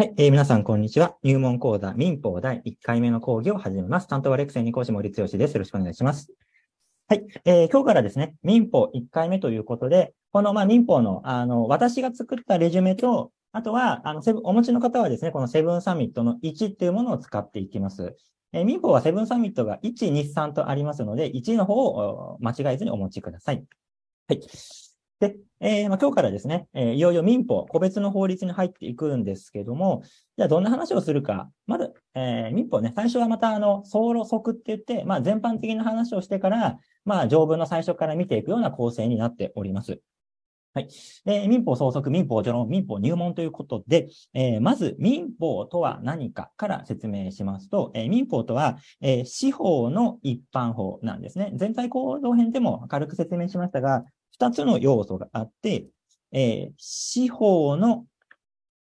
はい、えー、皆さん、こんにちは。入門講座民法第1回目の講義を始めます。担当はレクセン2講師森剛です。よろしくお願いします。はい、えー、今日からですね、民法1回目ということで、この、まあ、民法の、あの、私が作ったレジュメと、あとは、あの、セブン、お持ちの方はですね、このセブンサミットの1っていうものを使っていきます。えー、民法はセブンサミットが1、2、3とありますので、1の方を間違えずにお持ちください。はい。で、えー、まあ、今日からですね、えー、いよいよ民法、個別の法律に入っていくんですけども、じゃあどんな話をするか、まず、えー、民法ね、最初はまたあの、総路則って言って、まあ、全般的な話をしてから、まあ、条文の最初から見ていくような構成になっております。はい。で、民法総則、民法序論、民法入門ということで、えー、まず民法とは何かから説明しますと、えー、民法とは、えー、司法の一般法なんですね。全体行動編でも軽く説明しましたが、二つの要素があって、えー、司法の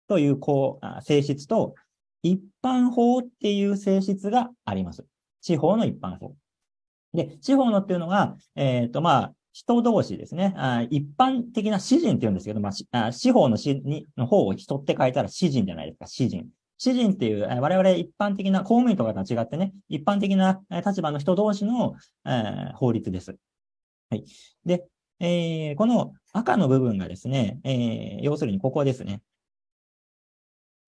というこう性質と、一般法っていう性質があります。司法の一般法。で、司法のっていうのが、えっ、ー、と、まあ、人同士ですね。あ一般的な詩人って言うんですけど、まあ、あ司法の詩にの方を人って書いたら詩人じゃないですか、詩人。詩人っていう、我々一般的な公務員とかとは違ってね、一般的な立場の人同士の、えー、法律です。はい。で、えー、この赤の部分がですね、えー、要するにここですね。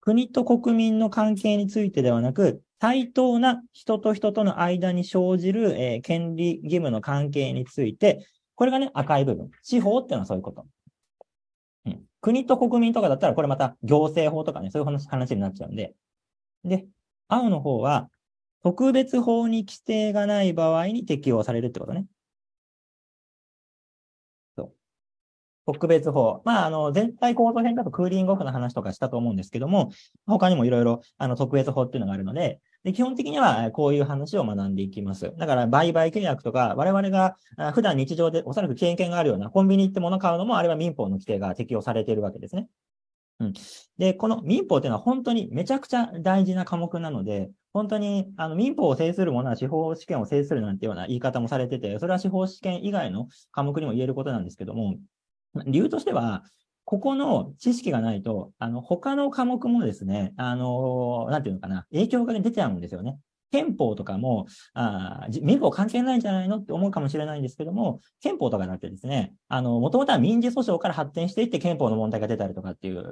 国と国民の関係についてではなく、対等な人と人との間に生じる、えー、権利義務の関係について、これがね、赤い部分。司法っていうのはそういうこと。うん、国と国民とかだったら、これまた行政法とかね、そういう話話になっちゃうんで。で、青の方は、特別法に規定がない場合に適用されるってことね。特別法。まあ、あの、全体構造編だとクーリングオフの話とかしたと思うんですけども、他にもいろいろ、あの、特別法っていうのがあるので、で、基本的にはこういう話を学んでいきます。だから売買契約とか、我々が普段日常でおそらく経験があるようなコンビニ行って物買うのも、あれは民法の規定が適用されているわけですね。うん。で、この民法っていうのは本当にめちゃくちゃ大事な科目なので、本当に、あの、民法を制するものは司法試験を制するなんていうような言い方もされてて、それは司法試験以外の科目にも言えることなんですけども、理由としては、ここの知識がないと、あの、他の科目もですね、あの、なんていうのかな、影響が出ちゃうんですよね。憲法とかも、あ民法関係ないんじゃないのって思うかもしれないんですけども、憲法とかだってですね、あの、もともとは民事訴訟から発展していって憲法の問題が出たりとかっていう、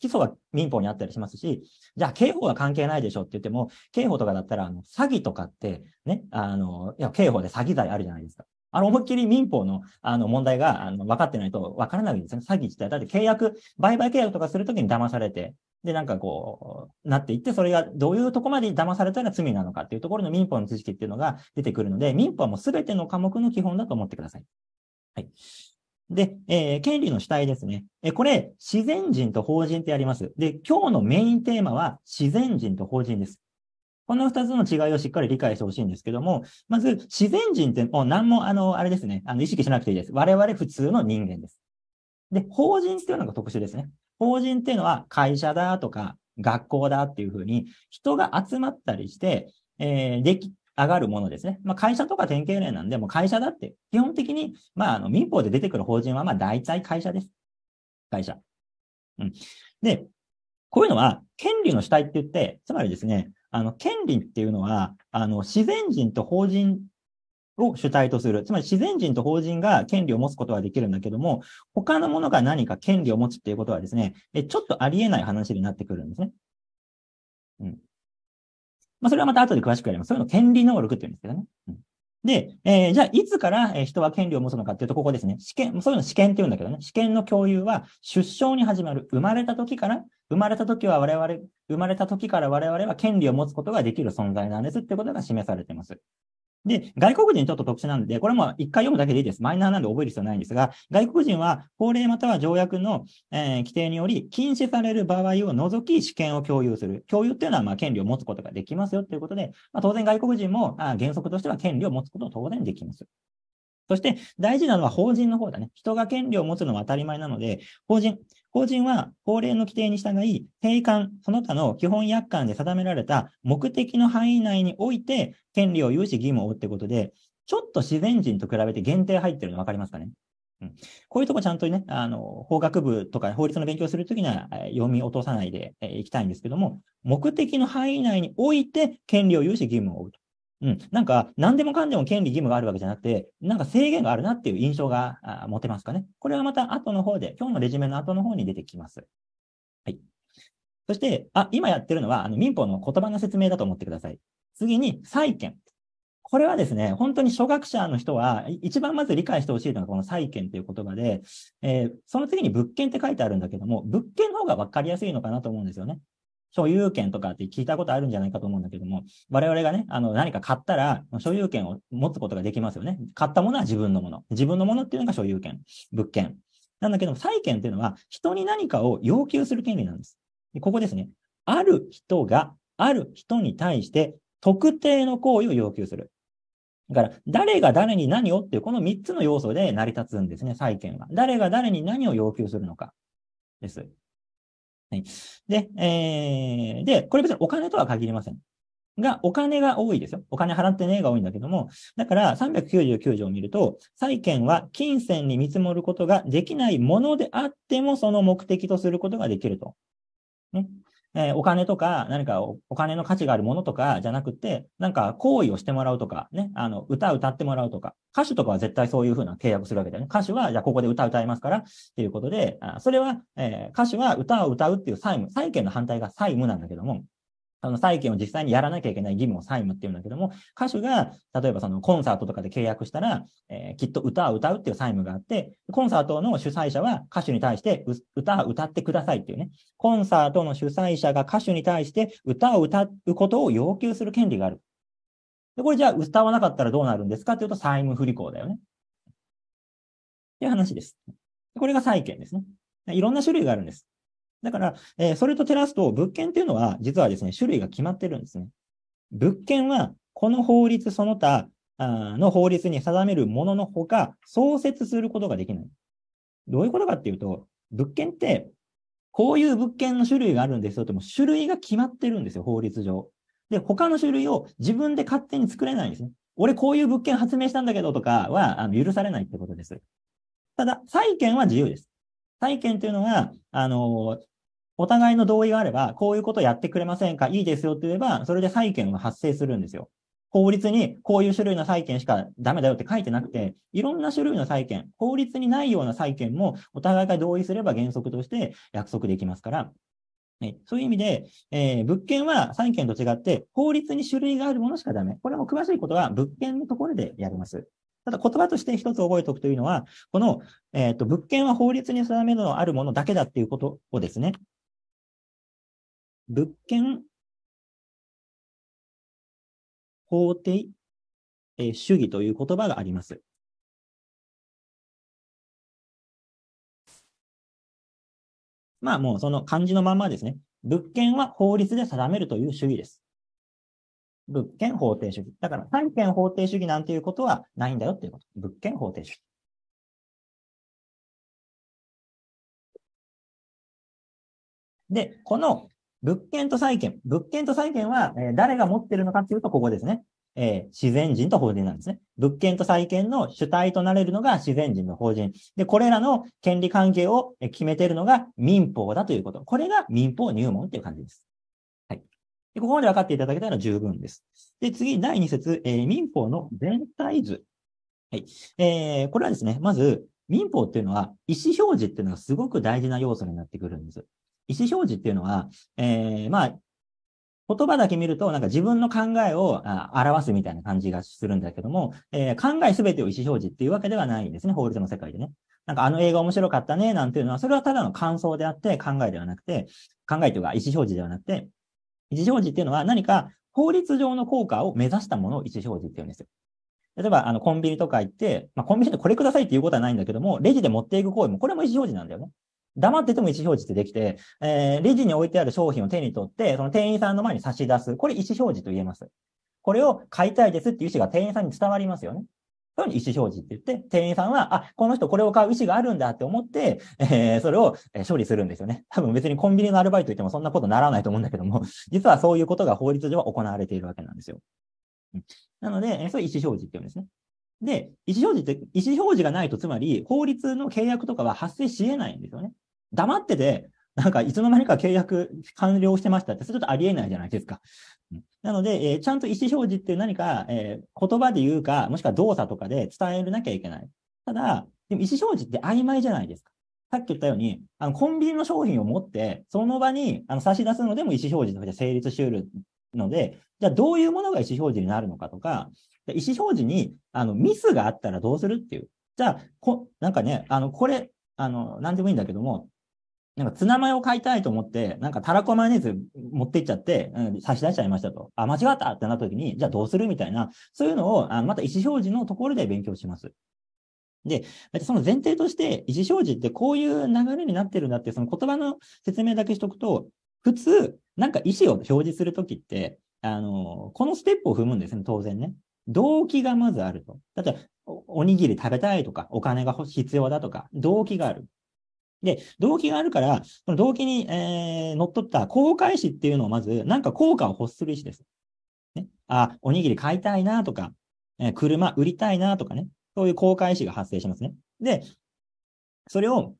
基礎は民法にあったりしますし、じゃあ刑法は関係ないでしょって言っても、刑法とかだったら、あの、詐欺とかって、ね、あの、いや、刑法で詐欺罪あるじゃないですか。あの、思いっきり民法の、あの、問題が、あの、分かってないと分からないわけですね。詐欺自体。だって契約、売買契約とかするときに騙されて、で、なんかこう、なっていって、それがどういうとこまで騙されたら罪なのかっていうところの民法の知識っていうのが出てくるので、民法はもう全ての科目の基本だと思ってください。はい。で、えー、権利の主体ですね。えー、これ、自然人と法人ってやります。で、今日のメインテーマは、自然人と法人です。この二つの違いをしっかり理解してほしいんですけども、まず、自然人ってもう何も、あの、あれですね、あの、意識しなくていいです。我々普通の人間です。で、法人っていうのが特殊ですね。法人っていうのは会社だとか学校だっていうふうに人が集まったりして、えー、でき、上がるものですね。まあ、会社とか典型例なんで、もう会社だって、基本的に、まあ、あの、民法で出てくる法人は、まあ、大体会社です。会社。うん。で、こういうのは、権利の主体って言って、つまりですね、あの、権利っていうのは、あの、自然人と法人を主体とする。つまり自然人と法人が権利を持つことはできるんだけども、他のものが何か権利を持つっていうことはですね、ちょっとありえない話になってくるんですね。うん。まあ、それはまた後で詳しくやります。そういうの権利能力って言うんですけどね。うん、で、えー、じゃあ、いつから人は権利を持つのかっていうと、ここですね。試験、そういうの試験って言うんだけどね。試験の共有は出生に始まる、生まれた時から生まれた時は我々、生まれた時から我々は権利を持つことができる存在なんですってことが示されています。で、外国人ちょっと特殊なんで、これも一回読むだけでいいです。マイナーなんで覚える必要ないんですが、外国人は法令または条約の、えー、規定により禁止される場合を除き主権を共有する。共有っていうのはまあ権利を持つことができますよっていうことで、まあ、当然外国人もあ原則としては権利を持つことを当然できます。そして大事なのは法人の方だね。人が権利を持つのは当たり前なので、法人、法人は法令の規定に従い、定款、その他の基本約款で定められた目的の範囲内において、権利を有し義務を負うってことで、ちょっと自然人と比べて限定入ってるの分かりますかねうん、こういうとこちゃんとね、あの、法学部とか法律の勉強するときには、読み落とさないでい、きたいんですけども、目的の範囲内において権利を有し義務を負うと。うん、なんか、何でもかんでも権利義務があるわけじゃなくて、なんか制限があるなっていう印象が持てますかね。これはまた後の方で、今日のレジュメの後の方に出てきます。はい。そして、あ、今やってるのは、あの、民法の言葉の説明だと思ってください。次に、債権。これはですね、本当に初学者の人は、一番まず理解してほしいのがこの債権という言葉で、えー、その次に物件って書いてあるんだけども、物件の方が分かりやすいのかなと思うんですよね。所有権とかって聞いたことあるんじゃないかと思うんだけども、我々がね、あの、何か買ったら、所有権を持つことができますよね。買ったものは自分のもの。自分のものっていうのが所有権、物件。なんだけども、債権っていうのは、人に何かを要求する権利なんです。でここですね。ある人が、ある人に対して、特定の行為を要求する。だから、誰が誰に何をっていう、この3つの要素で成り立つんですね、債権は。誰が誰に何を要求するのか。です。はい。で、えー、で、これ別にお金とは限りません。が、お金が多いですよ。お金払ってねえが多いんだけども、だから399条を見ると、債権は金銭に見積もることができないものであっても、その目的とすることができると。ね。えー、お金とか、何かお金の価値があるものとかじゃなくて、なんか行為をしてもらうとか、ね、あの、歌歌ってもらうとか、歌手とかは絶対そういうふうな契約するわけだよね。歌手は、じゃあここで歌歌いますから、っていうことで、あそれは、えー、歌手は歌を歌うっていう債務、債権の反対が債務なんだけども、その債権を実際にやらなきゃいけない義務を債務っていうんだけども、歌手が、例えばそのコンサートとかで契約したら、えー、きっと歌を歌うっていう債務があって、コンサートの主催者は歌手に対して歌を歌ってくださいっていうね、コンサートの主催者が歌手に対して歌を歌うことを要求する権利がある。で、これじゃあ歌わなかったらどうなるんですかっていうと債務不履行だよね。っていう話です。これが債権ですね。いろんな種類があるんです。だから、えー、それと照らすと、物件っていうのは、実はですね、種類が決まってるんですね。物件は、この法律その他の法律に定めるもののほか、創設することができない。どういうことかっていうと、物件って、こういう物件の種類があるんですよっても、種類が決まってるんですよ、法律上。で、他の種類を自分で勝手に作れないんですね。俺こういう物件発明したんだけどとかは、あの、許されないってことです。ただ、債権は自由です。債権というのは、あの、お互いの同意があれば、こういうことやってくれませんかいいですよって言えば、それで債権が発生するんですよ。法律にこういう種類の債権しかダメだよって書いてなくて、いろんな種類の債権、法律にないような債権もお互いが同意すれば原則として約束できますから、そういう意味で、えー、物件は債権と違って法律に種類があるものしかダメ。これも詳しいことは物件のところでやります。ただ言葉として一つ覚えておくというのは、この、えー、と、物件は法律に定めのあるものだけだっていうことをですね、物件、法定、えー、主義という言葉があります。まあもうその漢字のまんまですね。物件は法律で定めるという主義です。物件法定主義。だから、債権法定主義なんていうことはないんだよっていうこと。物件法定主義。で、この物件と債権。物件と債権は、え誰が持ってるのかっていうと、ここですね。えー、自然人と法人なんですね。物件と債権の主体となれるのが自然人の法人。で、これらの権利関係を決めているのが民法だということ。これが民法入門っていう感じです。はい。でここまで分かっていただけたら十分です。で、次、第2節、えー、民法の全体図。はい。えー、これはですね、まず、民法っていうのは、意思表示っていうのがすごく大事な要素になってくるんです。意思表示っていうのは、えー、まあ、言葉だけ見ると、なんか自分の考えを表すみたいな感じがするんだけども、えー、考えすべてを意思表示っていうわけではないんですね、法律の世界でね。なんかあの映画面白かったね、なんていうのは、それはただの感想であって考えではなくて、考えというか意思表示ではなくて、意思表示っていうのは何か法律上の効果を目指したものを意思表示っていうんですよ。例えば、あの、コンビニとか行って、まあ、コンビニでこれくださいっていうことはないんだけども、レジで持っていく行為も、これも意思表示なんだよね。黙ってても意思表示ってできて、えー、レジに置いてある商品を手に取って、その店員さんの前に差し出す。これ意思表示と言えます。これを買いたいですっていう意思が店員さんに伝わりますよね。そういう意思表示って言って、店員さんは、あ、この人これを買う意思があるんだって思って、えー、それを処理するんですよね。多分別にコンビニのアルバイト行ってもそんなことならないと思うんだけども、実はそういうことが法律上は行われているわけなんですよ。なので、そういう意思表示って言うんですね。で、意思表示って、意思表示がないと、つまり法律の契約とかは発生し得ないんですよね。黙ってて、なんかいつの間にか契約完了してましたって、それちょっとありえないじゃないですか。なので、えー、ちゃんと意思表示って何か、えー、言葉で言うか、もしくは動作とかで伝えなきゃいけない。ただ、でも意思表示って曖昧じゃないですか。さっき言ったように、あのコンビニの商品を持って、その場にあの差し出すのでも意思表示と成立しうるので、じゃあどういうものが意思表示になるのかとか、意思表示にあのミスがあったらどうするっていう。じゃあ、こなんかね、あのこれ、あの、なんでもいいんだけども、なんかツナマヨを買いたいと思って、なんかたらこマヨネーズ持っていっちゃって、うん、差し出しちゃいましたと。あ、間違ったってなった時に、じゃあどうするみたいな、そういうのを、あのまた意思表示のところで勉強します。で、その前提として、意思表示ってこういう流れになってるんだって、その言葉の説明だけしとくと、普通、なんか意思を表示するときって、あの、このステップを踏むんですね、当然ね。動機がまずあると。だっておにぎり食べたいとか、お金が必要だとか、動機がある。で、動機があるから、その動機に、えー、乗っ取った公開誌っていうのをまず、なんか効果を欲する意思です。ね。あ、おにぎり買いたいなとか、えー、車売りたいなとかね。そういう公開誌が発生しますね。で、それを、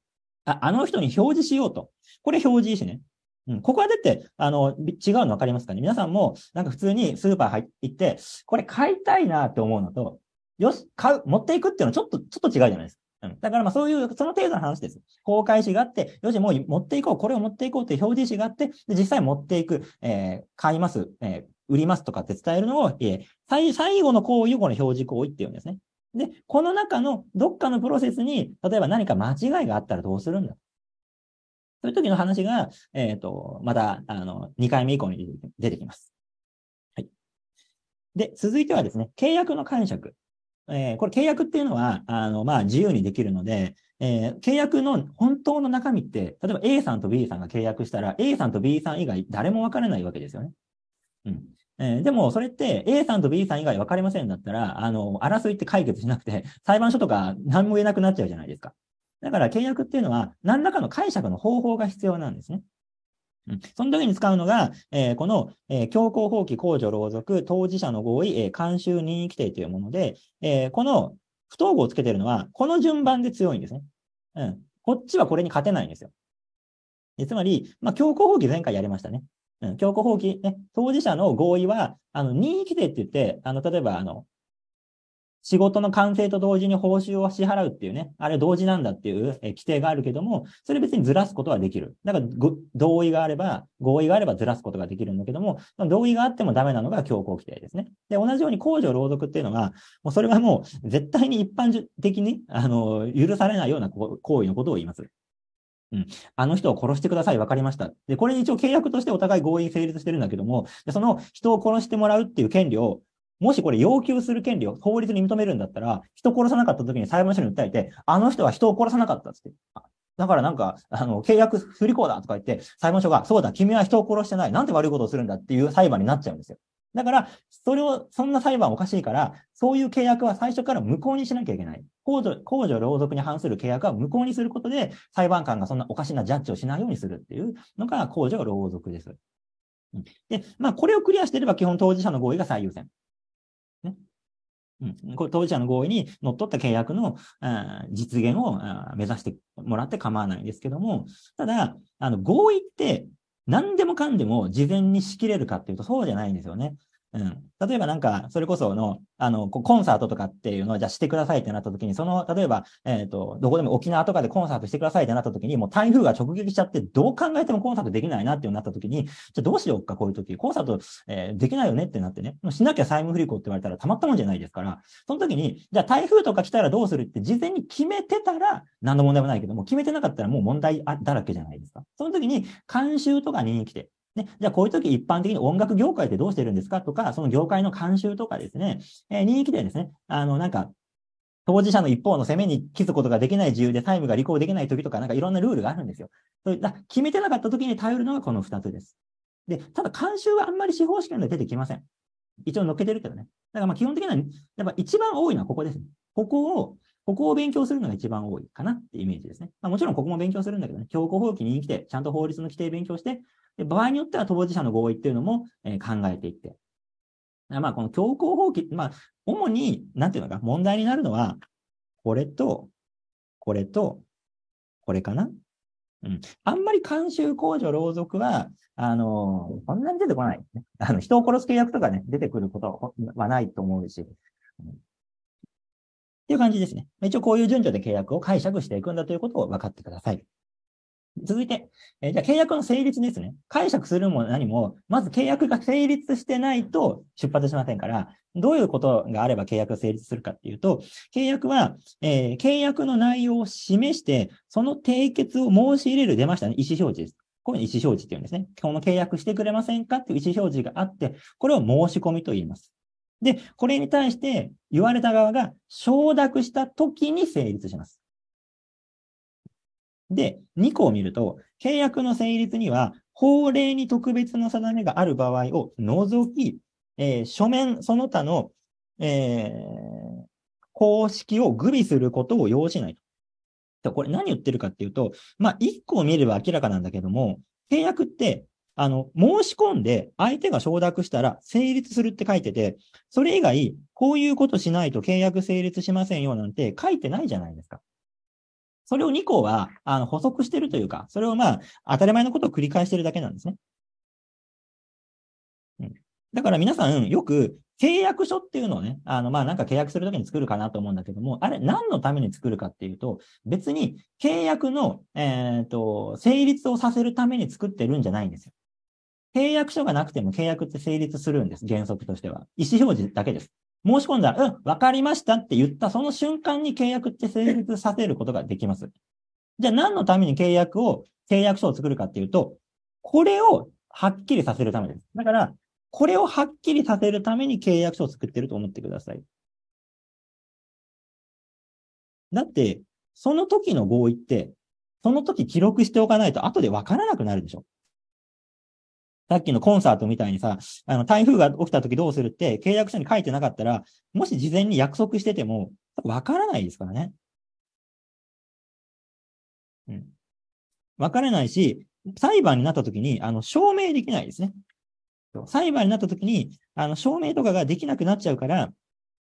ああの人に表示しようと。これ表示意思ね。うん、ここはだって、あの、違うの分かりますかね皆さんも、なんか普通にスーパー入って、これ買いたいなって思うのと、よし、買う、持っていくっていうのはちょっと、ちょっと違うじゃないですか。だからまあそういう、その程度の話です。公開誌があって、よし、もう持っていこう、これを持っていこうっていう表示誌があって、で実際持っていく、えー、買います、えー、売りますとかって伝えるのを、えー、最最後の行為をこの表示行為っていうんですね。で、この中のどっかのプロセスに、例えば何か間違いがあったらどうするんだそういう時の話が、えっ、ー、と、また、あの、2回目以降に出てきます。はい。で、続いてはですね、契約の解釈えー、これ契約っていうのは、あの、まあ、自由にできるので、えー、契約の本当の中身って、例えば A さんと B さんが契約したら、A さんと B さん以外誰もわからないわけですよね。うん。えー、でも、それって A さんと B さん以外分かりませんだったら、あの、争いって解決しなくて、裁判所とか何も言えなくなっちゃうじゃないですか。だから契約っていうのは、何らかの解釈の方法が必要なんですね。うん、その時に使うのが、えー、この、えー、強行放棄、公助、老属、当事者の合意、えー、慣任意規定というもので、えー、この不統合をつけてるのは、この順番で強いんですね。うん。こっちはこれに勝てないんですよ。つまり、まあ、強行放棄前回やりましたね。うん、強行放棄、ね、当事者の合意は、あの、任意規定って言って、あの、例えば、あの、仕事の完成と同時に報酬を支払うっていうね、あれ同時なんだっていう、え規定があるけども、それ別にずらすことはできる。だから、同意があれば、合意があればずらすことができるんだけども、同意があってもダメなのが強行規定ですね。で、同じように控除朗読っていうのが、もうそれはもう絶対に一般的に、あの、許されないような行為のことを言います。うん、あの人を殺してください、分かりました。で、これ一応契約としてお互い合意成立してるんだけども、その人を殺してもらうっていう権利をもしこれ要求する権利を法律に認めるんだったら、人殺さなかった時に裁判所に訴えて、あの人は人を殺さなかったって。だからなんか、あの、契約不履行だとか言って、裁判所が、そうだ、君は人を殺してない、なんて悪いことをするんだっていう裁判になっちゃうんですよ。だから、それを、そんな裁判おかしいから、そういう契約は最初から無効にしなきゃいけない。公助、公助労続に反する契約は無効にすることで、裁判官がそんなおかしなジャッジをしないようにするっていうのが公助労続です。で、まあ、これをクリアしていれば基本当事者の合意が最優先。うん、当事者の合意にのっとった契約の実現を目指してもらって構わないんですけども、ただ、あの合意って何でもかんでも事前に仕切れるかっていうとそうじゃないんですよね。うん、例えばなんか、それこその、あの、コンサートとかっていうのを、じゃあしてくださいってなった時に、その、例えば、えっ、ー、と、どこでも沖縄とかでコンサートしてくださいってなった時に、もう台風が直撃しちゃって、どう考えてもコンサートできないなってなった時に、じゃあどうしようか、こういう時、コンサート、えー、できないよねってなってね、もうしなきゃ債務不履行って言われたらたまったもんじゃないですから、その時に、じゃあ台風とか来たらどうするって事前に決めてたら、何の問題もないけども、決めてなかったらもう問題だらけじゃないですか。その時に、監修とかに来て、ね、じゃあこういう時一般的に音楽業界ってどうしてるんですかとか、その業界の慣習とかですね、えー、任意規ですね、あの、なんか、当事者の一方の攻めに気づくことができない自由でタイムが履行できない時とか、なんかいろんなルールがあるんですよ。それだ決めてなかった時に頼るのがこの二つです。で、ただ慣習はあんまり司法試験で出てきません。一応乗っけてるけどね。だからまあ基本的には、やっぱ一番多いのはここです。ここをここを勉強するのが一番多いかなってイメージですね。まあ、もちろんここも勉強するんだけどね、強行法規にきて、ちゃんと法律の規定勉強して、で場合によっては当事者の合意っていうのも、えー、考えていって。まあ、この強行法規、まあ、主に、なんていうのか、問題になるのは、これと、これと、これかなうん。あんまり監修、控除牢族は、あのー、こんなに出てこない、あの、人を殺す契約とかね、出てくることはないと思うし、っていう感じですね。一応こういう順序で契約を解釈していくんだということを分かってください。続いて、えじゃあ契約の成立ですね。解釈するも何も、まず契約が成立してないと出発しませんから、どういうことがあれば契約が成立するかっていうと、契約は、えー、契約の内容を示して、その締結を申し入れる、出ましたね。意思表示です。こういう意思表示っていうんですね。この契約してくれませんかっていう意思表示があって、これを申し込みと言います。で、これに対して言われた側が承諾した時に成立します。で、2個を見ると、契約の成立には法令に特別の定めがある場合を除き、えー、書面その他の、えー、公式を具備することを要しないと。これ何言ってるかっていうと、まあ、1個を見れば明らかなんだけども、契約ってあの、申し込んで相手が承諾したら成立するって書いてて、それ以外、こういうことしないと契約成立しませんよなんて書いてないじゃないですか。それを2項は、あの、補足してるというか、それをまあ、当たり前のことを繰り返してるだけなんですね。うん、だから皆さん、よく、契約書っていうのをね、あの、まあ、なんか契約するときに作るかなと思うんだけども、あれ、何のために作るかっていうと、別に契約の、えっ、ー、と、成立をさせるために作ってるんじゃないんですよ。契約書がなくても契約って成立するんです、原則としては。意思表示だけです。申し込んだら、うん、わかりましたって言ったその瞬間に契約って成立させることができます。じゃあ何のために契約を、契約書を作るかっていうと、これをはっきりさせるためです。だから、これをはっきりさせるために契約書を作ってると思ってください。だって、その時の合意って、その時記録しておかないと後でわからなくなるでしょ。さっきのコンサートみたいにさ、あの、台風が起きた時どうするって契約書に書いてなかったら、もし事前に約束してても、わからないですからね。うん。わからないし、裁判になった時に、あの、証明できないですね。裁判になった時に、あの、証明とかができなくなっちゃうから、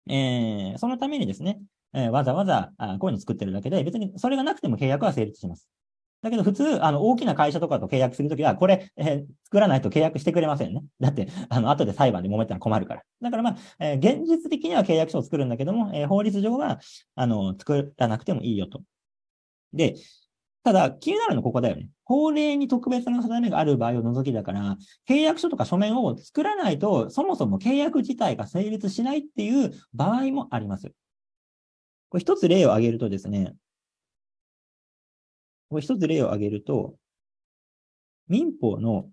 えー、そのためにですね、えー、わざわざ、あこういうの作ってるだけで、別にそれがなくても契約は成立します。だけど普通、あの、大きな会社とかと契約するときは、これ、えー、作らないと契約してくれませんね。だって、あの、後で裁判で揉めたら困るから。だからまあ、えー、現実的には契約書を作るんだけども、えー、法律上は、あの、作らなくてもいいよと。で、ただ、気になるのここだよね。法令に特別な定めがある場合を除きだから、契約書とか書面を作らないと、そもそも契約自体が成立しないっていう場合もあります。これ一つ例を挙げるとですね、一つ例を挙げると、民法の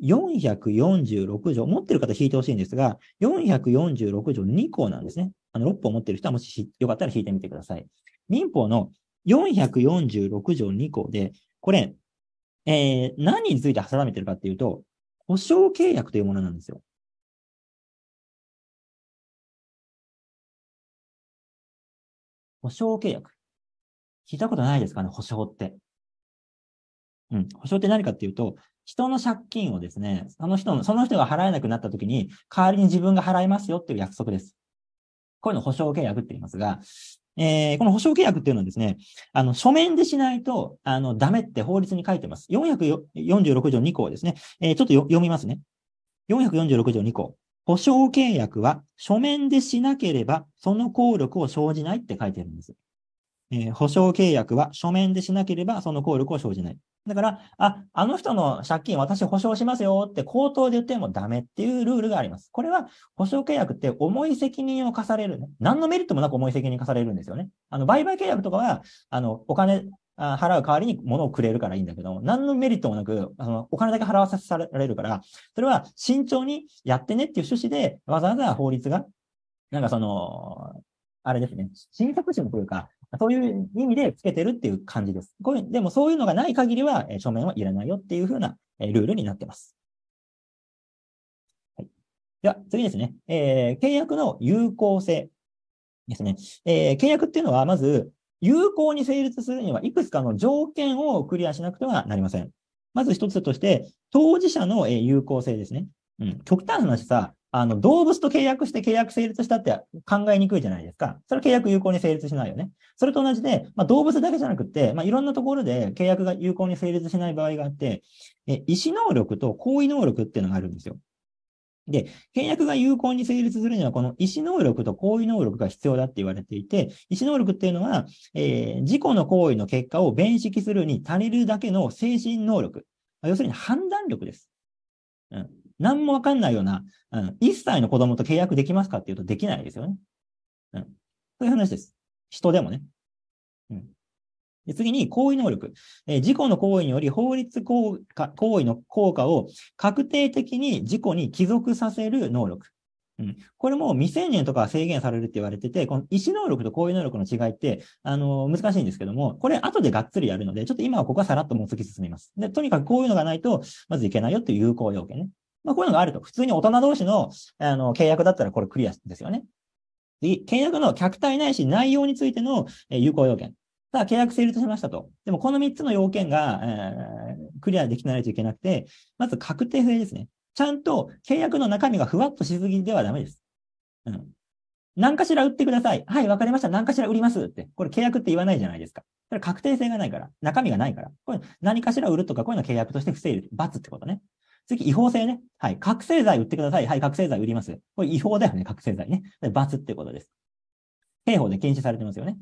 446条、持ってる方引いてほしいんですが、446条2項なんですね。あの、6本持ってる人はもしよかったら引いてみてください。民法の446条2項で、これ、えー、何について定めてるかっていうと、保証契約というものなんですよ。保証契約。聞いたことないですかね、保証って。うん。保証って何かっていうと、人の借金をですね、その人の、その人が払えなくなった時に、代わりに自分が払いますよっていう約束です。こういうの保証契約って言いますが、えー、この保証契約っていうのはですね、あの、書面でしないと、あの、ダメって法律に書いてます。446条2項ですね。えー、ちょっと読みますね。446条2項。保証契約は書面でしなければ、その効力を生じないって書いてるんです。えー、保証契約は書面でしなければその効力を生じない。だから、あ、あの人の借金私保証しますよって口頭で言ってもダメっていうルールがあります。これは保証契約って重い責任を課されるね。何のメリットもなく重い責任課されるんですよね。あの、売買契約とかは、あの、お金、あ払う代わりに物をくれるからいいんだけど、何のメリットもなく、あのお金だけ払わされるから、それは慎重にやってねっていう趣旨で、わざわざ法律が、なんかその、あれですね、新作種というか、そういう意味でつけてるっていう感じです。こういうでもそういうのがない限りは、えー、書面はいらないよっていうふうな、えー、ルールになってます。はい。では、次ですね。えー、契約の有効性ですね。えー、契約っていうのは、まず、有効に成立するには、いくつかの条件をクリアしなくてはなりません。まず一つとして、当事者の有効性ですね。うん、極端な話さ、あの、動物と契約して契約成立したって考えにくいじゃないですか。それは契約有効に成立しないよね。それと同じで、まあ、動物だけじゃなくて、まあ、いろんなところで契約が有効に成立しない場合があって、え意思能力と行為能力っていうのがあるんですよ。で、契約が有効に成立するには、この意思能力と行為能力が必要だって言われていて、意思能力っていうのは、えー、自己の行為の結果を弁識するに足りるだけの精神能力。要するに判断力です。うん。何もわかんないような、うん、1歳の子供と契約できますかっていうとできないですよね。うん。そういう話です。人でもね。うん。で次に、行為能力。えー、事故の行為により法律効果、行為の効果を確定的に事故に帰属させる能力。うん、これも未成年とか制限されるって言われてて、この意思能力と行為能力の違いって、あのー、難しいんですけども、これ後でがっつりやるので、ちょっと今はここはさらっともう突き進みます。で、とにかくこういうのがないと、まずいけないよっていう有効要件ね。まあ、こういうのがあると。普通に大人同士の、あの、契約だったらこれクリアですよね。次、契約の客体ないし内容についての、え有効要件。さあ、契約成立しましたと。でも、この3つの要件が、えー、クリアできないといけなくて、まず確定性ですね。ちゃんと契約の中身がふわっとしすぎではダメです。うん。何かしら売ってください。はい、わかりました。何かしら売りますって。これ契約って言わないじゃないですか。それ確定性がないから。中身がないから。これ何かしら売るとか、こういうの契約として防いで、罰ってことね。次、違法性ね。はい。覚醒剤売ってください。はい。覚醒剤売ります。これ違法だよね。覚醒剤ね。罰ってことです。刑法で禁止されてますよね。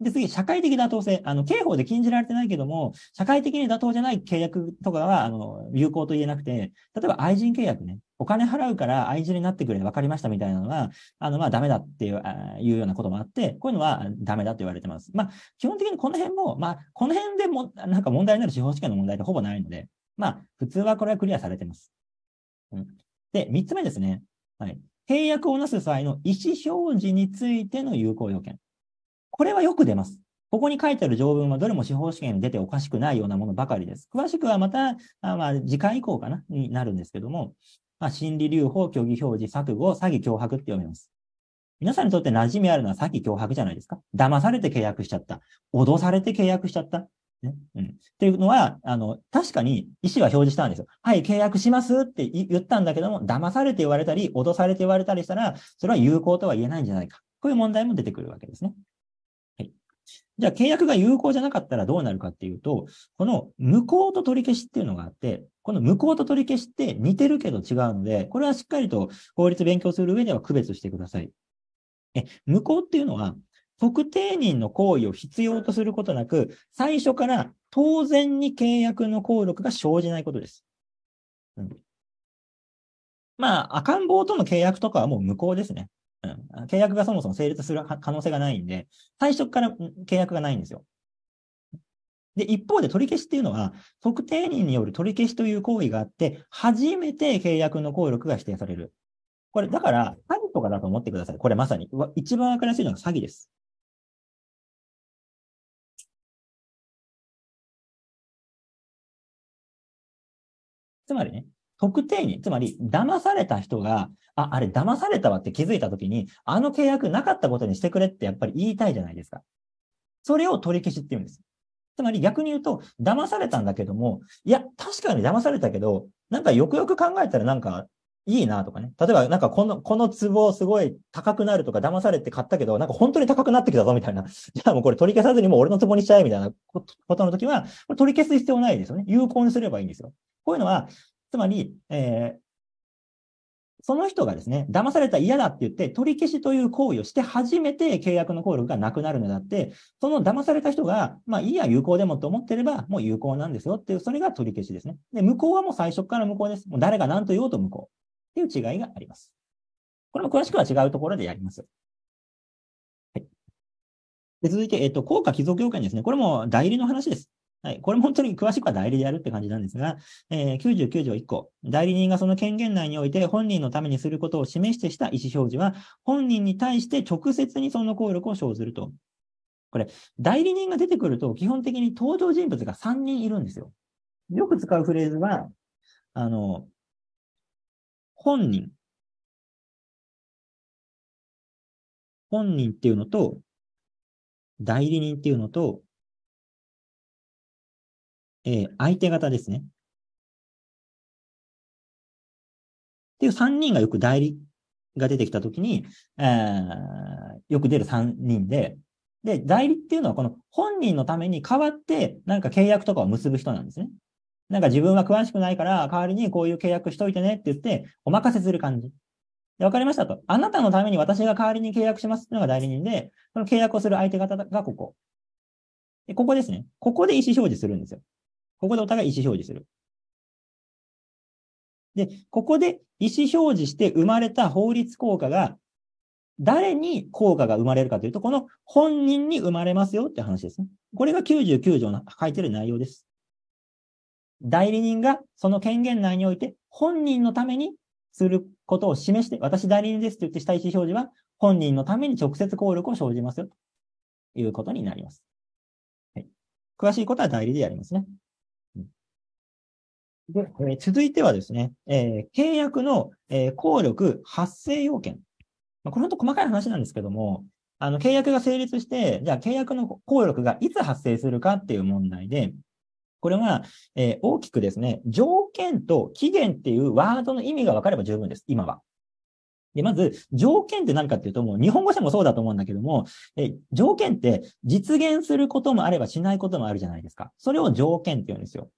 で、次、社会的妥当性。あの、刑法で禁じられてないけども、社会的に妥当じゃない契約とかは、あの、有効と言えなくて、例えば愛人契約ね。お金払うから愛人になってくれ、分かりましたみたいなのは、あの、まあ、ダメだっていう、いうようなこともあって、こういうのはダメだと言われてます。まあ、基本的にこの辺も、まあ、この辺でも、なんか問題になる司法試験の問題ってほぼないので、まあ、普通はこれはクリアされてます。うん、で、3つ目ですね。はい。契約をなす際の意思表示についての有効要件。これはよく出ます。ここに書いてある条文はどれも司法試験に出ておかしくないようなものばかりです。詳しくはまた、あまあ、次回以降かな、になるんですけども、まあ、心理留保、虚偽表示、錯誤、詐欺、脅迫って読みます。皆さんにとって馴染みあるのは詐欺、脅迫じゃないですか騙されて契約しちゃった。脅されて契約しちゃった。ね。うん。っていうのは、あの、確かに意思は表示したんですよ。はい、契約しますって言ったんだけども、騙されて言われたり、脅されて言われたりしたら、それは有効とは言えないんじゃないか。こういう問題も出てくるわけですね。はい。じゃあ、契約が有効じゃなかったらどうなるかっていうと、この無効と取り消しっていうのがあって、この無効と取り消しって似てるけど違うので、これはしっかりと法律勉強する上では区別してください。え、無効っていうのは、特定人の行為を必要とすることなく、最初から当然に契約の効力が生じないことです。うん、まあ、赤ん坊との契約とかはもう無効ですね。うん、契約がそもそも成立する可能性がないんで、最初から契約がないんですよ。で、一方で取り消しっていうのは、特定人による取り消しという行為があって、初めて契約の効力が否定される。これ、だから、詐欺とかだと思ってください。これまさに。一番わかりやすいのが詐欺です。つまりね、特定に、つまり、騙された人が、あ、あれ、騙されたわって気づいたときに、あの契約なかったことにしてくれってやっぱり言いたいじゃないですか。それを取り消しって言うんです。つまり逆に言うと、騙されたんだけども、いや、確かに騙されたけど、なんかよくよく考えたらなんかいいなとかね。例えばなんかこの、この壺すごい高くなるとか騙されて買ったけど、なんか本当に高くなってきたぞみたいな。じゃあもうこれ取り消さずにもう俺の壺にしちゃえみたいなことの時は、これ取り消す必要ないですよね。有効にすればいいんですよ。こういうのは、つまり、えー、その人がですね、騙された嫌だって言って取り消しという行為をして初めて契約の効力がなくなるのであって、その騙された人が、まあいいや有効でもと思ってれば、もう有効なんですよっていう、それが取り消しですね。で、無効はもう最初から無効です。もう誰が何と言おうと無効っていう違いがあります。これも詳しくは違うところでやります。はい。で続いて、えっと、効果帰属要件ですね。これも代理の話です。はい。これも本当に詳しくは代理でやるって感じなんですが、えー、99条1項。代理人がその権限内において本人のためにすることを示してした意思表示は、本人に対して直接にその効力を生ずると。これ、代理人が出てくると、基本的に登場人物が3人いるんですよ。よく使うフレーズは、あの、本人。本人っていうのと、代理人っていうのと、えー、相手方ですね。っていう3人がよく代理が出てきたときに、えー、よく出る3人で、で、代理っていうのはこの本人のために代わってなんか契約とかを結ぶ人なんですね。なんか自分は詳しくないから代わりにこういう契約しといてねって言ってお任せする感じ。で、わかりましたと。あなたのために私が代わりに契約しますっていうのが代理人で、その契約をする相手方がここ。でここですね。ここで意思表示するんですよ。ここでお互い意思表示する。で、ここで意思表示して生まれた法律効果が、誰に効果が生まれるかというと、この本人に生まれますよって話ですね。これが99条の書いてる内容です。代理人がその権限内において本人のためにすることを示して、私代理人ですと言ってした意思表示は、本人のために直接効力を生じますよ、ということになります。はい、詳しいことは代理でやりますね。で、えー、続いてはですね、えー、契約の、えー、効力発生要件。まあ、これ本当細かい話なんですけども、あの、契約が成立して、じゃあ契約の効力がいつ発生するかっていう問題で、これは、えー、大きくですね、条件と期限っていうワードの意味が分かれば十分です、今は。で、まず、条件って何かっていうと、もう日本語でもそうだと思うんだけども、え、条件って実現することもあればしないこともあるじゃないですか。それを条件って言うんですよ。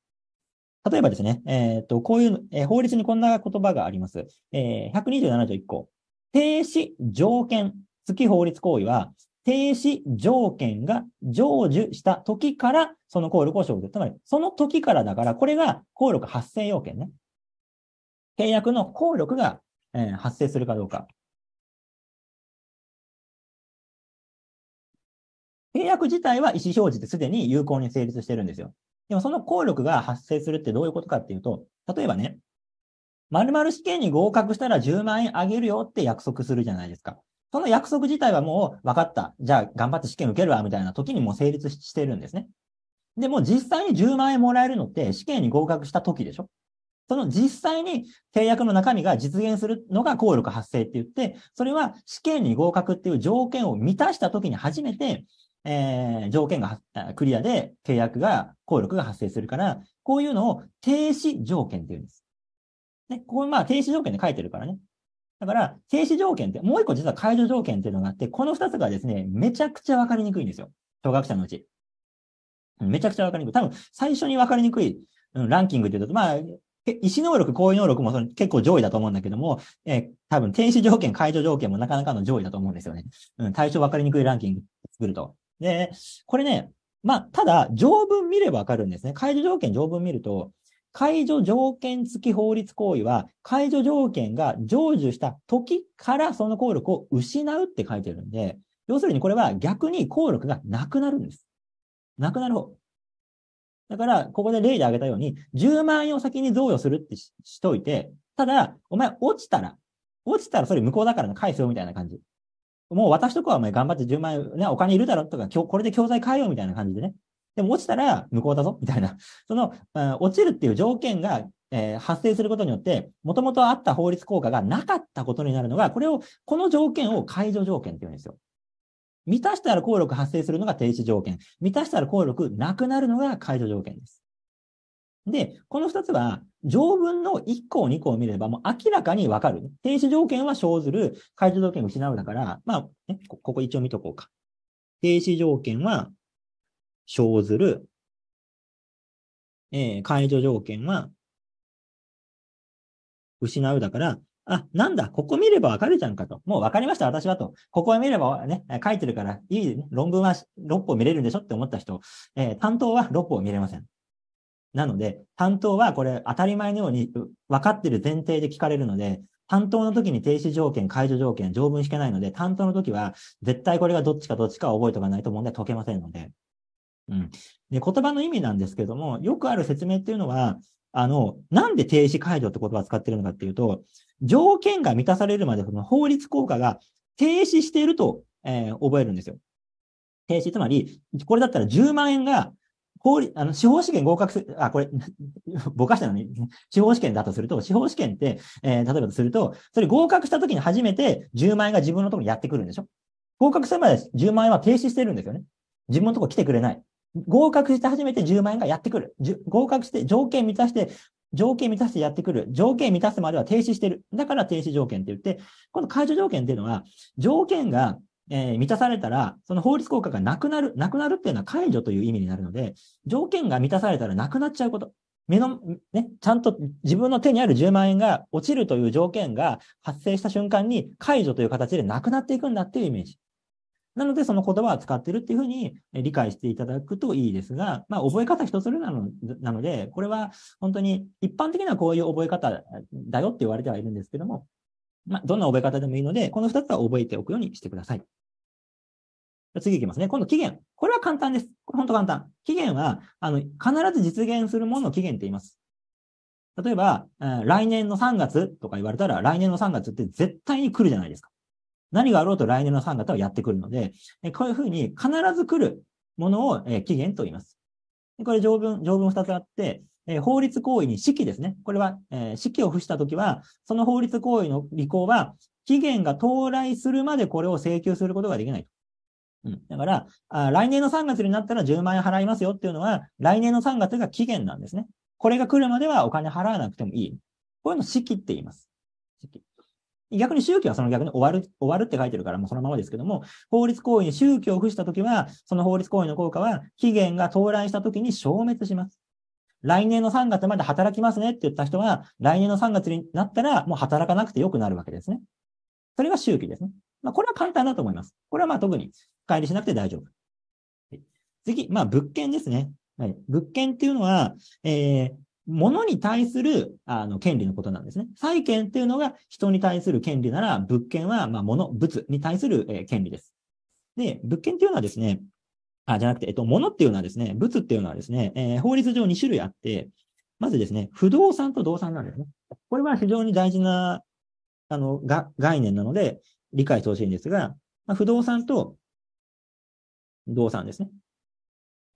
例えばですね、えっ、と、こういう、えー、法律にこんな言葉があります。えー、127条1項。停止条件付き法律行為は、停止条件が成就した時から、その効力を生ずる。つまり、その時からだから、これが効力発生要件ね。契約の効力が、えー、発生するかどうか。契約自体は意思表示ですでに有効に成立してるんですよ。でもその効力が発生するってどういうことかっていうと、例えばね、〇〇試験に合格したら10万円あげるよって約束するじゃないですか。その約束自体はもう分かった。じゃあ頑張って試験受けるわ、みたいな時にも成立してるんですね。でも実際に10万円もらえるのって試験に合格した時でしょその実際に契約の中身が実現するのが効力発生って言って、それは試験に合格っていう条件を満たした時に初めてえー、条件がクリアで契約が、効力が発生するから、こういうのを停止条件って言うんです。ね、ここまあ停止条件で書いてるからね。だから、停止条件って、もう一個実は解除条件っていうのがあって、この二つがですね、めちゃくちゃわかりにくいんですよ。小学者のうち。めちゃくちゃわかりにくい。多分、最初にわかりにくい、うん、ランキングって言うと、まあ、意思能力、行為能力もその結構上位だと思うんだけども、えー、多分、停止条件、解除条件もなかなかの上位だと思うんですよね。うん、対象わかりにくいランキング作ると。で、これね、まあ、ただ、条文見ればわかるんですね。解除条件条文見ると、解除条件付き法律行為は、解除条件が成就した時からその効力を失うって書いてるんで、要するにこれは逆に効力がなくなるんです。なくなる方。だから、ここで例で挙げたように、10万円を先に贈与するってしといて、ただ、お前落ちたら、落ちたらそれ無効だから返すよみたいな感じ。もう私とかはもう頑張って10万円、ね、お金いるだろとか、これで教材変えようみたいな感じでね。でも落ちたら無効だぞみたいな。その、うん、落ちるっていう条件が、えー、発生することによって、もともとあった法律効果がなかったことになるのが、これを、この条件を解除条件って言うんですよ。満たしたら効力発生するのが停止条件。満たしたら効力なくなるのが解除条件です。で、この二つは、条文の一項二項を見れば、もう明らかにわかる。停止条件は生ずる、解除条件を失うだから、まあ、ね、ここ一応見とこうか。停止条件は生ずる、えー、解除条件は失うだから、あ、なんだ、ここ見ればわかるじゃんかと。もうわかりました、私はと。ここを見ればね、書いてるから、いい、ね、論文は6本見れるんでしょって思った人、えー、担当は6本見れません。なので、担当はこれ当たり前のように分かってる前提で聞かれるので、担当の時に停止条件、解除条件、条文引けないので、担当の時は絶対これがどっちかどっちかを覚えておかないと問題解けませんので。うん。で、言葉の意味なんですけども、よくある説明っていうのは、あの、なんで停止解除って言葉を使ってるのかっていうと、条件が満たされるまでその法律効果が停止していると、えー、覚えるんですよ。停止、つまり、これだったら10万円が法律、あの、司法試験合格する、あ、これ、ぼかしたのに、司法試験だとすると、司法試験って、えー、例えばとすると、それ合格した時に初めて10万円が自分のところにやってくるんでしょ合格するまで10万円は停止してるんですよね。自分のところ来てくれない。合格して初めて10万円がやってくる。合格して条件満たして、条件満たしてやってくる。条件満たすまでは停止してる。だから停止条件って言って、この解除条件っていうのは、条件がえー、満たされたら、その法律効果がなくなる、なくなるっていうのは解除という意味になるので、条件が満たされたらなくなっちゃうこと。目の、ね、ちゃんと自分の手にある10万円が落ちるという条件が発生した瞬間に解除という形でなくなっていくんだっていうイメージ。なので、その言葉を使ってるっていうふうに理解していただくといいですが、まあ、覚え方一つなのなので、これは本当に一般的にはこういう覚え方だよって言われてはいるんですけども、まあ、どんな覚え方でもいいので、この二つは覚えておくようにしてください。次いきますね。今度期限。これは簡単です。これ本当簡単。期限は、あの、必ず実現するものを期限って言います。例えば、来年の3月とか言われたら、来年の3月って絶対に来るじゃないですか。何があろうと来年の3月はやってくるので、こういうふうに必ず来るものを期限と言います。これ条文、条文2つあって、法律行為に指揮ですね。これは、指揮を付したときは、その法律行為の履行は、期限が到来するまでこれを請求することができないだから、あ来年の3月になったら10万円払いますよっていうのは、来年の3月が期限なんですね。これが来るまではお金払わなくてもいい。こういうの四季って言います。逆に宗教はその逆に終わる、終わるって書いてるからもうそのままですけども、法律行為に宗教を付したときは、その法律行為の効果は期限が到来したときに消滅します。来年の3月まで働きますねって言った人は、来年の3月になったらもう働かなくてよくなるわけですね。それが周期ですね。まあ、これは簡単だと思います。これはまあ特に深入りしなくて大丈夫。次、まあ、物件ですね。はい。物件っていうのは、えー、物に対する、あの、権利のことなんですね。債権っていうのが人に対する権利なら、物件は、まあ、物、物に対する、えー、権利です。で、物件っていうのはですね、あ、じゃなくて、えっと、物っていうのはですね、物っていうのはですね、えー、法律上2種類あって、まずですね、不動産と動産なんですね。これは非常に大事な、あの、が、概念なので、理解してほしいんですが、まあ、不動産と動産ですね。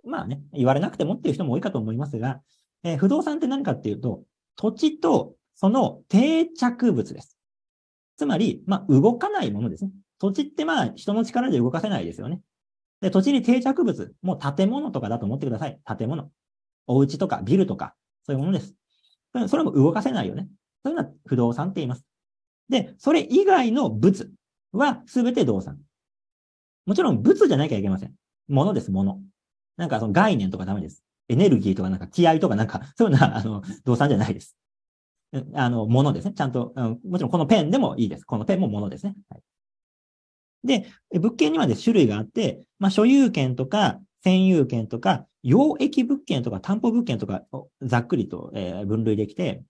まあね、言われなくてもっていう人も多いかと思いますが、えー、不動産って何かっていうと、土地とその定着物です。つまり、まあ、動かないものですね。土地ってまあ、人の力で動かせないですよね。で、土地に定着物、もう建物とかだと思ってください。建物。お家とかビルとか、そういうものです。それも動かせないよね。そういうのは不動産って言います。で、それ以外の物は全て動産。もちろん物じゃなきゃいけません。物です、物。なんかその概念とかダメです。エネルギーとかなんか気合とかなんか、そういうのは、あの、動産じゃないです。あの、物ですね。ちゃんと、うん、もちろんこのペンでもいいです。このペンも物ですね。はい、で、物件にはで、ね、種類があって、まあ、所有権とか、占有権とか、溶液物件とか担保物件とかざっくりと、え分類できて、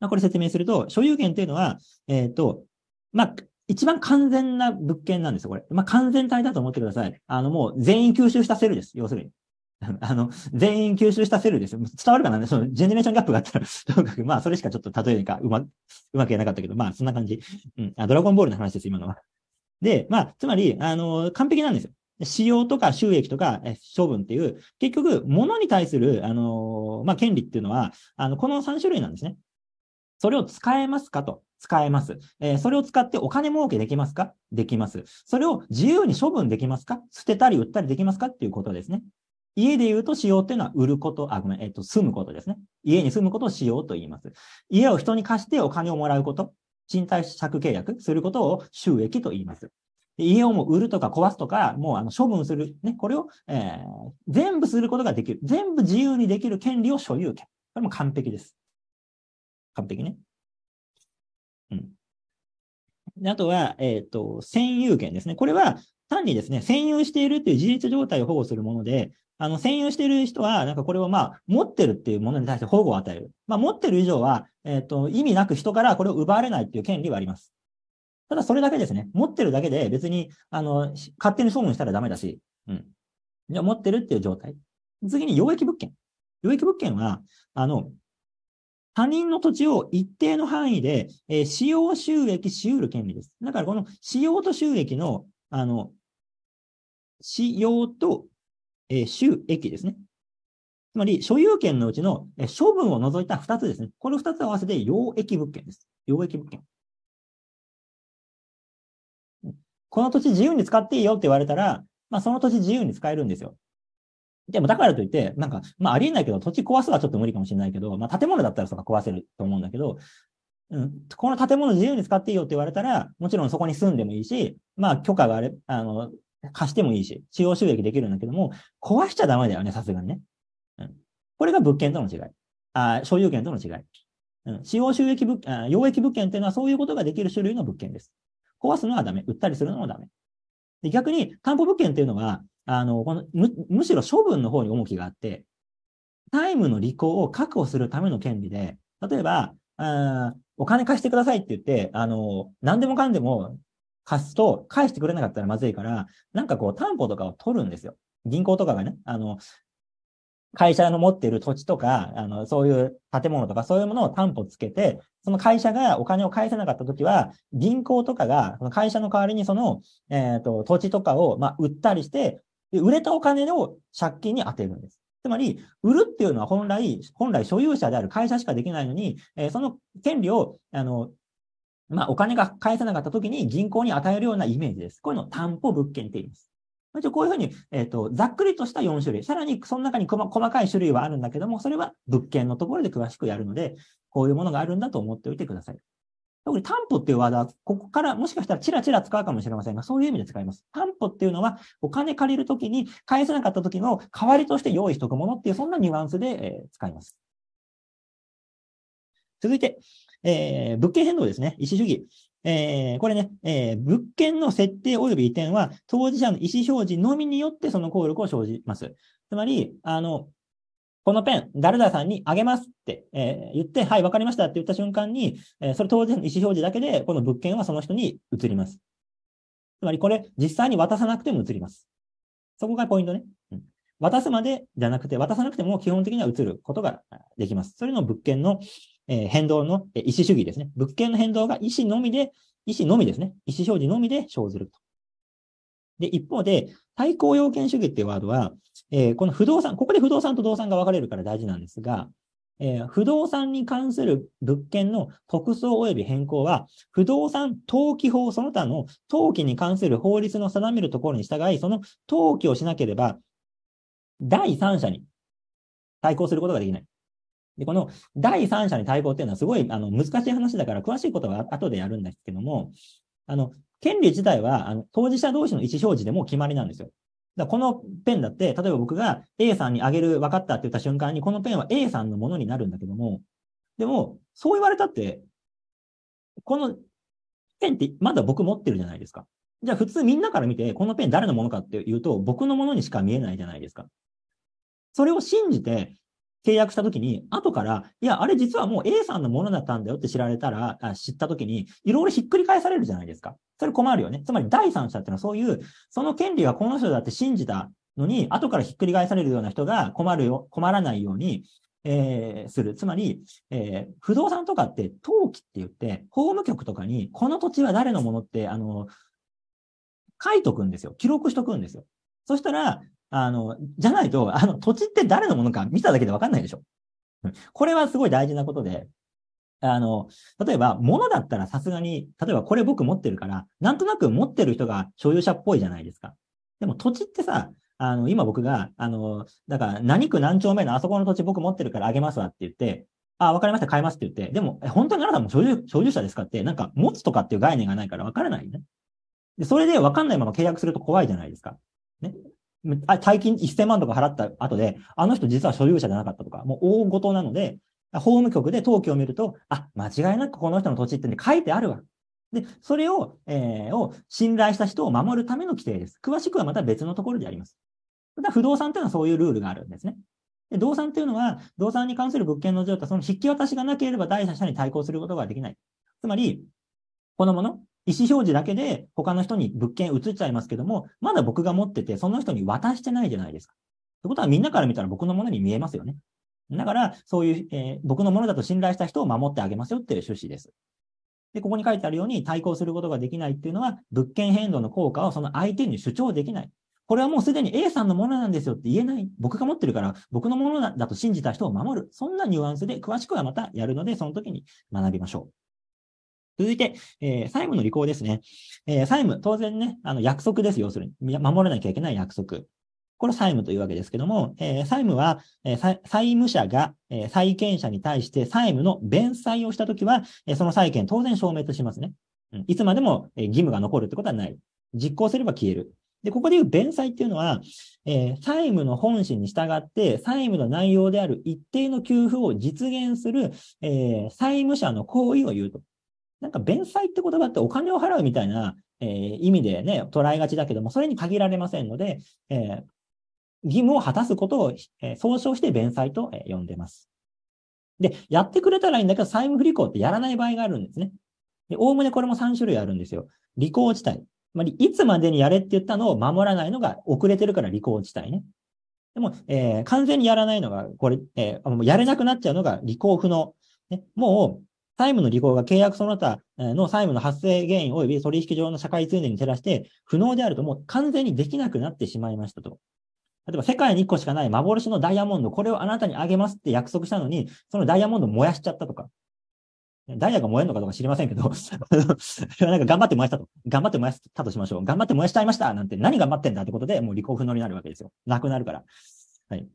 まあ、これ説明すると、所有権というのは、えっ、ー、と、まあ、一番完全な物件なんですよ、これ。まあ、完全体だと思ってください。あの、もう全員吸収したセルです、要するに。あの、全員吸収したセルです伝わるかなその、ジェネレーションギャップがあったら とにかく、まあ、それしかちょっと例えがうま、うまくやなかったけど、まあ、そんな感じ。うん。あ、ドラゴンボールの話です、今のは。で、まあ、つまり、あの、完璧なんですよ。使用とか収益とか処分っていう、結局、物に対する、あの、まあ、権利っていうのは、あの、この3種類なんですね。それを使えますかと。使えます。えー、それを使ってお金儲けできますかできます。それを自由に処分できますか捨てたり売ったりできますかっていうことですね。家で言うと使用っていうのは売ること、あ、ごめん、えっ、ー、と、住むことですね。家に住むことを使用と言います。家を人に貸してお金をもらうこと、賃貸借契約することを収益と言います。家をもう売るとか壊すとか、もうあの処分する、ね、これを、えー、全部することができる。全部自由にできる権利を所有権。これも完璧です。完璧ね。うん。であとは、えっ、ー、と、占有権ですね。これは単にですね、占有しているという事実状態を保護するもので、あの、占有している人は、なんかこれをまあ、持ってるっていうものに対して保護を与える。まあ、持ってる以上は、えっ、ー、と、意味なく人からこれを奪われないっていう権利はあります。ただそれだけですね。持ってるだけで別に、あの、勝手に処分したらダメだし、うん。じゃ持ってるっていう状態。次に、養液物件。養液物件は、あの、他人の土地を一定の範囲で、えー、使用収益し得る権利です。だからこの使用と収益の、あの、使用と、えー、収益ですね。つまり、所有権のうちの、えー、処分を除いた2つですね。この2つ合わせて、養益物件です。養益物件。この土地自由に使っていいよって言われたら、まあ、その土地自由に使えるんですよ。でもだからといって、なんか、まあありえないけど、土地壊すはちょっと無理かもしれないけど、まあ建物だったらそこ壊せると思うんだけど、うん、この建物自由に使っていいよって言われたら、もちろんそこに住んでもいいし、まあ許可があれ、あの、貸してもいいし、使用収益できるんだけども、壊しちゃダメだよね、さすがにね。うん。これが物件との違い。ああ、所有権との違い。うん。使用収益物、あ用益物件っていうのはそういうことができる種類の物件です。壊すのはダメ。売ったりするのもダメ。で逆に、担保物件っていうのは、あの、このむ、むしろ処分の方に重きがあって、タイムの履行を確保するための権利で、例えば、あお金貸してくださいって言って、あの、何でもかんでも貸すと返してくれなかったらまずいから、なんかこう担保とかを取るんですよ。銀行とかがね、あの、会社の持っている土地とか、あの、そういう建物とかそういうものを担保つけて、その会社がお金を返せなかったときは、銀行とかが、その会社の代わりにその、えっ、ー、と、土地とかを、まあ、売ったりして、で、売れたお金を借金に充てるんです。つまり、売るっていうのは本来、本来所有者である会社しかできないのに、えー、その権利を、あの、まあ、お金が返せなかった時に銀行に与えるようなイメージです。こういうのを担保物件って言います。こういうふうに、えっ、ー、と、ざっくりとした4種類。さらに、その中に細かい種類はあるんだけども、それは物件のところで詳しくやるので、こういうものがあるんだと思っておいてください。特に担保っていうワードは、ここからもしかしたらチラチラ使うかもしれませんが、そういう意味で使います。担保っていうのは、お金借りるときに返せなかったときの代わりとして用意しておくものっていう、そんなニュアンスで、えー、使います。続いて、えー、物件変動ですね。意思主義。えー、これね、えー、物件の設定及び移転は、当事者の意思表示のみによってその効力を生じます。つまり、あの、このペン、誰々さんにあげますって、えー、言って、はい、わかりましたって言った瞬間に、えー、それ当然意思表示だけで、この物件はその人に移ります。つまりこれ、実際に渡さなくても移ります。そこがポイントね。うん、渡すまでじゃなくて、渡さなくても基本的には移ることができます。それの物件の、えー、変動の、えー、意思主義ですね。物件の変動が意思のみで、意思のみですね。意思表示のみで生ずると。で、一方で、対抗要件主義っていうワードは、えー、この不動産、ここで不動産と動産が分かれるから大事なんですが、えー、不動産に関する物件の特装及び変更は、不動産登記法その他の登記に関する法律の定めるところに従い、その登記をしなければ、第三者に対抗することができない。で、この第三者に対抗っていうのはすごいあの難しい話だから、詳しいことは後でやるんですけども、あの、権利自体は、あの、当事者同士の意思表示でも決まりなんですよ。だこのペンだって、例えば僕が A さんにあげる分かったって言った瞬間に、このペンは A さんのものになるんだけども、でも、そう言われたって、このペンってまだ僕持ってるじゃないですか。じゃあ普通みんなから見て、このペン誰のものかっていうと、僕のものにしか見えないじゃないですか。それを信じて、契約したときに、後から、いや、あれ実はもう A さんのものだったんだよって知られたら、あ知ったときに、いろいろひっくり返されるじゃないですか。それ困るよね。つまり第三者っていうのはそういう、その権利はこの人だって信じたのに、後からひっくり返されるような人が困るよ、困らないように、えー、する。つまり、えー、不動産とかって登記って言って、法務局とかに、この土地は誰のものって、あの、書いとくんですよ。記録しとくんですよ。そしたら、あの、じゃないと、あの、土地って誰のものか見ただけでわかんないでしょ。これはすごい大事なことで、あの、例えば、物だったらさすがに、例えばこれ僕持ってるから、なんとなく持ってる人が所有者っぽいじゃないですか。でも土地ってさ、あの、今僕が、あの、だから何区何丁目のあそこの土地僕持ってるからあげますわって言って、あ、わかりました、買いますって言って、でも、本当にあなたも所有所有者ですかって、なんか持つとかっていう概念がないからわからないね。で、それでわかんないまま契約すると怖いじゃないですか。ね。あ大金1000万とか払った後で、あの人実は所有者じゃなかったとか、もう大事なので、法務局で登記を見ると、あ、間違いなくこの人の土地って書いてあるわ。で、それを、えー、を信頼した人を守るための規定です。詳しくはまた別のところであります。ただ、不動産というのはそういうルールがあるんですね。で、動産というのは、動産に関する物件の状態、その引き渡しがなければ第三者に対抗することができない。つまり、このもの、意思表示だけで他の人に物件移っちゃいますけども、まだ僕が持ってて、その人に渡してないじゃないですか。ってことはみんなから見たら僕のものに見えますよね。だから、そういう、えー、僕のものだと信頼した人を守ってあげますよっていう趣旨です。で、ここに書いてあるように対抗することができないっていうのは、物件変動の効果をその相手に主張できない。これはもうすでに A さんのものなんですよって言えない。僕が持ってるから、僕のものだと信じた人を守る。そんなニュアンスで詳しくはまたやるので、その時に学びましょう。続いて、えー、債務の履行ですね。えー、債務、当然ね、あの約束です、要するに。守らなきゃいけない約束。これ債務というわけですけども、えー、債務は、えー、債務者が、えー、債権者に対して債務の弁済をしたときは、えー、その債権当然消滅しますね。うん、いつまでも、えー、義務が残るってことはない。実行すれば消える。で、ここで言う弁済っていうのは、えー、債務の本心に従って、債務の内容である一定の給付を実現する、えー、債務者の行為を言うと。なんか弁済って言葉ってお金を払うみたいな、えー、意味でね、捉えがちだけども、それに限られませんので、えー、義務を果たすことを、えー、総称して弁済と、えー、呼んでます。で、やってくれたらいいんだけど、債務不履行ってやらない場合があるんですね。で、おおむねこれも3種類あるんですよ。履行自体。まり、いつまでにやれって言ったのを守らないのが遅れてるから履行自体ね。でも、えー、完全にやらないのが、これ、えー、やれなくなっちゃうのが履行不能。ね、もう、債務の履行が契約その他の債務の発生原因及び取引上の社会通念に照らして不能であるともう完全にできなくなってしまいましたと。例えば世界に1個しかない幻のダイヤモンド、これをあなたにあげますって約束したのに、そのダイヤモンド燃やしちゃったとか。ダイヤが燃えるのかどうか知りませんけど なんか頑張って燃やしたと。頑張って燃やしたとしましょう。頑張って燃やしちゃいましたなんて何頑張ってんだってことで、もう離婚不能になるわけですよ。なくなるから。はい。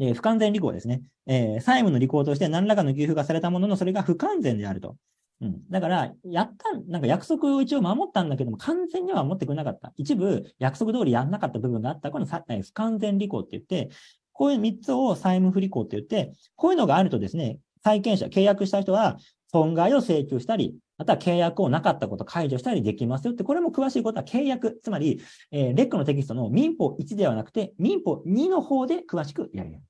えー、不完全履行ですね、えー、債務の履行として何らかの給付がされたものの、それが不完全であると。うん。だから、やった、なんか約束を一応守ったんだけども、完全には守ってくれなかった。一部、約束通りやんなかった部分があった。このえー、不完全履行って言って、こういう3つを債務不履行って言って、こういうのがあるとですね、債権者、契約した人は、損害を請求したり、または契約をなかったこと解除したりできますよって、これも詳しいことは契約、つまり、えー、レックのテキストの民法1ではなくて、民法2の方で詳しくやる。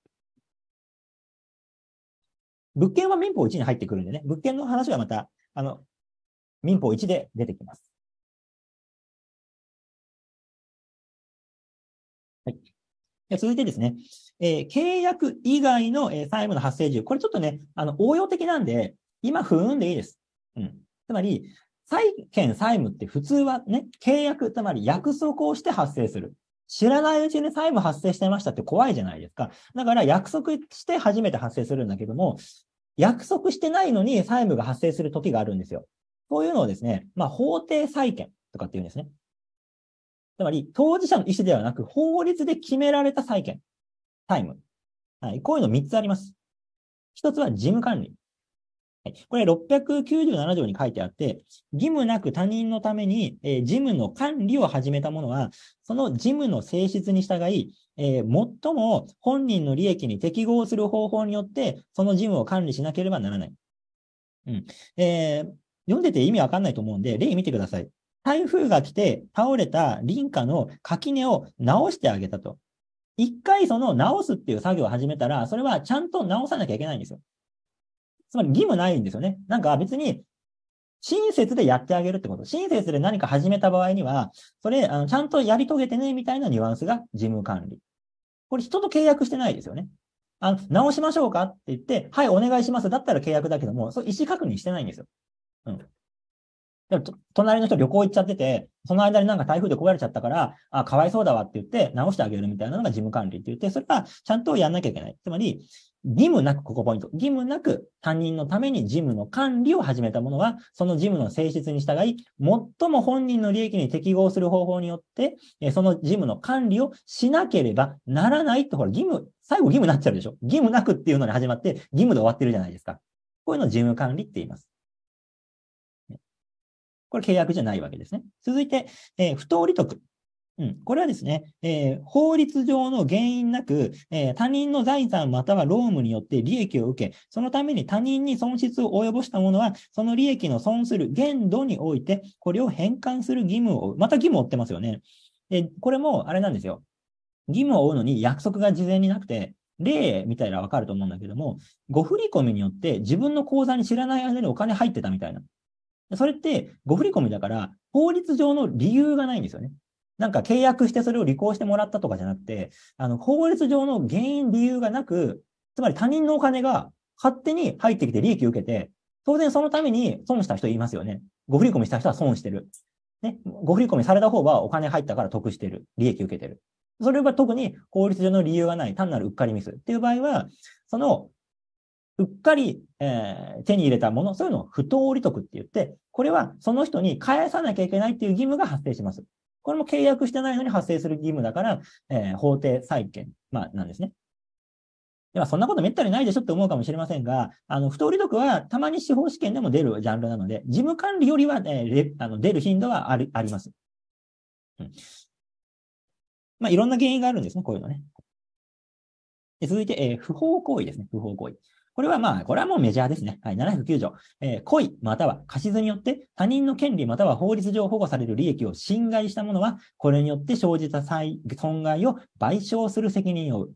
物件は民法1に入ってくるんでね、物件の話はまた、あの、民法1で出てきます。はい。続いてですね、えー、契約以外の、えー、債務の発生時、これちょっとね、あの、応用的なんで、今、不運でいいです。うん。つまり、債権債務って普通はね、契約、つまり約束をして発生する。知らないうちに債務発生してましたって怖いじゃないですか。だから約束して初めて発生するんだけども、約束してないのに債務が発生する時があるんですよ。そういうのをですね、まあ、法定債権とかって言うんですね。つまり、当事者の意思ではなく、法律で決められた債権、タイム。はい、こういうの3つあります。1つは事務管理。これ697条に書いてあって、義務なく他人のために、えー、事務の管理を始めた者は、その事務の性質に従い、えー、最も本人の利益に適合する方法によって、その事務を管理しなければならない。うん。えー、読んでて意味わかんないと思うんで、例見てください。台風が来て倒れた林家の垣根を直してあげたと。一回その直すっていう作業を始めたら、それはちゃんと直さなきゃいけないんですよ。つまり義務ないんですよね。なんか別に、親切でやってあげるってこと。親切で何か始めた場合には、それ、あの、ちゃんとやり遂げてね、みたいなニュアンスが事務管理。これ人と契約してないですよね。あの、直しましょうかって言って、はい、お願いします。だったら契約だけども、そう、意思確認してないんですよ。うん。でも、隣の人旅行行っちゃってて、その間になんか台風で壊れちゃったから、あ、かわいそうだわって言って直してあげるみたいなのが事務管理って言って、それはちゃんとやんなきゃいけない。つまり、義務なくここポイント。義務なく他人のために事務の管理を始めたものは、その事務の性質に従い、最も本人の利益に適合する方法によって、その事務の管理をしなければならないって、ほら、義務、最後義務になっちゃうでしょ。義務なくっていうのに始まって、義務で終わってるじゃないですか。こういうのを事務管理って言います。これ契約じゃないわけですね。続いて、えー、不当利得。うん、これはですね、えー、法律上の原因なく、えー、他人の財産または労務によって利益を受け、そのために他人に損失を及ぼしたものは、その利益の損する限度において、これを返還する義務を、また義務を負ってますよね。で、これもあれなんですよ。義務を負うのに約束が事前になくて、例みたいなわかると思うんだけども、ご振り込みによって自分の口座に知らない間にお金入ってたみたいな。それって誤振込だから、法律上の理由がないんですよね。なんか契約してそれを履行してもらったとかじゃなくて、あの、法律上の原因、理由がなく、つまり他人のお金が勝手に入ってきて利益を受けて、当然そのために損した人いますよね。誤振込した人は損してる。ね。誤振込された方はお金入ったから得してる。利益受けてる。それは特に法律上の理由がない、単なるうっかりミスっていう場合は、そのうっかり、えー、手に入れたもの、そういうのを不当利得って言って、これはその人に返さなきゃいけないっていう義務が発生します。これも契約してないのに発生する義務だから、えー、法定債権、まあ、なんですね。では、そんなことめったにないでしょって思うかもしれませんが、あの、不当利得はたまに司法試験でも出るジャンルなので、事務管理よりは、えー、あの出る頻度はありあります。うん。まあ、いろんな原因があるんですね、こういうのね。続いて、えー、不法行為ですね、不法行為。これはまあ、これはもうメジャーですね。はい、709条。えー、故意または過失によって他人の権利または法律上保護される利益を侵害した者は、これによって生じた損害を賠償する責任を負う。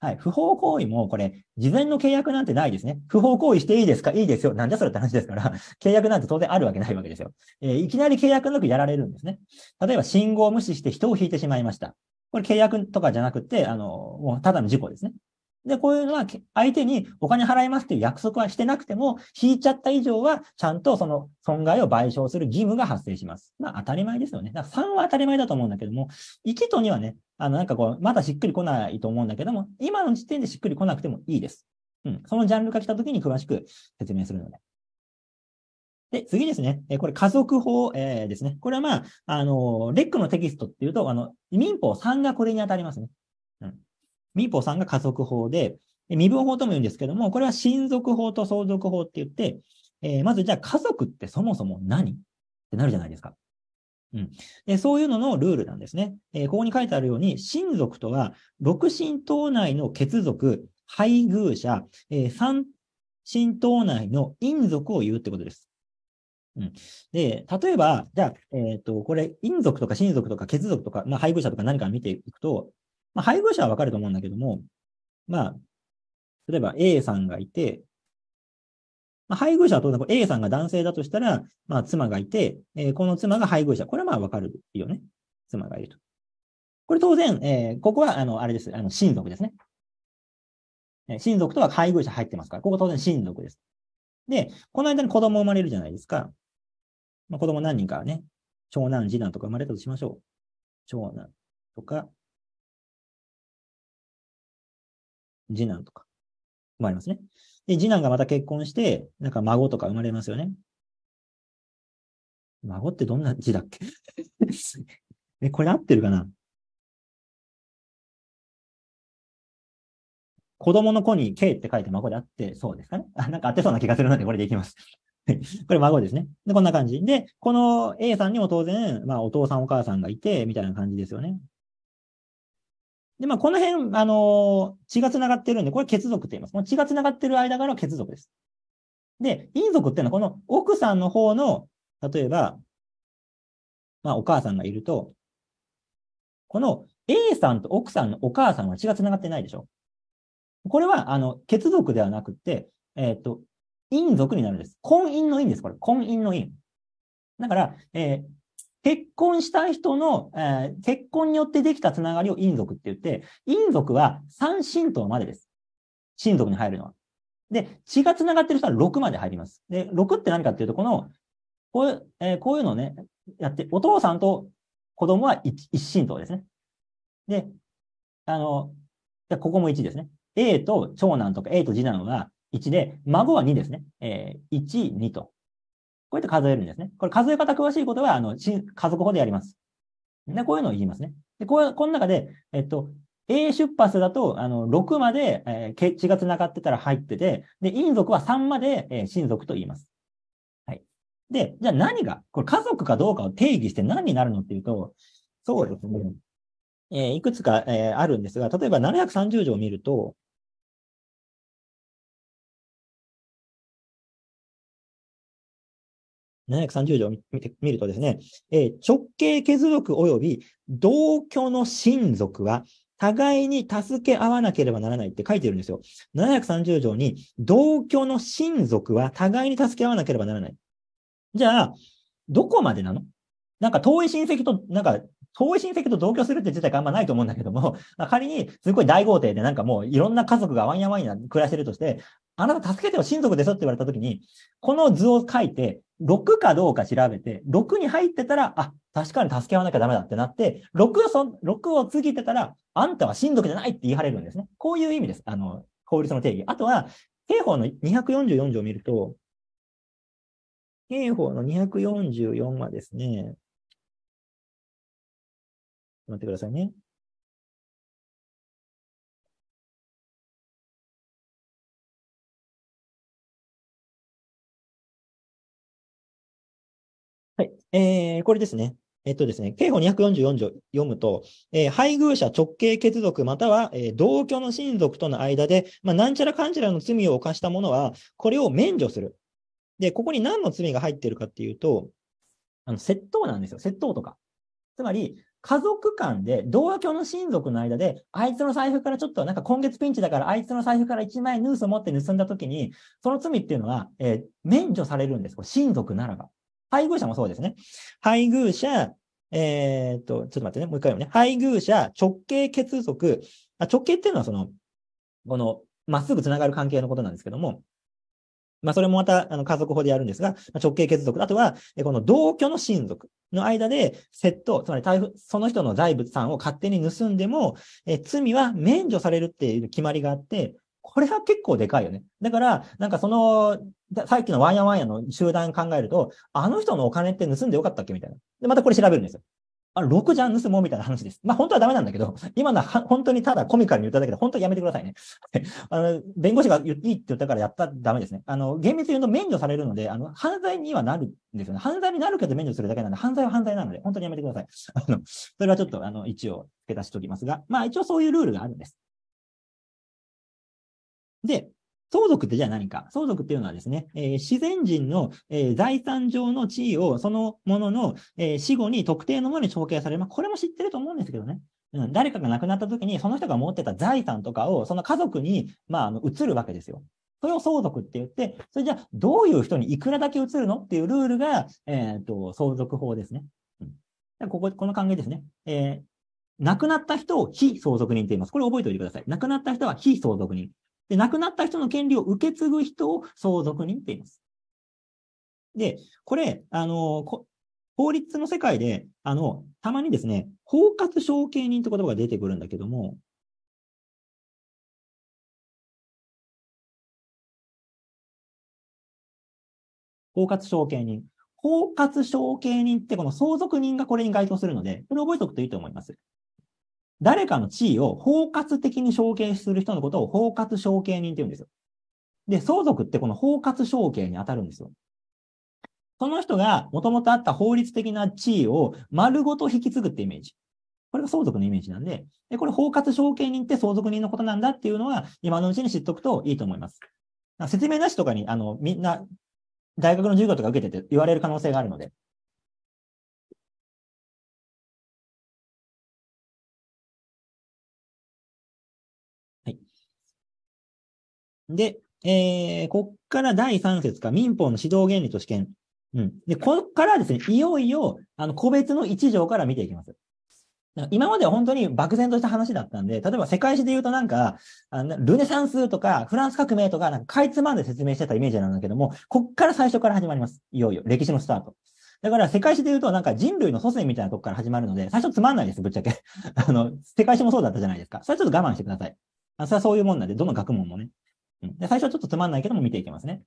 はい。不法行為も、これ、事前の契約なんてないですね。不法行為していいですかいいですよ。なんじゃそれって話ですから、契約なんて当然あるわけないわけですよ。えー、いきなり契約なくやられるんですね。例えば、信号を無視して人を引いてしまいました。これ契約とかじゃなくて、あの、もうただの事故ですね。で、こういうのは相手にお金払いますっていう約束はしてなくても、引いちゃった以上は、ちゃんとその損害を賠償する義務が発生します。まあ当たり前ですよね。だから3は当たり前だと思うんだけども、1と2はね、あのなんかこう、まだしっくりこないと思うんだけども、今の時点でしっくりこなくてもいいです。うん。そのジャンルが来た時に詳しく説明するので。で、次ですね。えこれ、家族法、えー、ですね。これはまあ、あの、レックのテキストっていうと、あの、民法3がこれに当たりますね。うん。民法さんが家族法で、身分法とも言うんですけども、これは親族法と相続法って言って、えー、まずじゃあ家族ってそもそも何ってなるじゃないですか。うん、でそういうののルールなんですね、えー、ここに書いてあるように、親族とは、六親等内の血族、配偶者、えー、三親等内の姻族を言うってことです。うん、で、例えば、じゃあ、えっ、ー、と、これ、姻族とか親族とか血族とか、まあ、配偶者とか何か見ていくと、まあ、配偶者はわかると思うんだけども、まあ、例えば A さんがいて、まあ、配偶者は当然 A さんが男性だとしたら、まあ、妻がいて、えー、この妻が配偶者。これはまあわかるよね。妻がいると。これ当然、えー、ここは、あの、あれです。あの、親族ですね。親族とは配偶者入ってますから、ここ当然親族です。で、この間に子供生まれるじゃないですか。まあ、子供何人かね、長男、次男とか生まれたとしましょう。長男とか、次男とか生ありますね。で、次男がまた結婚して、なんか孫とか生まれますよね。孫ってどんな字だっけ え、これ合ってるかな子供の子に K って書いて孫であってそうですかね。あ、なんか合ってそうな気がするので、これでいきます。これ孫ですね。で、こんな感じ。で、この A さんにも当然、まあお父さんお母さんがいて、みたいな感じですよね。で、まあ、この辺、あの、血が繋がってるんで、これ血族って言います。血が繋がってる間から血族です。で、陰族っていうのは、この奥さんの方の、例えば、まあ、お母さんがいると、この A さんと奥さんのお母さんは血が繋がってないでしょこれは、あの、血族ではなくて、えっ、と、陰族になるんです。婚姻の陰です、これ。婚姻の陰。だから、えー、結婚した人の、えー、結婚によってできたつながりを姻族って言って、姻族は3神道までです。親族に入るのは。で、血が繋がってる人は6まで入ります。で、6って何かっていうと、この、こういう、えー、こういうのをね、やって、お父さんと子供は一神道ですね。で、あの、ここも1ですね。A と長男とか A と次男は1で、孫は2ですね。えー、1、2と。こうやって数えるんですね。これ数え方詳しいことは、あの、家族法でやります。で、こういうのを言いますね。で、こう、この中で、えっと、A 出発だと、あの、6まで、えー、血が繋がってたら入ってて、で、陰族は3まで、えー、親族と言います。はい。で、じゃあ何が、これ家族かどうかを定義して何になるのっていうと、そうですね。えー、いくつか、えー、あるんですが、例えば730条を見ると、730条を見てみるとですね、えー、直系血族及び同居の親族は、互いに助け合わなければならないって書いてるんですよ。730条に、同居の親族は互いに助け合わなければならない。じゃあ、どこまでなのなんか遠い親戚と、なんか遠い親戚と同居するって自体があんまないと思うんだけども、まあ、仮にすごい大豪邸でなんかもういろんな家族がワンやワンヤ暮らしてるとして、あなた助けてよ、親族ですょ？って言われたときに、この図を書いて、6かどうか調べて、6に入ってたら、あ、確かに助け合わなきゃダメだってなって、6をそ、6を過ぎてたら、あんたは親族じゃないって言い張れるんですね。こういう意味です。あの、法律の定義。あとは、刑法の244条を見ると、刑法の244はですね、待ってくださいね。えー、これですね。えっとですね、刑法244条読むと、えー、配偶者直系血族または、えー、同居の親族との間で、まあ、なんちゃらかんちゃらの罪を犯した者は、これを免除する。で、ここに何の罪が入ってるかっていうと、あの、窃盗なんですよ。窃盗とか。つまり、家族間で、同居の親族の間で、あいつの財布からちょっと、なんか今月ピンチだから、あいつの財布から1枚ヌースを持って盗んだときに、その罪っていうのは、えー、免除されるんです。親族ならば。配偶者もそうですね。配偶者、えー、っと、ちょっと待ってね、もう一回読むね。配偶者、直径結束。あ直径っていうのはその、この、まっすぐ繋がる関係のことなんですけども、まあ、それもまた、あの、家族法でやるんですが、直系血族。あとは、この同居の親族の間で、窃盗、つまり、その人の財物さんを勝手に盗んでも、え罪は免除されるっていう決まりがあって、これは結構でかいよね。だから、なんかその、さっきのワンヤワンヤの集団考えると、あの人のお金って盗んでよかったっけみたいな。で、またこれ調べるんですよ。あ、6じゃん、盗もうみたいな話です。まあ、本当はダメなんだけど、今のは本当にただコミカルに言っただけで、本当にやめてくださいね。あの、弁護士がいいって言ったからやったらダメですね。あの、厳密に言うと免除されるので、あの、犯罪にはなるんですよね。犯罪になるけど免除するだけなんで、犯罪は犯罪なので、本当にやめてください。あの、それはちょっと、あの、一応付け足しておきますが、まあ、一応そういうルールがあるんです。で、相続ってじゃあ何か相続っていうのはですね、えー、自然人の、えー、財産上の地位をそのものの、えー、死後に特定のものに承継される。まあ、これも知ってると思うんですけどね。うん、誰かが亡くなった時に、その人が持ってた財産とかを、その家族に、まあ、あの、移るわけですよ。それを相続って言って、それじゃあ、どういう人にいくらだけ移るのっていうルールが、えっ、と、相続法ですね。うん、ここ、この関係ですね。え亡くなった人を非相続人って言います。これ覚えておいてください。亡くなった人は非相続人。で、亡くなった人の権利を受け継ぐ人を相続人って言います。で、これ、あの、法律の世界で、あの、たまにですね、包括承継人って言葉が出てくるんだけども、包括承継人。包括承継人ってこの相続人がこれに該当するので、これ覚えておくといいと思います。誰かの地位を包括的に承継する人のことを包括承継人って言うんですよ。で、相続ってこの包括承継に当たるんですよ。その人が元々あった法律的な地位を丸ごと引き継ぐってイメージ。これが相続のイメージなんで、でこれ包括承継人って相続人のことなんだっていうのは今のうちに知っておくといいと思います。説明なしとかに、あの、みんな、大学の授業とか受けてて言われる可能性があるので。で、えー、こっから第3節か、民法の指導原理と試験。うん。で、こっからですね、いよいよ、あの、個別の1条から見ていきます。今までは本当に漠然とした話だったんで、例えば世界史で言うとなんか、あのルネサンスとかフランス革命とか、なんかかいつまんで説明してたイメージなんだけども、こっから最初から始まります。いよいよ、歴史のスタート。だから世界史で言うとなんか人類の祖先みたいなとこから始まるので、最初つまんないです、ぶっちゃけ。あの、世界史もそうだったじゃないですか。それはちょっと我慢してください。それはそういうもんなんで、どの学問もね。で最初はちょっとつまんないけども見ていきますね。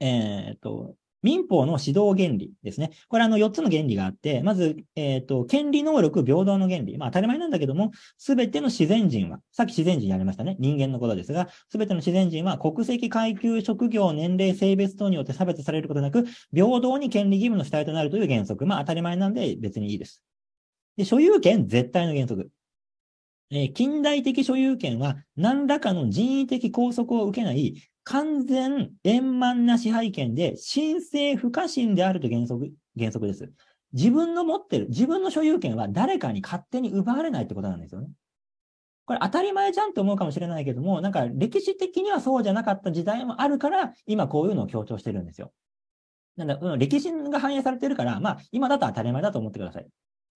えー、っと、民法の指導原理ですね。これあの4つの原理があって、まず、えっ、と、権利能力平等の原理。まあ当たり前なんだけども、すべての自然人は、さっき自然人やりましたね。人間のことですが、すべての自然人は国籍、階級、職業、年齢、性別等によって差別されることなく、平等に権利義務の主体となるという原則。まあ当たり前なんで別にいいです。で、所有権絶対の原則。え近代的所有権は何らかの人為的拘束を受けない完全円満な支配権で申請不可侵であると原則、原則です。自分の持ってる、自分の所有権は誰かに勝手に奪われないってことなんですよね。これ当たり前じゃんと思うかもしれないけども、なんか歴史的にはそうじゃなかった時代もあるから、今こういうのを強調してるんですよ。なんだ、うん、歴史が反映されてるから、まあ、今だと当たり前だと思ってください。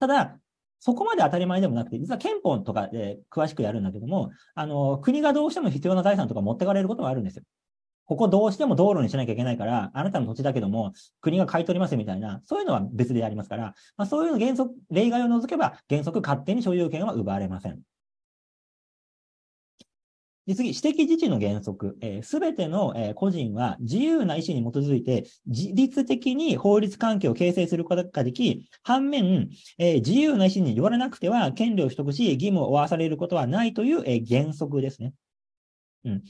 ただ、そこまで当たり前でもなくて、実は憲法とかで詳しくやるんだけども、あの、国がどうしても必要な財産とか持ってかれることもあるんですよ。ここどうしても道路にしなきゃいけないから、あなたの土地だけども、国が買い取りますみたいな、そういうのは別でやりますから、まあ、そういうの原則、例外を除けば、原則勝手に所有権は奪われません。次、私的自治の原則。す、えー、べ、ての、えー、個人は自由な意思に基づいて、自律的に法律関係を形成することができ、反面、えー、自由な意思によらなくては、権利を取得し、義務を負わされることはないという、えー、原則ですね。うん。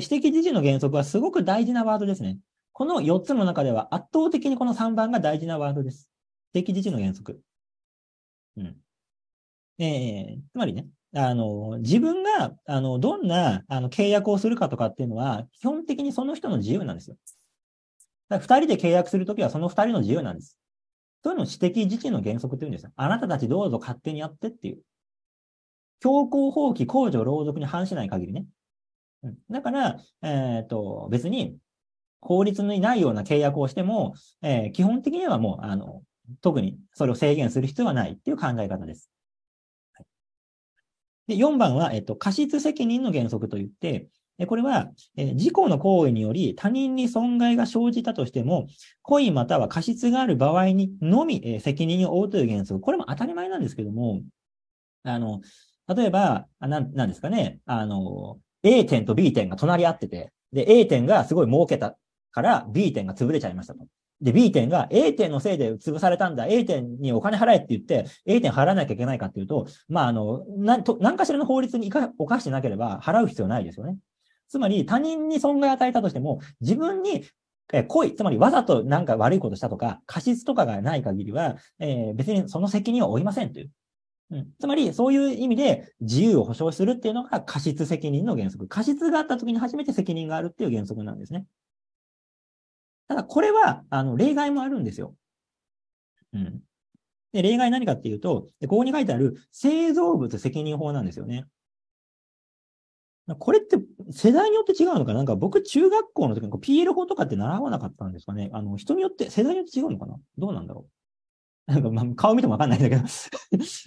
私的自治の原則はすごく大事なワードですね。この4つの中では圧倒的にこの3番が大事なワードです。私的自治の原則。うん。えー、つまりね、あの、自分が、あの、どんな、あの、契約をするかとかっていうのは、基本的にその人の自由なんですよ。だから二人で契約するときはその二人の自由なんです。そういうのを私的自治の原則って言うんですよ。あなたたちどうぞ勝手にやってっていう。強行放棄、公助、労働に反しない限りね。うん、だから、えっ、ー、と、別に、法律にないような契約をしても、えー、基本的にはもう、あの、特にそれを制限する必要はないっていう考え方です。で、4番は、えっと、過失責任の原則といって、これは、え事故の行為により他人に損害が生じたとしても、故意または過失がある場合にのみ、え責任を負うという原則。これも当たり前なんですけども、あの、例えば、ななんですかね、あの、A 点と B 点が隣り合ってて、で、A 点がすごい儲けたから B 点が潰れちゃいましたと。で、B 店が A 店のせいで潰されたんだ、A 店にお金払えって言って、A 店払わなきゃいけないかっていうと、まあ、あの、なと何かしらの法律に犯してなければ払う必要ないですよね。つまり、他人に損害を与えたとしても、自分にえ故意、つまりわざとなんか悪いことしたとか、過失とかがない限りは、えー、別にその責任を負いませんという。うん、つまり、そういう意味で自由を保障するっていうのが過失責任の原則。過失があった時に初めて責任があるっていう原則なんですね。ただ、これは、あの、例外もあるんですよ。うん。で、例外何かっていうと、ここに書いてある製造物責任法なんですよね。これって世代によって違うのかなんか僕中学校の時に PL 法とかって習わなかったんですかねあの、人によって、世代によって違うのかなどうなんだろうなんか、まあ、顔見てもわかんないんだけど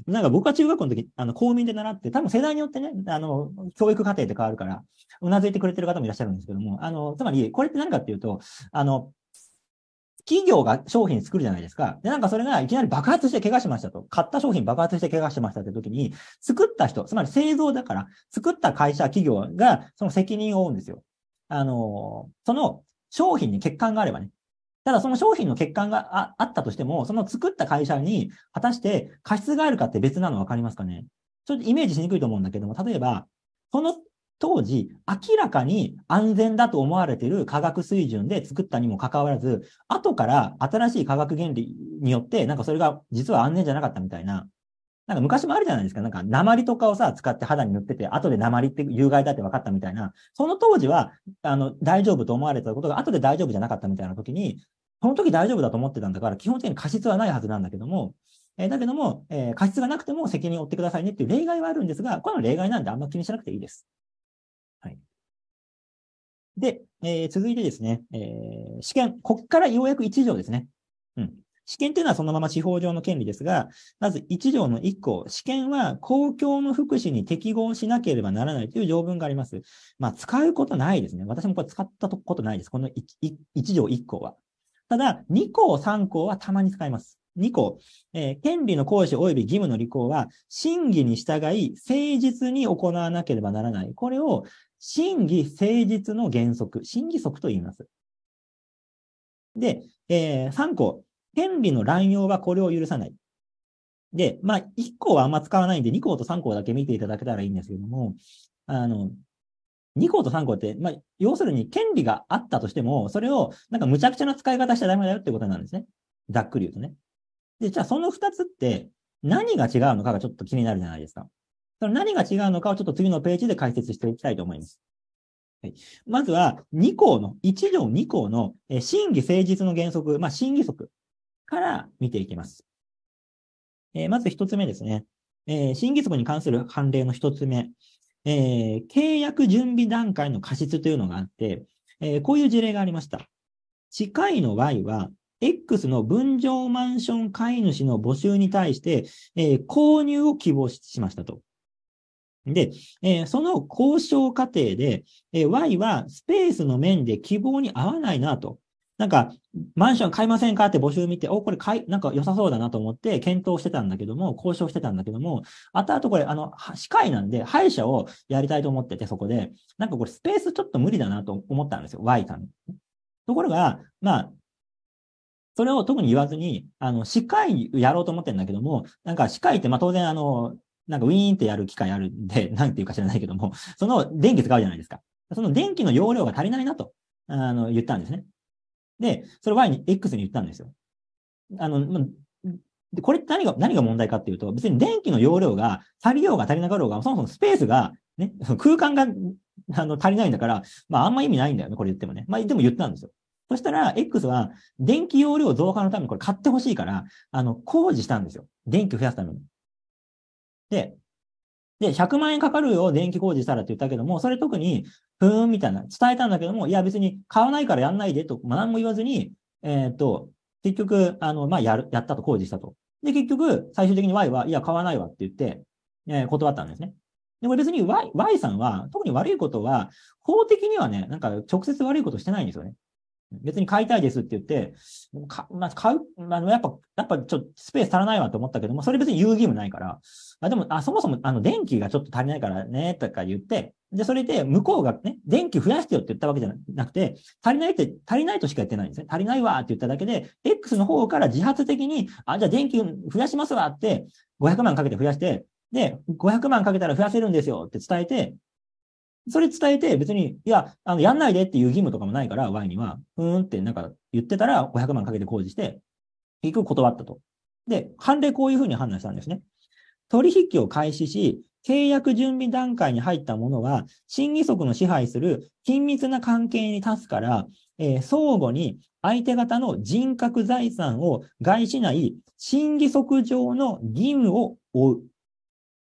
なんか僕は中学校の時、あの、公民で習って、多分世代によってね、あの、教育過程って変わるから、うなずいてくれてる方もいらっしゃるんですけども、あの、つまり、これって何かっていうと、あの、企業が商品作るじゃないですか。で、なんかそれがいきなり爆発して怪我しましたと。買った商品爆発して怪我しましたって時に、作った人、つまり製造だから、作った会社、企業がその責任を負うんですよ。あの、その商品に欠陥があればね。ただその商品の欠陥があったとしても、その作った会社に果たして過失があるかって別なの分かりますかねちょっとイメージしにくいと思うんだけども、例えば、その当時、明らかに安全だと思われている科学水準で作ったにもかかわらず、後から新しい科学原理によって、なんかそれが実は安全じゃなかったみたいな、なんか昔もあるじゃないですか。なんか鉛とかをさ、使って肌に塗ってて、後で鉛って有害だって分かったみたいな。その当時は、あの、大丈夫と思われたことが後で大丈夫じゃなかったみたいな時に、この時大丈夫だと思ってたんだから、基本的に過失はないはずなんだけども、えー、だけども、えー、過失がなくても責任を負ってくださいねっていう例外はあるんですが、この例外なんであんま気にしなくていいです。はい。で、えー、続いてですね、えー、試験、こっからようやく1条ですね。うん。試験というのはそのまま司法上の権利ですが、まず1条の1項、試験は公共の福祉に適合しなければならないという条文があります。まあ、使うことないですね。私もこれ使ったことないです。この 1, 1条1項は。ただ、2項3項はたまに使います。2項、えー、権利の行使及び義務の履行は、審議に従い、誠実に行わなければならない。これを、審議誠実の原則、審議則と言います。で、えー、3項、権利の乱用はこれを許さない。で、まあ、1項はあんま使わないんで、2項と3項だけ見ていただけたらいいんですけども、あの、2項と3項って、まあ、要するに権利があったとしても、それをなんか無茶苦茶な使い方しちゃダメだよってことなんですね。ざっくり言うとね。で、じゃあその2つって何が違うのかがちょっと気になるじゃないですか。その何が違うのかをちょっと次のページで解説していきたいと思います。はい、まずは2項の、1条2項の、え審議誠実の原則、まあ、審議則から見ていきます。えー、まず一つ目ですね。えー、新規部に関する判例の一つ目。えー、契約準備段階の過失というのがあって、えー、こういう事例がありました。近いの Y は、X の分譲マンション買い主の募集に対して、えー、購入を希望しましたと。で、えー、その交渉過程で、えー、Y はスペースの面で希望に合わないなと。なんか、マンション買いませんかって募集見て、お、これ買い、なんか良さそうだなと思って検討してたんだけども、交渉してたんだけども、後々これ、あの、歯科医なんで、歯医者をやりたいと思ってて、そこで、なんかこれスペースちょっと無理だなと思ったんですよ、Y さん。ところが、まあ、それを特に言わずに、あの、歯科医やろうと思ってんだけども、なんか歯科医って、まあ当然あの、なんかウィーンってやる機会あるんで、なんていうか知らないけども、その電気使うじゃないですか。その電気の容量が足りないなと、あの、言ったんですね。で、それ Y に X に言ったんですよ。あの、まで、これって何が、何が問題かっていうと、別に電気の容量が足りようが足りなかろうが、そもそもスペースが、ね、空間が、あの、足りないんだから、まあ、あんま意味ないんだよね、これ言ってもね。まあ、でも言ったんですよ。そしたら、X は、電気容量増加のためにこれ買ってほしいから、あの、工事したんですよ。電気を増やすために。で、で、100万円かかるよ、電気工事したらって言ったけども、それ特に、ふーんみたいな、伝えたんだけども、いや別に買わないからやんないでと、何も言わずに、えっ、と、結局、あの、まあ、やる、やったと、工事したと。で、結局、最終的に Y は、いや、買わないわって言って、えー、断ったんですね。でも別に Y, y さんは、特に悪いことは、法的にはね、なんか直接悪いことしてないんですよね。別に買いたいですって言って、かまあ、買う、まあ、やっぱ、やっぱちょっとスペース足らないわと思ったけども、それ別に言う義務ないから、あでも、あ、そもそも、あの、電気がちょっと足りないからね、とか言って、で、それで、向こうがね、電気増やしてよって言ったわけじゃなくて、足りないって、足りないとしか言ってないんですね。足りないわって言っただけで、X の方から自発的に、あ、じゃあ電気増やしますわって、500万かけて増やして、で、500万かけたら増やせるんですよって伝えて、それ伝えて、別に、いや、あの、やんないでっていう義務とかもないから、Y には、うーんってなんか言ってたら、500万かけて工事して、結局断ったと。で、判例こういうふうに判断したんですね。取引を開始し、契約準備段階に入ったものは、審議則の支配する緊密な関係に立つから、えー、相互に相手方の人格財産を害しない審議則上の義務を負う。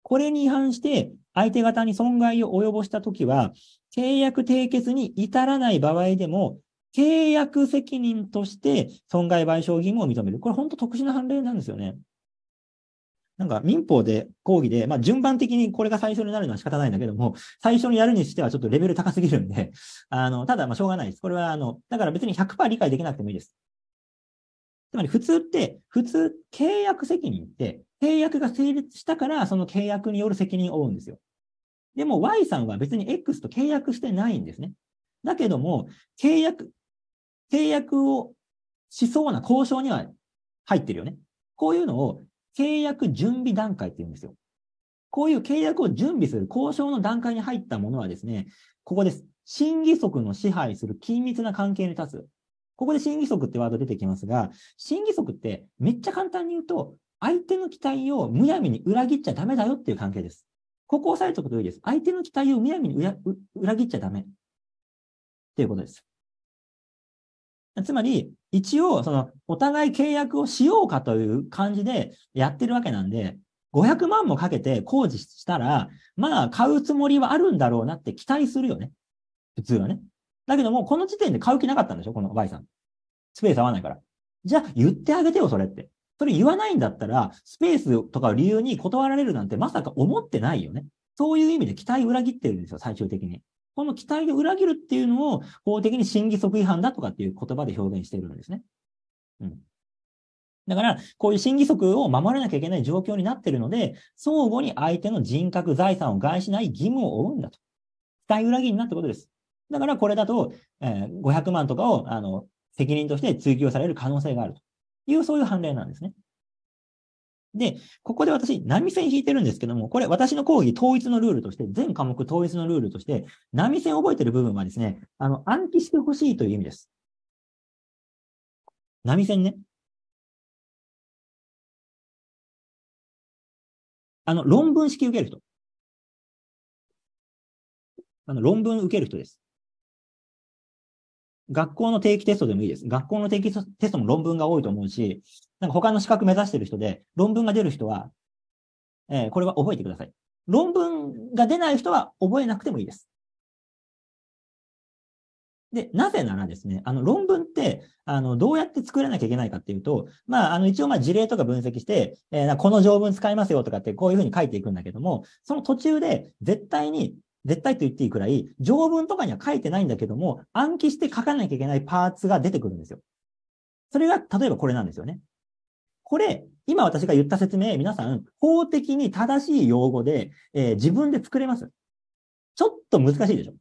これに違反して相手方に損害を及ぼしたときは、契約締結に至らない場合でも、契約責任として損害賠償義務を認める。これ本当特殊な判例なんですよね。なんか民法で講義で、まあ順番的にこれが最初になるのは仕方ないんだけども、最初にやるにしてはちょっとレベル高すぎるんで、あの、ただまあしょうがないです。これはあの、だから別に100%理解できなくてもいいです。つまり普通って、普通、契約責任って、契約が成立したから、その契約による責任を負うんですよ。でも Y さんは別に X と契約してないんですね。だけども、契約、契約をしそうな交渉には入ってるよね。こういうのを契約準備段階って言うんですよ。こういう契約を準備する交渉の段階に入ったものはですね、ここです。審議則の支配する緊密な関係に立つ。ここで審議則ってワード出てきますが、審議則ってめっちゃ簡単に言うと、相手の期待をむやみに裏切っちゃダメだよっていう関係です。ここ押さえておくといいです。相手の期待をむやみに裏裏切っちゃダメ。っていうことです。つまり、一応、その、お互い契約をしようかという感じでやってるわけなんで、500万もかけて工事したら、まあ、買うつもりはあるんだろうなって期待するよね。普通はね。だけども、この時点で買う気なかったんでしょこの Y さん。スペース合わないから。じゃあ、言ってあげてよ、それって。それ言わないんだったら、スペースとかを理由に断られるなんてまさか思ってないよね。そういう意味で期待裏切ってるんですよ、最終的に。この期待で裏切るっていうのを法的に審議則違反だとかっていう言葉で表現しているんですね。うん。だから、こういう審議則を守らなきゃいけない状況になってるので、相互に相手の人格、財産を害しない義務を負うんだと。期待裏切りになったことです。だからこれだと、えー、500万とかをあの責任として追及される可能性があるという、そういう判例なんですね。で、ここで私、波線引いてるんですけども、これ私の講義統一のルールとして、全科目統一のルールとして、波線を覚えてる部分はですね、あの、暗記してほしいという意味です。波線ね。あの、論文式受ける人。あの、論文受ける人です。学校の定期テストでもいいです。学校の定期テストも論文が多いと思うし、なんか他の資格目指してる人で、論文が出る人は、えー、これは覚えてください。論文が出ない人は覚えなくてもいいです。で、なぜならですね、あの論文って、あの、どうやって作らなきゃいけないかっていうと、まあ、あの、一応まあ事例とか分析して、えー、この条文使いますよとかってこういうふうに書いていくんだけども、その途中で絶対に絶対と言っていいくらい、条文とかには書いてないんだけども、暗記して書かなきゃいけないパーツが出てくるんですよ。それが、例えばこれなんですよね。これ、今私が言った説明、皆さん、法的に正しい用語で、えー、自分で作れます。ちょっと難しいでしょ。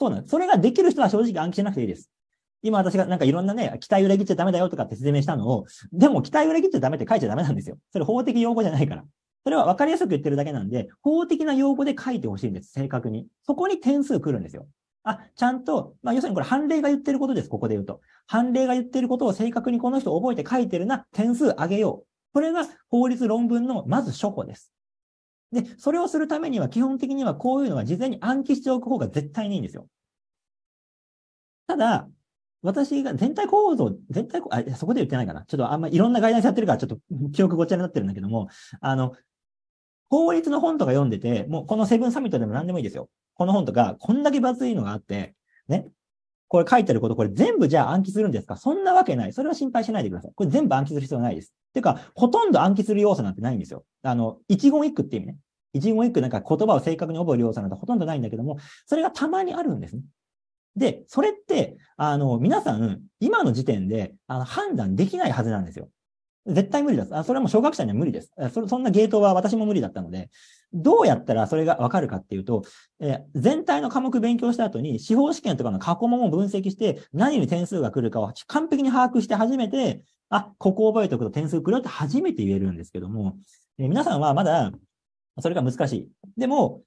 そうなんです。それができる人は正直暗記しなくていいです。今私がなんかいろんなね、期待裏切っちゃダメだよとかって説明したのを、でも期待裏切っちゃダメって書いちゃダメなんですよ。それ法的用語じゃないから。それは分かりやすく言ってるだけなんで、法的な用語で書いてほしいんです、正確に。そこに点数来るんですよ。あ、ちゃんと、まあ、要するにこれ判例が言ってることです、ここで言うと。判例が言ってることを正確にこの人覚えて書いてるな、点数上げよう。これが法律論文のまず初歩です。で、それをするためには基本的にはこういうのは事前に暗記しておく方が絶対にいいんですよ。ただ、私が全体構造、全体構、あ、そこで言ってないかな。ちょっとあんまいろんなガイダンスやってるから、ちょっと記憶ごちゃになってるんだけども、あの、法律の本とか読んでて、もうこのセブンサミットでも何でもいいですよ。この本とか、こんだけツイいのがあって、ね。これ書いてあること、これ全部じゃあ暗記するんですかそんなわけない。それは心配しないでください。これ全部暗記する必要ないです。てか、ほとんど暗記する要素なんてないんですよ。あの、一言一句って意味ね。一言一句なんか言葉を正確に覚える要素なんてほとんどないんだけども、それがたまにあるんですね。で、それって、あの、皆さん、今の時点で、あの、判断できないはずなんですよ。絶対無理です。あそれはもう小学者には無理です。そそんなゲートは私も無理だったので、どうやったらそれがわかるかっていうと、えー、全体の科目勉強した後に司法試験とかの過去問を分析して、何に点数が来るかを完璧に把握して初めて、あ、ここ覚えておくと点数来るよって初めて言えるんですけども、えー、皆さんはまだそれが難しい。でも、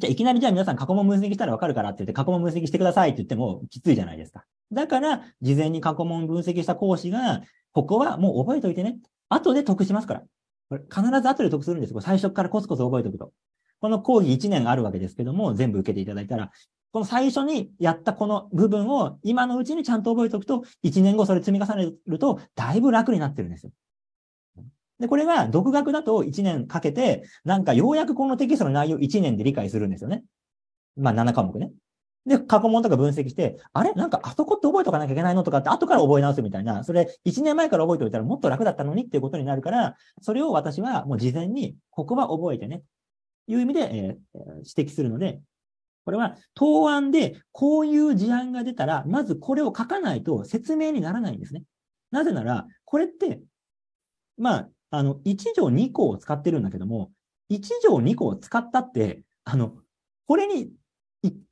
じゃあいきなりじゃあ皆さん過去問分析したらわかるからって言って過去問分析してくださいって言ってもきついじゃないですか。だから事前に過去問分析した講師が、ここはもう覚えておいてね。後で得しますから。これ必ず後で得するんですよ。最初からコツコツ覚えておくと。この講義1年あるわけですけども、全部受けていただいたら、この最初にやったこの部分を今のうちにちゃんと覚えておくと、1年後それ積み重ねると、だいぶ楽になってるんですよ。で、これが独学だと1年かけて、なんかようやくこのテキストの内容1年で理解するんですよね。まあ7科目ね。で、過去問とか分析して、あれなんかあそこって覚えとかなきゃいけないのとかって後から覚え直すみたいな、それ1年前から覚えておいたらもっと楽だったのにっていうことになるから、それを私はもう事前に、ここは覚えてね。いう意味で、えー、指摘するので、これは答案でこういう事案が出たら、まずこれを書かないと説明にならないんですね。なぜなら、これって、まあ、あの、1条2項を使ってるんだけども、1条2項を使ったって、あの、これに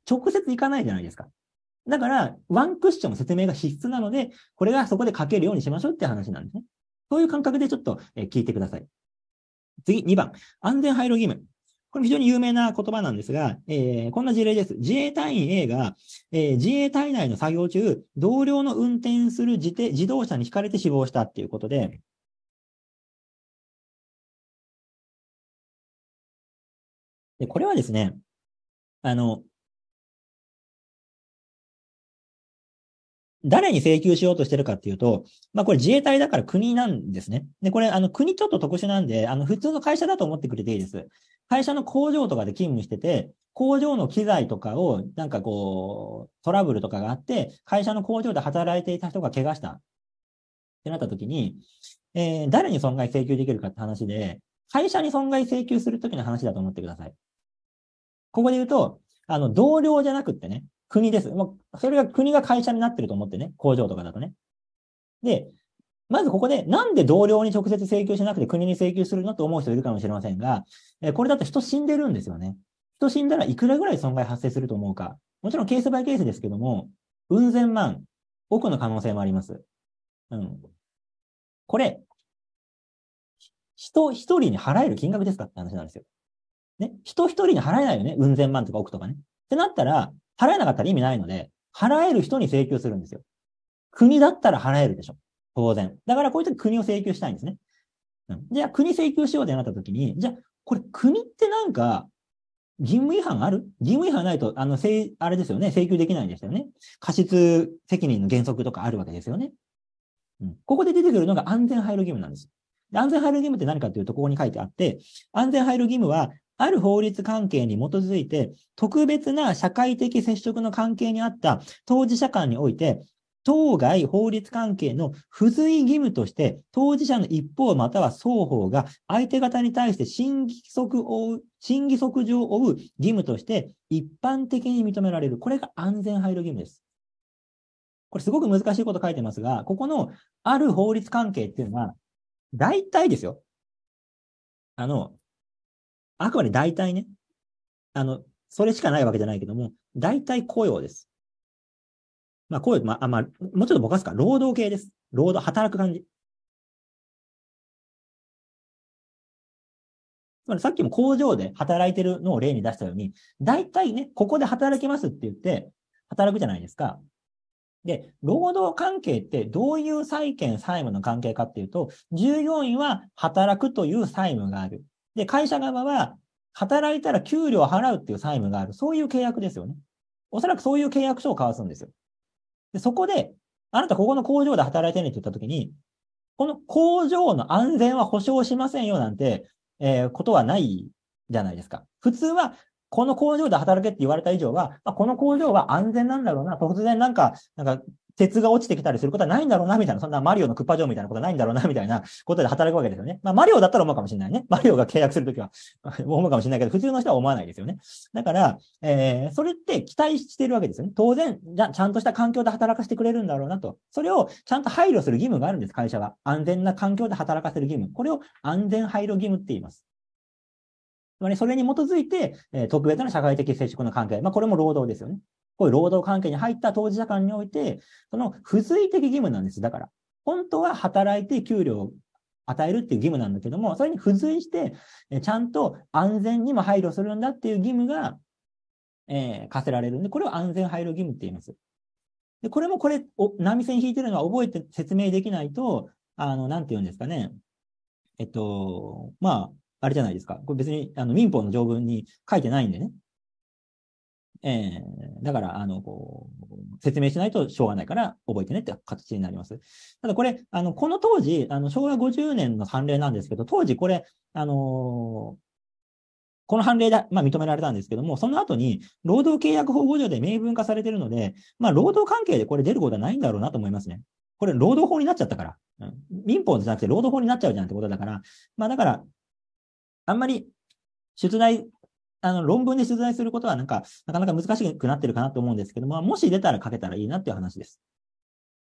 直接いかないじゃないですか。だから、ワンクッション説明が必須なので、これがそこで書けるようにしましょうって話なんですね。そういう感覚でちょっと、え聞いてください。次、2番。安全配慮義務。これ非常に有名な言葉なんですが、えー、こんな事例です。自衛隊員 A が、えー、自衛隊内の作業中、同僚の運転する自自動車にひかれて死亡したっていうことで、で、これはですね、あの、誰に請求しようとしてるかっていうと、まあこれ自衛隊だから国なんですね。で、これあの国ちょっと特殊なんで、あの普通の会社だと思ってくれていいです。会社の工場とかで勤務してて、工場の機材とかをなんかこうトラブルとかがあって、会社の工場で働いていた人が怪我したってなった時に、えー、誰に損害請求できるかって話で、会社に損害請求するときの話だと思ってください。ここで言うと、あの、同僚じゃなくってね、国です。もう、それが国が会社になってると思ってね、工場とかだとね。で、まずここで、なんで同僚に直接請求しなくて国に請求するのと思う人いるかもしれませんが、えこれだと人死んでるんですよね。人死んだらいくらぐらい損害発生すると思うか。もちろんケースバイケースですけども、うん千万、億の可能性もあります。うん。これ、人一人に払える金額ですかって話なんですよ。ね、人一人に払えないよね。うん千万とか億とかね。ってなったら、払えなかったら意味ないので、払える人に請求するんですよ。国だったら払えるでしょ。当然。だからこういう時国を請求したいんですね。うん、じゃあ国請求しようってなった時に、じゃあこれ国ってなんか、義務違反ある義務違反ないと、あの、せあれですよね。請求できないんですよね。過失責任の原則とかあるわけですよね。うん、ここで出てくるのが安全配慮義務なんです。安全配慮義務って何かっていうと、ここに書いてあって、安全配慮義務はある法律関係に基づいて、特別な社会的接触の関係にあった当事者間において、当該法律関係の付随義務として、当事者の一方または双方が相手方に対して審議則を審議則上を負う義務として一般的に認められる。これが安全配慮義務です。これすごく難しいこと書いてますが、ここのある法律関係っていうのは、大体ですよ。あの、あくまで大体ね、あの、それしかないわけじゃないけども、大体雇用です。まあ、雇用、まあ、まあ、もうちょっとぼかすか、労働系です。労働、働く感じ。まさっきも工場で働いてるのを例に出したように、大体ね、ここで働きますって言って、働くじゃないですか。で、労働関係ってどういう債権、債務の関係かっていうと、従業員は働くという債務がある。で、会社側は、働いたら給料を払うっていう債務がある。そういう契約ですよね。おそらくそういう契約書を交わすんですよ。で、そこで、あなたここの工場で働いてねって言ったときに、この工場の安全は保証しませんよなんて、えー、ことはないじゃないですか。普通は、この工場で働けって言われた以上は、まあ、この工場は安全なんだろうな、突然なんか、なんか鉄が落ちてきたりすることはないんだろうな、みたいな。そんなマリオのクッパ城みたいなことはないんだろうな、みたいなことで働くわけですよね。まあ、マリオだったら思うかもしれないね。マリオが契約するときは 思うかもしれないけど、普通の人は思わないですよね。だから、えー、それって期待してるわけですよね。当然、じゃちゃんとした環境で働かせてくれるんだろうなと。それをちゃんと配慮する義務があるんです、会社は。安全な環境で働かせる義務。これを安全配慮義務って言います。つまり、それに基づいて、え特別な社会的接触の関係。まあ、これも労働ですよね。こういう労働関係に入った当事者間において、その付随的義務なんです。だから。本当は働いて給料を与えるっていう義務なんだけども、それに付随して、ちゃんと安全にも配慮するんだっていう義務が、えー、課せられるんで、これを安全配慮義務って言います。で、これもこれ、お波線引いてるのは覚えて説明できないと、あの、なんて言うんですかね。えっと、まあ、あれじゃないですか。これ別に、あの、民法の条文に書いてないんでね。ええー、だから、あの、こう、説明しないとしょうがないから覚えてねって形になります。ただこれ、あの、この当時、あの、昭和50年の判例なんですけど、当時これ、あのー、この判例だ、まあ認められたんですけども、その後に、労働契約法5条で明文化されてるので、まあ労働関係でこれ出ることはないんだろうなと思いますね。これ、労働法になっちゃったから。うん、民法じゃなくて労働法になっちゃうじゃんってことだから、まあだから、あんまり出題あの、論文で取材することはなんか、なかなか難しくなってるかなと思うんですけども、もし出たら書けたらいいなっていう話です。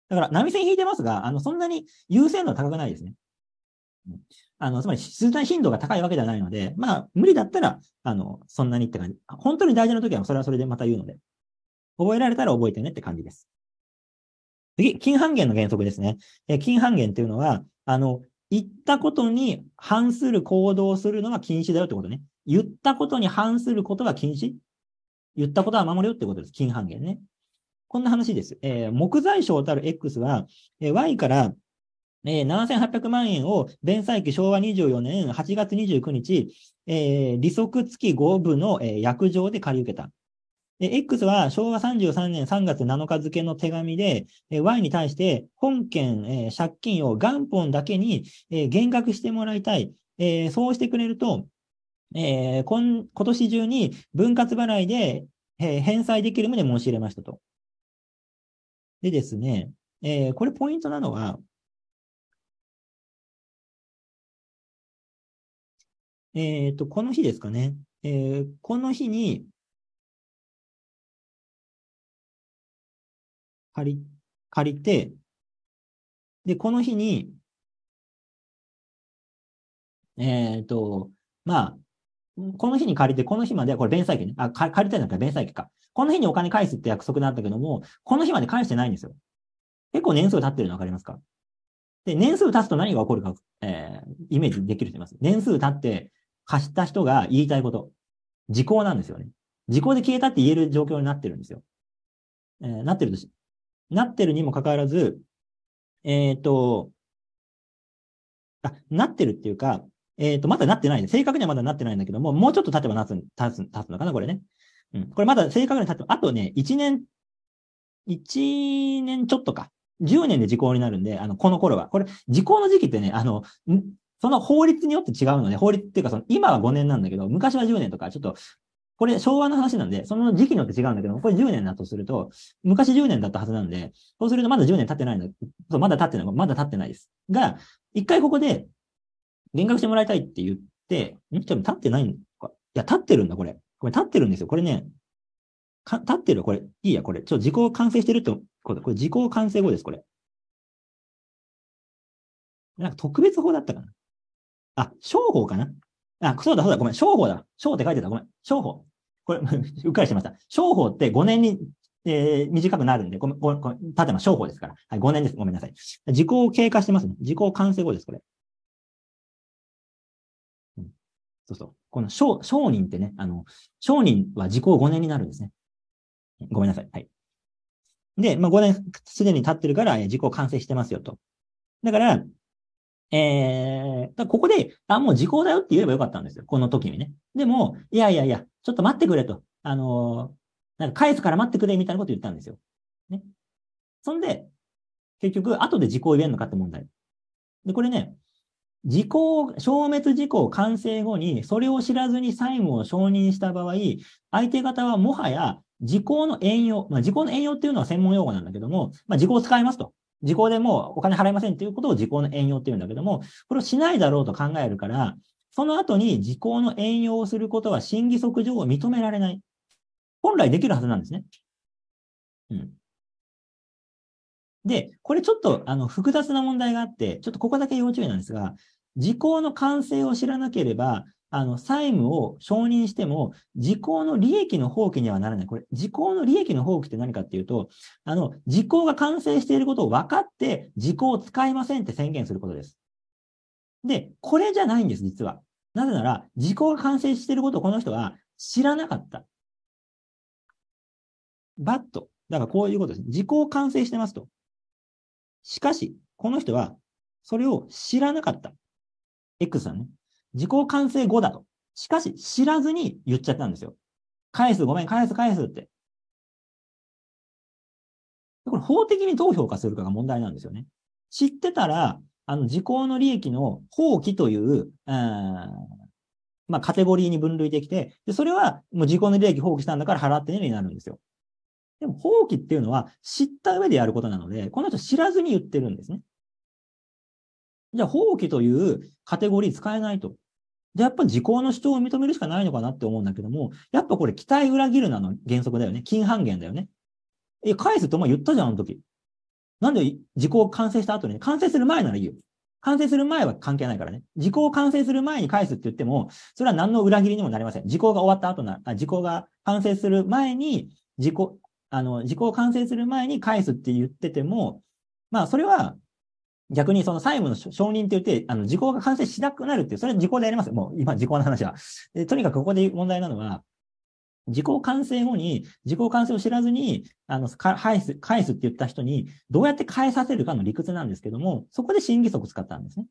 だから、波線引いてますが、あの、そんなに優先度は高くないですね。あの、つまり、出題頻度が高いわけではないので、まあ、無理だったら、あの、そんなにって感じ。本当に大事な時は、それはそれでまた言うので。覚えられたら覚えてねって感じです。次、金半減の原則ですね。え金半減っていうのは、あの、言ったことに反する行動をするのが禁止だよってことね。言ったことに反することは禁止言ったことは守れよってことです。禁半減ね。こんな話です。えー、木材商たる X は、えー、Y から、えー、7800万円を弁済期昭和24年8月29日、えー、利息付き5部の、えー、約定で借り受けた。X は昭和33年3月7日付の手紙で、Y に対して本件借金を元本だけに減額してもらいたい。えそうしてくれると、えー、今今年中に分割払いで、えー、返済できる旨申し入れましたと。でですね、えー、これポイントなのは、えっ、ー、と、この日ですかね。えー、この日に、借り、借りて、で、この日に、えっ、ー、と、まあ、この日に借りて、この日まで、これ弁済期ね。あ、借りたいんだったら弁済期か。この日にお金返すって約束なんだけども、この日まで返してないんですよ。結構年数経ってるの分かりますかで、年数経つと何が起こるか、えー、イメージできると思います。年数経って貸した人が言いたいこと。時効なんですよね。時効で消えたって言える状況になってるんですよ。えー、なってるとし、なってるにもかかわらず、えっ、と、あ、なってるっていうか、えっ、ー、と、まだなってない。正確にはまだなってないんだけども、もうちょっと経てばなつ、経つ、経つのかな、これね。うん。これまだ正確に経って、あとね、1年、1年ちょっとか。10年で時効になるんで、あの、この頃は。これ、時効の時期ってね、あの、その法律によって違うので、法律っていうか、その、今は5年なんだけど、昔は10年とか、ちょっと、これ昭和の話なんで、その時期によって違うんだけども、これ10年だとすると、昔10年だったはずなんで、そうするとまだ10年経ってないの、そうまだ経ってない、まだ経ってないです。が、一回ここで、減額してもらいたいって言って、んちょっと立ってないのか。いや、立ってるんだ、これ。これ立ってるんですよ。これね、か立ってるこれ、いいや、これ。ちょっと時効完成してるってこと、これ時効完成後です、これ。なんか特別法だったかな。あ、商法かな。あ、そうだ、そうだ、ごめん、商法だ。商って書いてた、ごめん、商法。これ、うっかりしてました。商法って5年に、えー、短くなるんで、ごめん、ごめん、縦の商法ですから。はい、5年です。ごめんなさい。時効経過してますね。時効完成後です、これ。そうそう。この商、商人ってね、あの、商人は時効5年になるんですね。ごめんなさい。はい。で、まあ、5年すでに経ってるから、え時効完成してますよと。だから、えー、ここで、あ、もう時効だよって言えばよかったんですよ。この時にね。でも、いやいやいや、ちょっと待ってくれと。あのー、なんか返すから待ってくれみたいなこと言ったんですよ。ね。そんで、結局、後で時効言えんのかって問題。で、これね、時効、消滅時効完成後に、それを知らずに債務を承認した場合、相手方はもはや時効の援用、まあ、時効の援用っていうのは専門用語なんだけども、まあ、時効を使いますと。時効でもお金払いませんっていうことを時効の援用っていうんだけども、これをしないだろうと考えるから、その後に時効の援用をすることは審議則上を認められない。本来できるはずなんですね。うん。で、これちょっとあの複雑な問題があって、ちょっとここだけ要注意なんですが、時効の完成を知らなければ、あの、債務を承認しても、時効の利益の放棄にはならない。これ、時効の利益の放棄って何かっていうと、あの、時効が完成していることを分かって、時効を使いませんって宣言することです。で、これじゃないんです、実は。なぜなら、時効が完成していることをこの人は知らなかった。バット。だからこういうことです。時効完成してますと。しかし、この人は、それを知らなかった。X さんね。自己完成後だと。しかし、知らずに言っちゃったんですよ。返す、ごめん、返す、返すって。これ法的にどう評価するかが問題なんですよね。知ってたら、あの、時効の利益の放棄という、うん、まあ、カテゴリーに分類できて、で、それは、もう時効の利益放棄したんだから払ってねになるんですよ。でも放棄っていうのは知った上でやることなので、この人知らずに言ってるんですね。じゃあ放棄というカテゴリー使えないと。じゃあやっぱ時効の主張を認めるしかないのかなって思うんだけども、やっぱこれ期待裏切るなの原則だよね。金半減だよね。え、返すってお前言ったじゃん、あの時。なんで時効完成した後に、ね、完成する前ならいいよ。完成する前は関係ないからね。時効完成する前に返すって言っても、それは何の裏切りにもなりません。時効が終わった後な、あ時効が完成する前に、時効、あの、事項完成する前に返すって言ってても、まあ、それは、逆にその債務の承認って言って、あの、事項が完成しなくなるっていう、それは事項でやります。もう、今、事項の話は。で、とにかくここで問題なのは、事項完成後に、事項完成を知らずに、あの、返す、返すって言った人に、どうやって返させるかの理屈なんですけども、そこで審議則使ったんですね。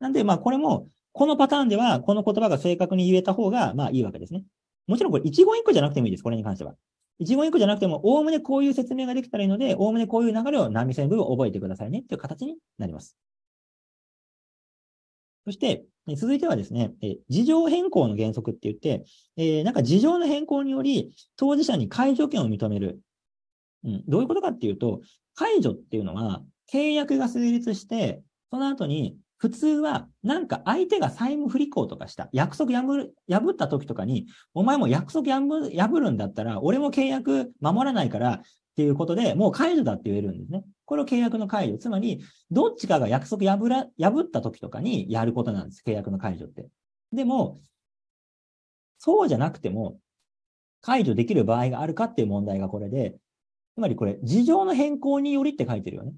なんで、まあ、これも、このパターンでは、この言葉が正確に言えた方が、まあ、いいわけですね。もちろんこれ、一言一句じゃなくてもいいです、これに関しては。一言一句じゃなくても、おおむねこういう説明ができたらいいので、おおむねこういう流れを波線部分を覚えてくださいねという形になります。そして、続いてはですね、え事情変更の原則って言って、えー、なんか事情の変更により、当事者に解除権を認める。うん、どういうことかっていうと、解除っていうのは、契約が成立して、その後に普通は、なんか相手が債務不履行とかした。約束破破った時とかに、お前も約束破るんだったら、俺も契約守らないから、っていうことで、もう解除だって言えるんですね。これを契約の解除。つまり、どっちかが約束破ら、破った時とかにやることなんです。契約の解除って。でも、そうじゃなくても、解除できる場合があるかっていう問題がこれで、つまりこれ、事情の変更によりって書いてるよね。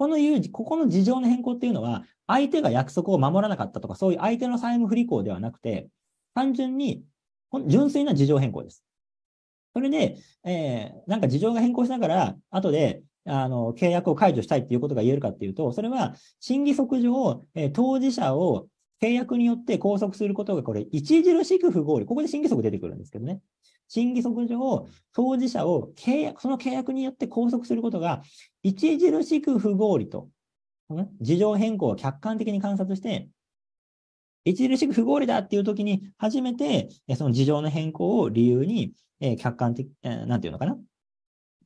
この有事、ここの事情の変更っていうのは、相手が約束を守らなかったとか、そういう相手の債務不履行ではなくて、単純に、純粋な事情変更です。それで、えー、なんか事情が変更しながら、後で、あの、契約を解除したいっていうことが言えるかっていうと、それは、審議則上、えー、当事者を契約によって拘束することが、これ、著しく不合理。ここで審議則出てくるんですけどね。審議則上、当事者を契約、その契約によって拘束することが、著しく不合理と、事情変更を客観的に観察して、著しく不合理だっていう時に、初めて、その事情の変更を理由に、え客観的、えなんていうのかな、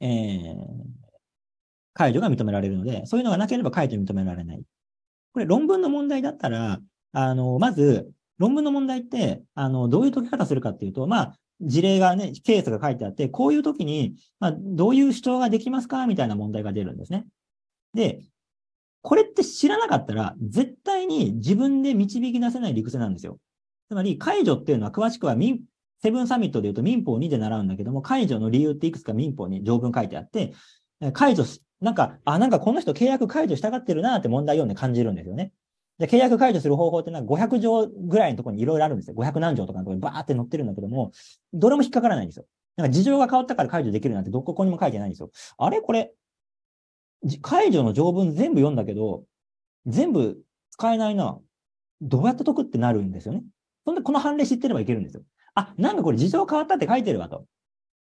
えー、解除が認められるので、そういうのがなければ解除認められない。これ論文の問題だったら、あの、まず、論文の問題って、あの、どういう解き方するかっていうと、まあ、事例がね、ケースが書いてあって、こういう時に、まあ、どういう主張ができますかみたいな問題が出るんですね。で、これって知らなかったら、絶対に自分で導き出せない理屈なんですよ。つまり、解除っていうのは詳しくはセブンサミットで言うと民法2で習うんだけども、解除の理由っていくつか民法に条文書いてあって、解除し、なんか、あ、なんかこの人契約解除したがってるなって問題読んで感じるんですよね。じゃ契約解除する方法ってなんか500条ぐらいのところにいろいろあるんですよ。500何条とかのところにバーって載ってるんだけども、どれも引っかからないんですよ。なんか事情が変わったから解除できるなんてどこにも書いてないんですよ。あれこれ、解除の条文全部読んだけど、全部使えないな。どうやって解くってなるんですよね。そんで、この判例知ってればいけるんですよ。あ、なんかこれ事情変わったって書いてるわと。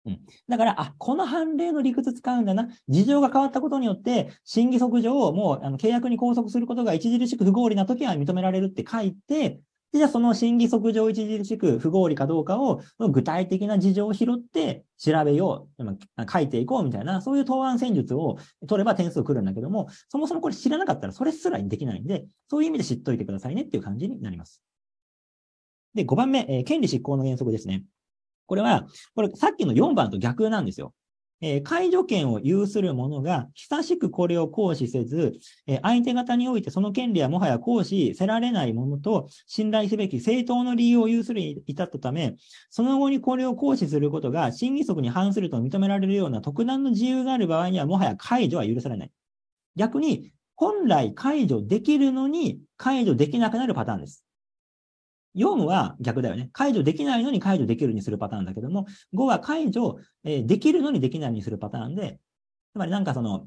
うん、だから、あ、この判例の理屈使うんだな。事情が変わったことによって、審議則上、をもうあの契約に拘束することが著しく不合理な時は認められるって書いて、じゃあその審議則上著しく不合理かどうかを、具体的な事情を拾って調べよう、書いていこうみたいな、そういう答案戦術を取れば点数くるんだけども、そもそもこれ知らなかったらそれすらできないんで、そういう意味で知っといてくださいねっていう感じになります。で、5番目、えー、権利執行の原則ですね。これは、これさっきの4番と逆なんですよ。えー、解除権を有する者が、久しくこれを行使せず、えー、相手方においてその権利はもはや行使せられない者と信頼すべき正当の理由を有するに至ったため、その後にこれを行使することが審議則に反すると認められるような特段の自由がある場合には、もはや解除は許されない。逆に、本来解除できるのに解除できなくなるパターンです。4は逆だよね。解除できないのに解除できるにするパターンだけども、5は解除、えできるのにできないにするパターンで、つまりなんかその、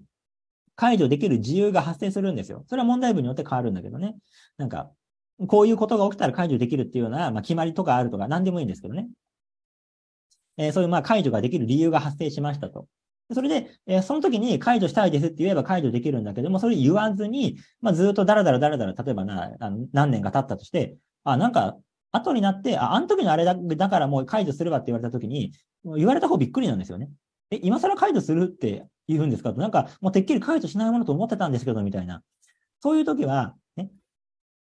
解除できる自由が発生するんですよ。それは問題文によって変わるんだけどね。なんか、こういうことが起きたら解除できるっていうような、まあ、決まりとかあるとか、何でもいいんですけどね。えー、そういうまあ解除ができる理由が発生しましたと。それで、えー、その時に解除したいですって言えば解除できるんだけども、それ言わずに、まあ、ずっとだらだらだらだら、例えばな、何年か経ったとして、あ、なんか、後になって、あ、あの時のあれだだからもう解除するわって言われた時に、言われた方びっくりなんですよね。え、今更解除するって言うんですかと、なんか、もうてっきり解除しないものと思ってたんですけど、みたいな。そういう時は、ね、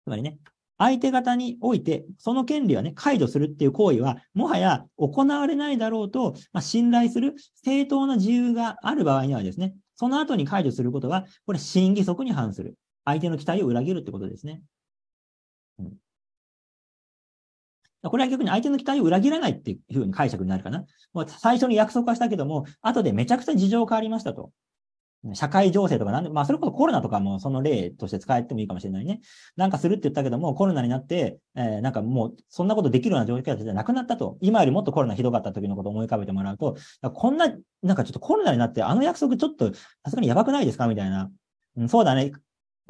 つまりね、相手方において、その権利はね、解除するっていう行為は、もはや行われないだろうと、まあ、信頼する正当な自由がある場合にはですね、その後に解除することは、これ、審議則に反する。相手の期待を裏切るってことですね。これは逆に相手の期待を裏切らないっていうふうに解釈になるかな。もう最初に約束はしたけども、後でめちゃくちゃ事情変わりましたと。社会情勢とかなんで、まあそれこそコロナとかもその例として使えてもいいかもしれないね。なんかするって言ったけども、コロナになって、えー、なんかもうそんなことできるような状況じゃなくなったと。今よりもっとコロナひどかった時のことを思い浮かべてもらうと、こんな、なんかちょっとコロナになって、あの約束ちょっとさすがにやばくないですかみたいな。うん、そうだね。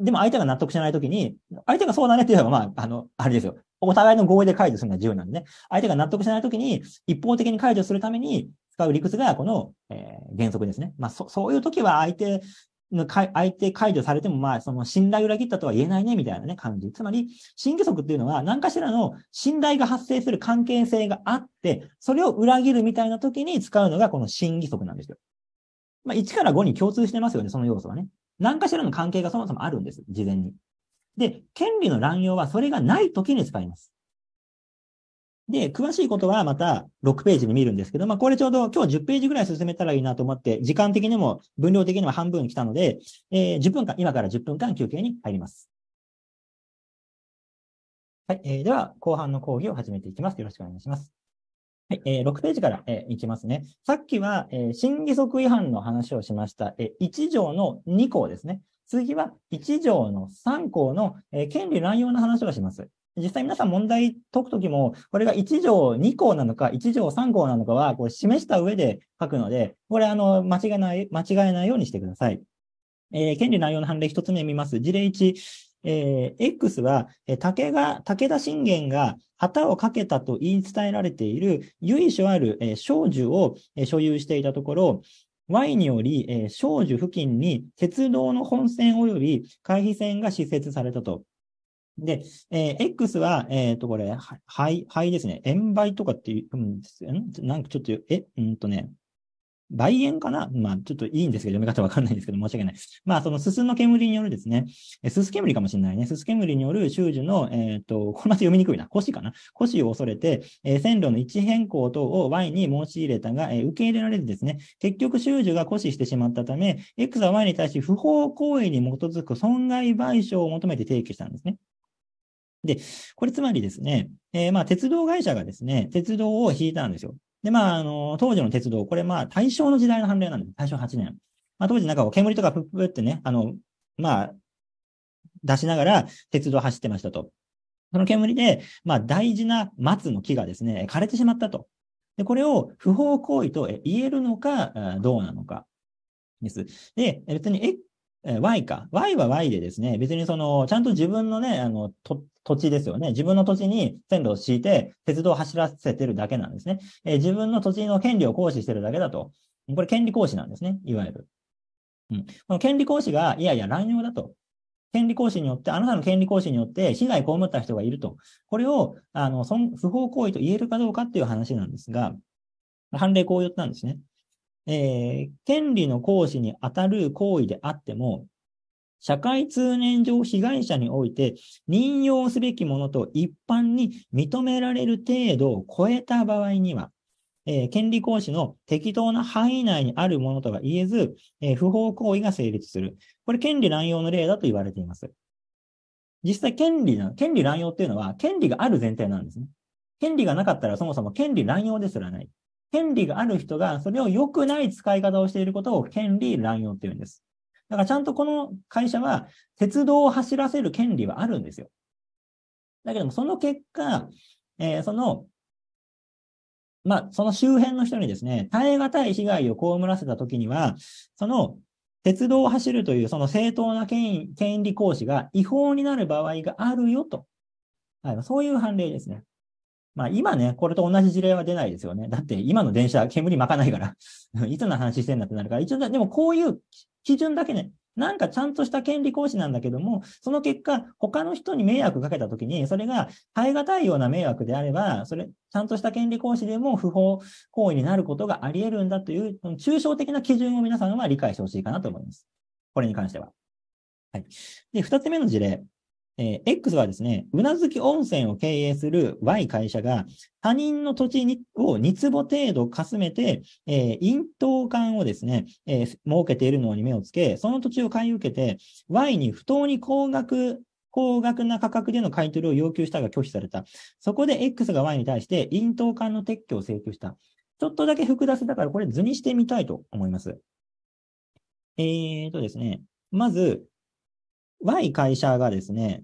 でも相手が納得しないときに、相手がそうだねって言えば、まあ、あの、あれですよ。お互いの合意で解除するのは重要なんでね。相手が納得しないときに、一方的に解除するために使う理屈が、この、えー、原則ですね。まあ、そ、そういうときは相手の相手解除されても、まあ、その信頼裏切ったとは言えないね、みたいなね、感じ。つまり、新規則っていうのは、何かしらの信頼が発生する関係性があって、それを裏切るみたいなときに使うのが、この新規則なんですよ。まあ、1から5に共通してますよね、その要素はね。何かしらの関係がそもそもあるんです、事前に。で、権利の乱用はそれがない時に使います。で、詳しいことはまた6ページに見るんですけど、まあこれちょうど今日10ページぐらい進めたらいいなと思って、時間的にも分量的にも半分来たので、えー、10分間、今から10分間休憩に入ります。はい、えー、では後半の講義を始めていきます。よろしくお願いします。はい、えー、6ページから、えー、いきますね。さっきは、えー、審議則違反の話をしました。えー、1条の2項ですね。次は1条の3項の、えー、権利乱用の話をします。実際皆さん問題解くときも、これが1条2項なのか、1条3項なのかは、こう示した上で書くので、これ、あの、間違えない、間違えないようにしてください。えー、権利乱用の判例1つ目見ます。事例1、えー、X は、竹武が、竹田信玄が旗をかけたと言い伝えられている由緒ある、えー、少女を、えー、所有していたところ、Y により、えー、少女付近に鉄道の本線及び回避線が施設されたと。で、えー、X は、えっ、ー、と、これ、灰、灰ですね。塩梅とかって言う、んですよ、なんかちょっと、え、うんとね、梅煙かなまあ、ちょっといいんですけど、読み方わかんないんですけど、申し訳ない。まあ、そのすすの煙によるですね、すす煙かもしれないね。すす煙による修樹の、えっ、ー、と、このま読みにくいな。腰かな腰を恐れて、えー、線路の位置変更等を Y に申し入れたが、えー、受け入れられずですね、結局修樹が腰してしまったため、X は Y に対し不法行為に基づく損害賠償を求めて提起したんですね。で、これつまりですね、えー、まあ、鉄道会社がですね、鉄道を引いたんですよ。で、まあ、あの、当時の鉄道、これまあ、大正の時代の判例なんです。大正8年。まあ、当時なんか煙とかプップってね、あの、まあ、出しながら鉄道走ってましたと。その煙で、まあ、大事な松の木がですね、枯れてしまったと。で、これを不法行為と言えるのか、どうなのか。です。で、別にえ Y か。Y は Y でですね、別にその、ちゃんと自分のね、あの、と土地ですよね。自分の土地に線路を敷いて、鉄道を走らせてるだけなんですね。えー、自分の土地の権利を行使してるだけだと。これ、権利行使なんですね、いわゆる。うん。この権利行使が、いやいや、乱用だと。権利行使によって、あなたの権利行使によって被害被った人がいると。これを、あの、不法行為と言えるかどうかっていう話なんですが、判例こう言ったんですね。えー、権利の行使に当たる行為であっても、社会通念上被害者において任用すべきものと一般に認められる程度を超えた場合には、えー、権利行使の適当な範囲内にあるものとは言えず、えー、不法行為が成立する。これ権利乱用の例だと言われています。実際権利な、権利乱用っていうのは権利がある前提なんですね。権利がなかったらそもそも権利乱用ですらない。権利がある人がそれを良くない使い方をしていることを権利乱用っていうんです。だからちゃんとこの会社は鉄道を走らせる権利はあるんですよ。だけども、その結果、えー、その、まあ、その周辺の人にですね、耐え難い被害を被らせたときには、その鉄道を走るというその正当な権権利行使が違法になる場合があるよと。はい、そういう判例ですね。まあ今ね、これと同じ事例は出ないですよね。だって今の電車、煙巻かないから いつの話してんだってなるから、一応、でもこういう基準だけね、なんかちゃんとした権利行使なんだけども、その結果、他の人に迷惑かけたときに、それが耐え難いような迷惑であれば、それ、ちゃんとした権利行使でも不法行為になることがあり得るんだという、抽象的な基準を皆さんは理解してほしいかなと思います。これに関しては。はい。で、二つ目の事例。えー、X はですね、うなずき温泉を経営する Y 会社が、他人の土地にを2坪程度かすめて、えー、咽頭管をですね、えー、設けているのに目をつけ、その土地を買い受けて、Y に不当に高額高額な価格での買い取りを要求したが拒否された。そこで X が Y に対して、咽頭管の撤去を請求した。ちょっとだけ複雑だから、これ図にしてみたいと思います。えーとですね、まず、Y 会社がですね、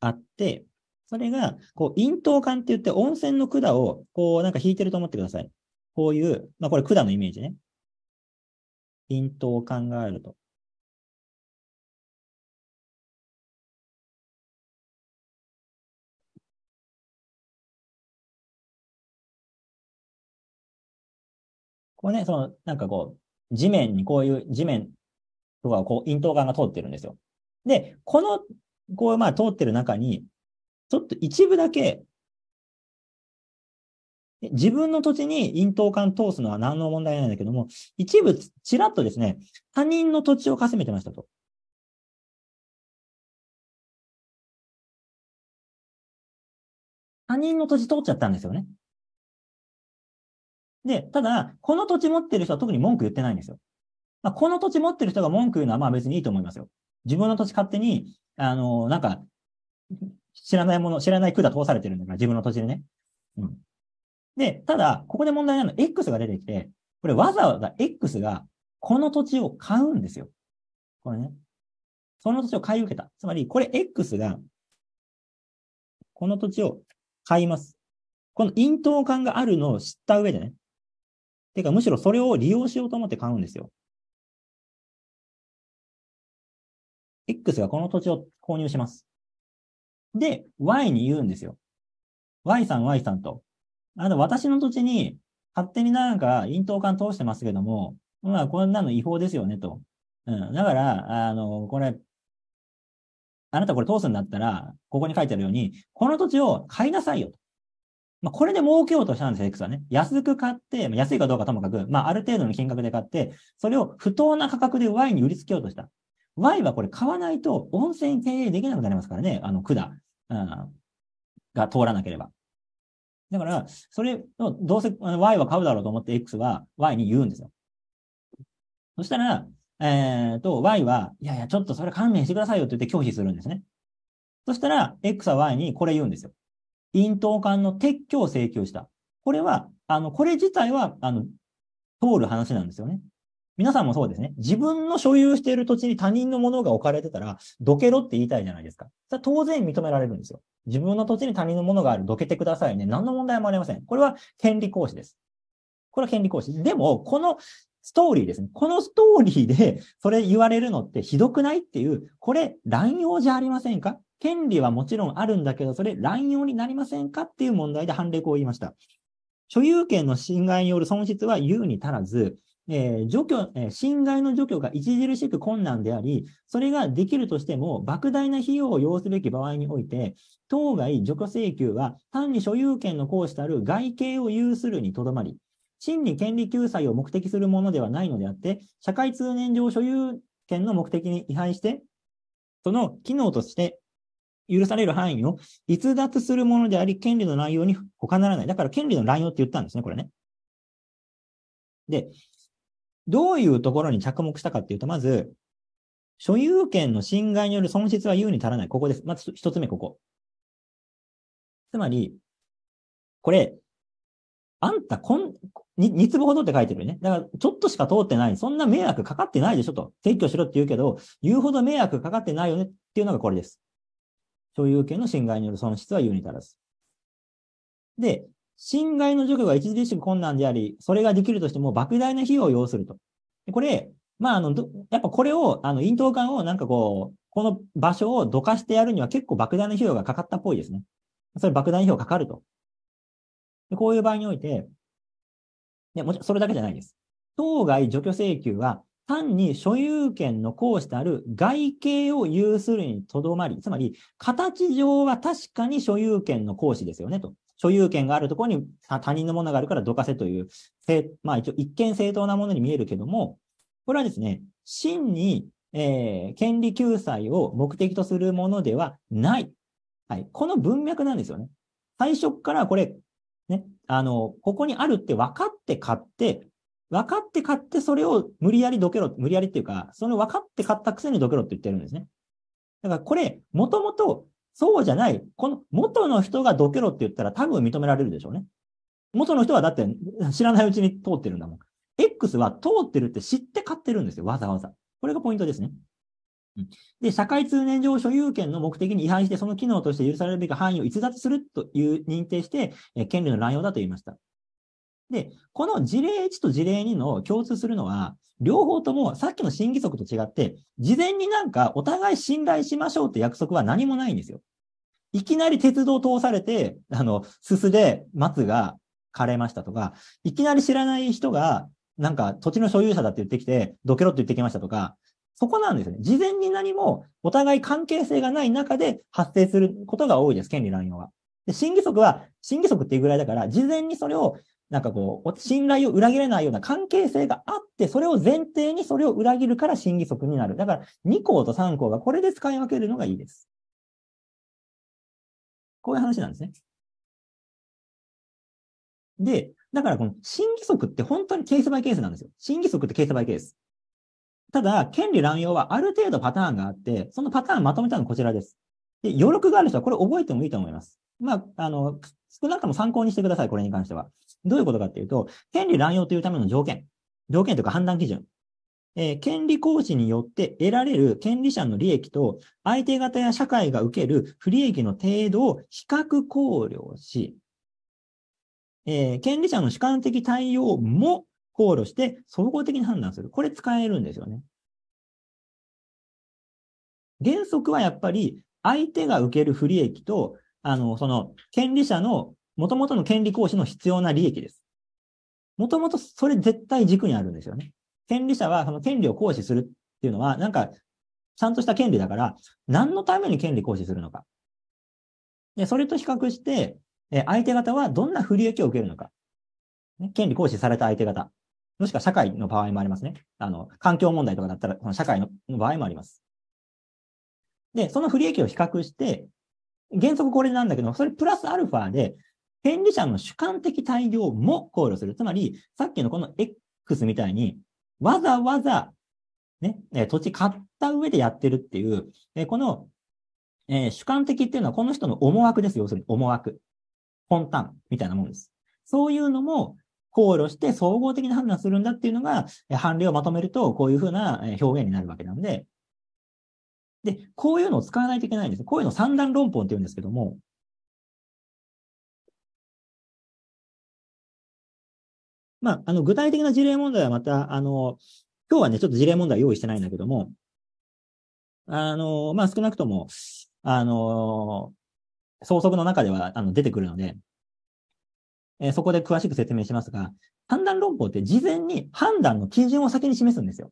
あって、それが、こう、咽頭管って言って温泉の管を、こう、なんか引いてると思ってください。こういう、まあこれ管のイメージね。咽頭管があると。こうね、その、なんかこう、地面にこういう地面とかこう咽頭管が通ってるんですよ。で、この、こう、まあ通ってる中に、ちょっと一部だけ、自分の土地に咽頭管通すのは何の問題ないんだけども、一部ちらっとですね、他人の土地をかすめてましたと。他人の土地通っちゃったんですよね。で、ただ、この土地持ってる人は特に文句言ってないんですよ。まあ、この土地持ってる人が文句言うのはまあ別にいいと思いますよ。自分の土地勝手に、あの、なんか、知らないもの、知らない管通されてるんだから、自分の土地でね。うん。で、ただ、ここで問題なのは X が出てきて、これわざわざ X がこの土地を買うんですよ。これね。その土地を買い受けた。つまり、これ X が、この土地を買います。この咽頭感があるのを知った上でね、てか、むしろそれを利用しようと思って買うんですよ。X がこの土地を購入します。で、Y に言うんですよ。Y さん、Y さんと。あの、私の土地に勝手になんか、咽頭管通してますけども、まあ、こんなの違法ですよね、と。うん。だから、あの、これ、あなたこれ通すんだったら、ここに書いてあるように、この土地を買いなさいよと。まあ、これで儲けようとしたんですよ、X はね。安く買って、安いかどうかともかく、まあ、ある程度の金額で買って、それを不当な価格で Y に売りつけようとした。Y はこれ買わないと温泉経営できなくなりますからね、あの管、うん、が通らなければ。だから、それをどうせ Y は買うだろうと思って X は Y に言うんですよ。そしたら、えっ、ー、と、Y は、いやいや、ちょっとそれ勘弁してくださいよって言って拒否するんですね。そしたら、X は Y にこれ言うんですよ。咽頭管の撤去を請求した。これは、あの、これ自体は、あの、通る話なんですよね。皆さんもそうですね。自分の所有している土地に他人のものが置かれてたら、どけろって言いたいじゃないですか。それは当然認められるんですよ。自分の土地に他人のものがある、どけてくださいね。何の問題もありません。これは権利行使です。これは権利行使。でも、このストーリーですね。このストーリーで、それ言われるのってひどくないっていう、これ、乱用じゃありませんか権利はもちろんあるんだけど、それ乱用になりませんかっていう問題で判例を言いました。所有権の侵害による損失は有に足らず、えー、除去、えー、侵害の除去が著しく困難であり、それができるとしても、莫大な費用を要すべき場合において、当該除去請求は単に所有権の行使たる外形を有するにとどまり、真に権利救済を目的するものではないのであって、社会通念上所有権の目的に違反して、その機能として許される範囲を逸脱するものであり、権利の内容に他ならない。だから権利の乱用って言ったんですね、これね。で、どういうところに着目したかっていうと、まず、所有権の侵害による損失は優に足らない。ここです。まず一つ目、ここ。つまり、これ、あんた、こん、に、2粒ほどって書いてるよね。だから、ちょっとしか通ってない。そんな迷惑かかってないでしょと。撤去しろって言うけど、言うほど迷惑かかってないよねっていうのがこれです。所有権の侵害による損失は有に足らず。で、侵害の除去が著しく困難であり、それができるとしても莫大な費用を要すると。これ、まあ、あの、やっぱこれを、あの、咽頭管をなんかこう、この場所をどかしてやるには結構莫大な費用がかかったっぽいですね。それ莫大な費用かかると。でこういう場合において、でもちろんそれだけじゃないです。当該除去請求は単に所有権の行使である外形を有するにとどまり、つまり、形上は確かに所有権の行使ですよねと。所有権があるところに他人のものがあるからどかせという、まあ一応一見正当なものに見えるけども、これはですね、真に、えー、権利救済を目的とするものではない。はい。この文脈なんですよね。最初からこれ、ね、あの、ここにあるって分かって買って、分かって買ってそれを無理やりどけろ、無理やりっていうか、その分かって買ったくせにどけろって言ってるんですね。だからこれ、もともとそうじゃない、この元の人がどけろって言ったら多分認められるでしょうね。元の人はだって知らないうちに通ってるんだもん。X は通ってるって知って買ってるんですよ、わざわざ。これがポイントですね。で、社会通念上所有権の目的に違反して、その機能として許されるべき範囲を逸脱するという認定して、権利の乱用だと言いました。で、この事例1と事例2の共通するのは、両方ともさっきの審議則と違って、事前になんかお互い信頼しましょうって約束は何もないんですよ。いきなり鉄道通されて、あの、すすで松が枯れましたとか、いきなり知らない人が、なんか土地の所有者だって言ってきて、どけろって言ってきましたとか、そこなんですね。事前に何もお互い関係性がない中で発生することが多いです、権利乱用は。で、審議則は、審議則っていうぐらいだから、事前にそれをなんかこう、信頼を裏切れないような関係性があって、それを前提にそれを裏切るから審議則になる。だから2項と3項がこれで使い分けるのがいいです。こういう話なんですね。で、だからこの審議則って本当にケースバイケースなんですよ。審議則ってケースバイケース。ただ、権利乱用はある程度パターンがあって、そのパターンまとめたのこちらです。で、余力がある人はこれ覚えてもいいと思います。まあ、あの、少なくとも参考にしてください、これに関しては。どういうことかっていうと、権利乱用というための条件。条件というか判断基準。えー、権利行使によって得られる権利者の利益と、相手方や社会が受ける不利益の程度を比較考慮し、えー、権利者の主観的対応も考慮して総合的に判断する。これ使えるんですよね。原則はやっぱり相手が受ける不利益とあの、その、権利者の、もともとの権利行使の必要な利益です。もともとそれ絶対軸にあるんですよね。権利者はその権利を行使するっていうのは、なんか、ちゃんとした権利だから、何のために権利行使するのか。で、それと比較して、え、相手方はどんな不利益を受けるのか。ね、権利行使された相手方。もしくは社会の場合もありますね。あの、環境問題とかだったら、その社会の場合もあります。で、その不利益を比較して、原則これなんだけど、それプラスアルファで、権利者の主観的対応も考慮する。つまり、さっきのこの X みたいに、わざわざ、ね、土地買った上でやってるっていう、この、えー、主観的っていうのはこの人の思惑ですよ。要するに思惑。本端みたいなもんです。そういうのも考慮して総合的な判断するんだっていうのが、判例をまとめると、こういうふうな表現になるわけなんで、で、こういうのを使わないといけないんです。こういうのを三段論法って言うんですけども、まあ、あの、具体的な事例問題はまた、あの、今日はね、ちょっと事例問題用意してないんだけども、あの、まあ、少なくとも、あの、相続の中では、あの、出てくるので、えー、そこで詳しく説明しますが、判断論法って事前に判断の基準を先に示すんですよ。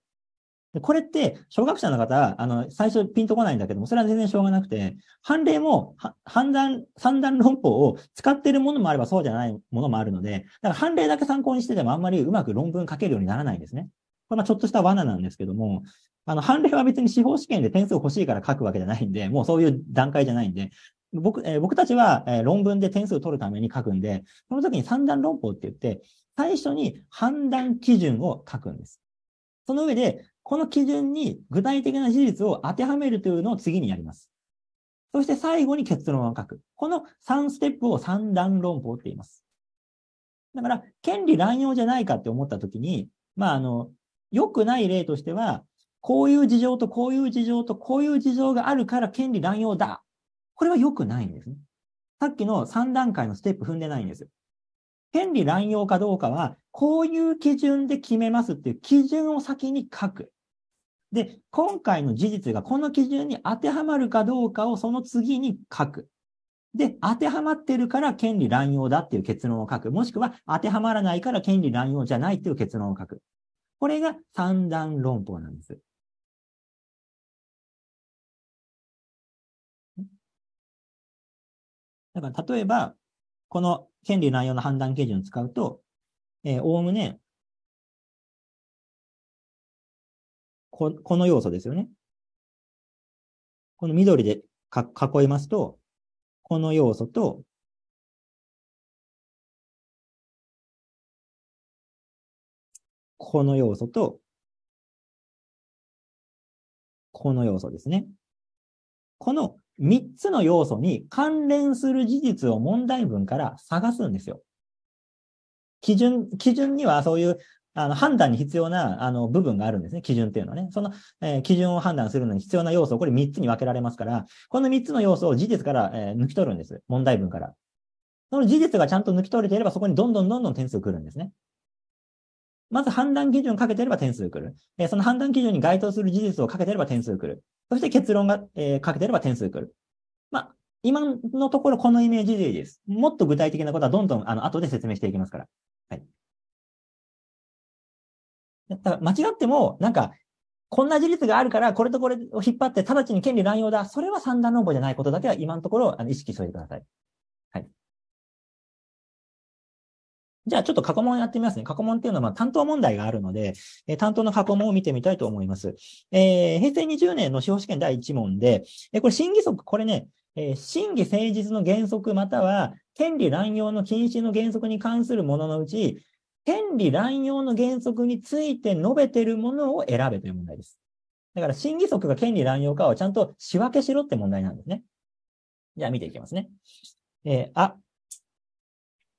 でこれって、小学者の方、あの、最初ピンとこないんだけども、それは全然しょうがなくて、判例も、判断、判断論法を使ってるものもあればそうじゃないものもあるので、だから判例だけ参考にしててもあんまりうまく論文書けるようにならないんですね。これはちょっとした罠なんですけども、あの、判例は別に司法試験で点数欲しいから書くわけじゃないんで、もうそういう段階じゃないんで、僕、えー、僕たちは、えー、論文で点数を取るために書くんで、その時に三段論法って言って、最初に判断基準を書くんです。その上で、この基準に具体的な事実を当てはめるというのを次にやります。そして最後に結論を書く。この3ステップを三段論法って言います。だから、権利乱用じゃないかって思ったときに、まあ、あの、良くない例としては、こういう事情とこういう事情とこういう事情があるから権利乱用だ。これは良くないんですね。さっきの3段階のステップ踏んでないんですよ。権利乱用かどうかは、こういう基準で決めますっていう基準を先に書く。で、今回の事実がこの基準に当てはまるかどうかをその次に書く。で、当てはまってるから権利乱用だっていう結論を書く。もしくは当てはまらないから権利乱用じゃないっていう結論を書く。これが三段論法なんです。だから例えば、この権利内容の判断基準を使うと、おおむねこ、この要素ですよね。この緑で囲いますと、この要素と、この要素と、この要素ですね。この3つの要素に関連する事実を問題文から探すんですよ。基準、基準にはそういうあの判断に必要なあの部分があるんですね。基準っていうのはね。その、えー、基準を判断するのに必要な要素、をこれ3つに分けられますから、この3つの要素を事実から、えー、抜き取るんです。問題文から。その事実がちゃんと抜き取れていれば、そこにどんどんどんどん点数来るんですね。まず判断基準をかけてれば点数来る。えー、その判断基準に該当する事実をかけてれば点数来る。そして結論が、えー、書けてれば点数くる。まあ、今のところこのイメージでいいです。もっと具体的なことはどんどん、あの、後で説明していきますから。はい。だから間違っても、なんか、こんな事実があるから、これとこれを引っ張って直ちに権利乱用だ。それは三段論法じゃないことだけは今のところあの意識しておいてください。じゃあちょっと過去問やってみますね。過去問っていうのはま担当問題があるので、え担当の過去問を見てみたいと思います。えー、平成20年の司法試験第1問で、えこれ審議則、これね、え審議誠実の原則または権利乱用の禁止の原則に関するもののうち、権利乱用の原則について述べてるものを選べという問題です。だから審議則が権利乱用かをちゃんと仕分けしろって問題なんですね。じゃあ見ていきますね。えー、あ、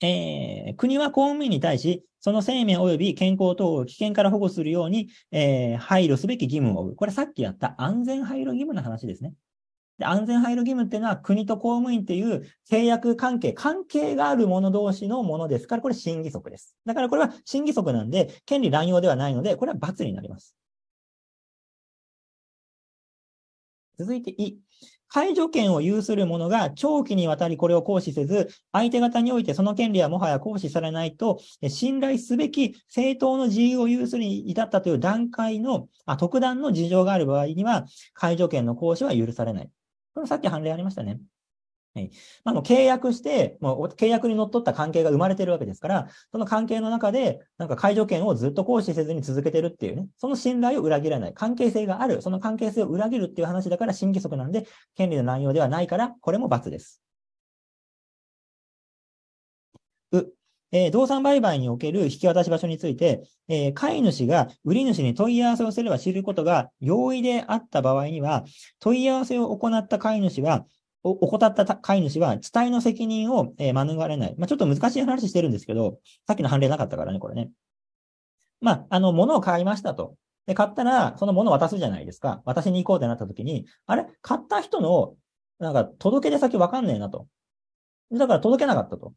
えー、国は公務員に対し、その生命及び健康等を危険から保護するように、えー、配慮すべき義務を負う。これさっきやった安全配慮義務の話ですね。で安全配慮義務っていうのは国と公務員っていう制約関係、関係がある者同士のものですから、これ審議則です。だからこれは審議則なんで、権利乱用ではないので、これは罰になります。続いて、E。解除権を有する者が長期にわたりこれを行使せず、相手方においてその権利はもはや行使されないと、信頼すべき正当の自由を有するに至ったという段階の、あ特段の事情がある場合には、解除権の行使は許されない。これさっき判例ありましたね。はい。まあ、もう契約して、もう契約に則っった関係が生まれてるわけですから、その関係の中で、なんか解除権をずっと行使せずに続けてるっていうね、その信頼を裏切らない。関係性がある、その関係性を裏切るっていう話だから新規則なんで、権利の内容ではないから、これも罰です。う、えー、動産売買における引き渡し場所について、えー、買い主が売り主に問い合わせをすれば知ることが容易であった場合には、問い合わせを行った買い主は、怠った飼い主は、地帯の責任を、え免れない。まあ、ちょっと難しい話してるんですけど、さっきの判例なかったからね、これね。まあ、あの、物を買いましたと。で、買ったら、その物を渡すじゃないですか。私に行こうってなった時に、あれ買った人の、なんか、届け出先わかんねえなと。だから届けなかったと。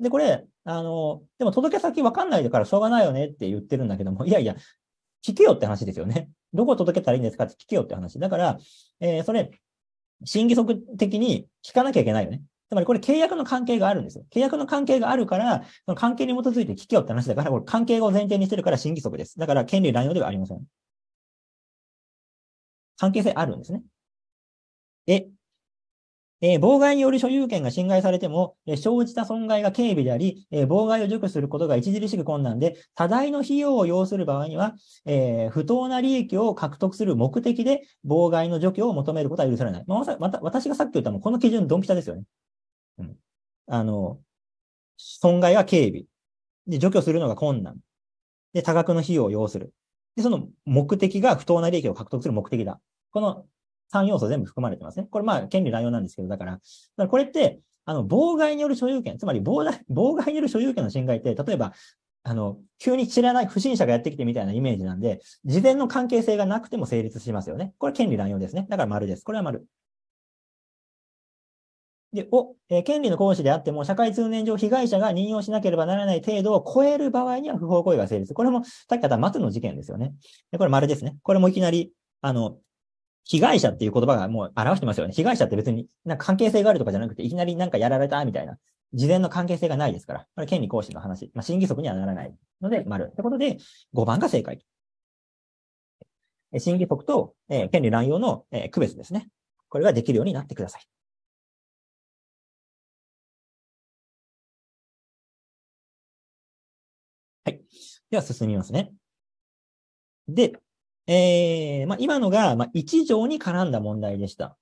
で、これ、あの、でも届け先わかんないからしょうがないよねって言ってるんだけども、いやいや、聞けよって話ですよね。どこ届けたらいいんですかって聞けよって話。だから、えー、それ、新規則的に聞かなきゃいけないよね。つまりこれ契約の関係があるんですよ。契約の関係があるから、その関係に基づいて聞けよって話だから、これ関係を前提にしてるから新規則です。だから権利乱用ではありません。関係性あるんですね。え、えー、妨害による所有権が侵害されても、えー、生じた損害が軽微であり、えー、妨害を除去することが著しく困難で、多大の費用を要する場合には、え不当な利益を獲得する目的で妨害の除去を求めることは許されない。まあ、また、私がさっき言ったのこの基準、ドンピシャですよね。うん。あの、損害は軽微。で、除去するのが困難。で、多額の費用を要する。で、その目的が不当な利益を獲得する目的だ。この3要素全部含まれてますね。これまあ、権利乱用なんですけど、だから、だからこれって、あの、妨害による所有権、つまり妨害、妨害による所有権の侵害って、例えば、あの、急に知らない不審者がやってきてみたいなイメージなんで、事前の関係性がなくても成立しますよね。これ権利乱用ですね。だから丸です。これは丸。で、お、えー、権利の行使であっても、社会通念上被害者が任用しなければならない程度を超える場合には不法行為が成立。これも、さっき言った松の事件ですよね。で、これ丸ですね。これもいきなり、あの、被害者っていう言葉がもう表してますよね。被害者って別になんか関係性があるとかじゃなくて、いきなりなんかやられたみたいな、事前の関係性がないですから、これ権利行使の話、まあ、審議則にはならないので、丸。ってことで、5番が正解。審議則と、えー、権利乱用の、えー、区別ですね。これができるようになってください。はい。では進みますね。で、えー、まあ、今のが、まあ、条に絡んだ問題でした。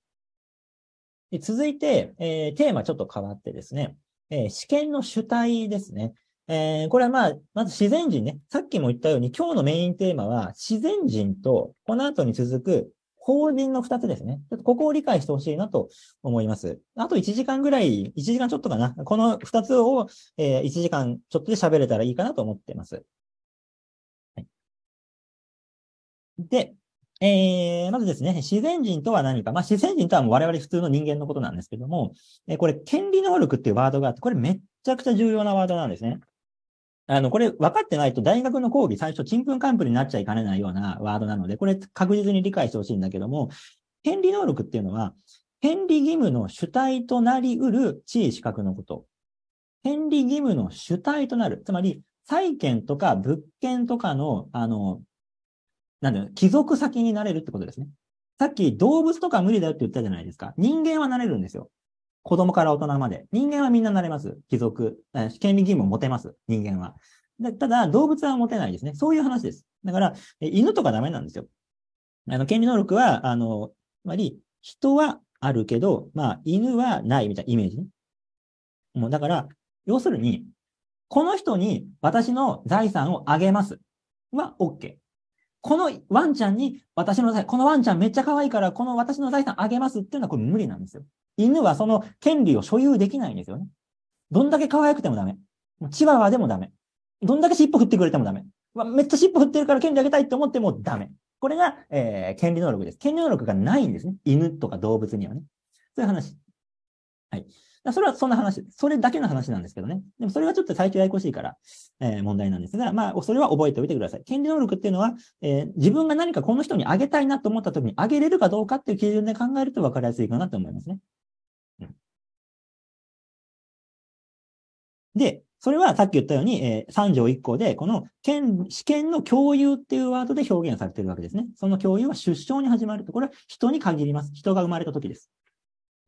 続いて、えー、テーマちょっと変わってですね、えー、試験の主体ですね。えー、これはまあ、まず自然人ね。さっきも言ったように、今日のメインテーマは、自然人と、この後に続く法人の二つですね。ちょっとここを理解してほしいなと思います。あと1時間ぐらい、1時間ちょっとかな。この二つを、えー、1時間ちょっとで喋れたらいいかなと思ってます。で、えー、まずですね、自然人とは何か。まあ、自然人とはもう我々普通の人間のことなんですけども、えー、これ、権利能力っていうワードがあって、これめっちゃくちゃ重要なワードなんですね。あの、これ分かってないと大学の講義最初、ちんぷんかんぷんになっちゃいかねないようなワードなので、これ確実に理解してほしいんだけども、権利能力っていうのは、権利義務の主体となり得る地位資格のこと。権利義務の主体となる。つまり、債権とか物件とかの、あの、なんだよ、帰属先になれるってことですね。さっき動物とか無理だよって言ったじゃないですか。人間はなれるんですよ。子供から大人まで。人間はみんななれます。貴族。権利義務を持てます。人間は。ただ、動物は持てないですね。そういう話です。だから、犬とかダメなんですよ。あの、権利能力は、あの、つまり、人はあるけど、まあ、犬はないみたいなイメージね。もう、だから、要するに、この人に私の財産をあげます。は、OK。このワンちゃんに私の財産、このワンちゃんめっちゃ可愛いから、この私の財産あげますっていうのはこれ無理なんですよ。犬はその権利を所有できないんですよね。どんだけ可愛くてもダメ。チワワでもダメ。どんだけ尻尾振ってくれてもダメ。めっちゃ尻尾振ってるから権利あげたいって思ってもダメ。これが、えー、権利能力です。権利能力がないんですね。犬とか動物にはね。そういう話。はい。それはそんな話、それだけの話なんですけどね。でもそれはちょっと最近ややこしいから、えー、問題なんですが、まあ、それは覚えておいてください。権利能力っていうのは、えー、自分が何かこの人にあげたいなと思った時にあげれるかどうかっていう基準で考えると分かりやすいかなと思いますね。うん、で、それはさっき言ったように、えー、3条1項で、この権、試験の共有っていうワードで表現されてるわけですね。その共有は出生に始まると。これは人に限ります。人が生まれた時です。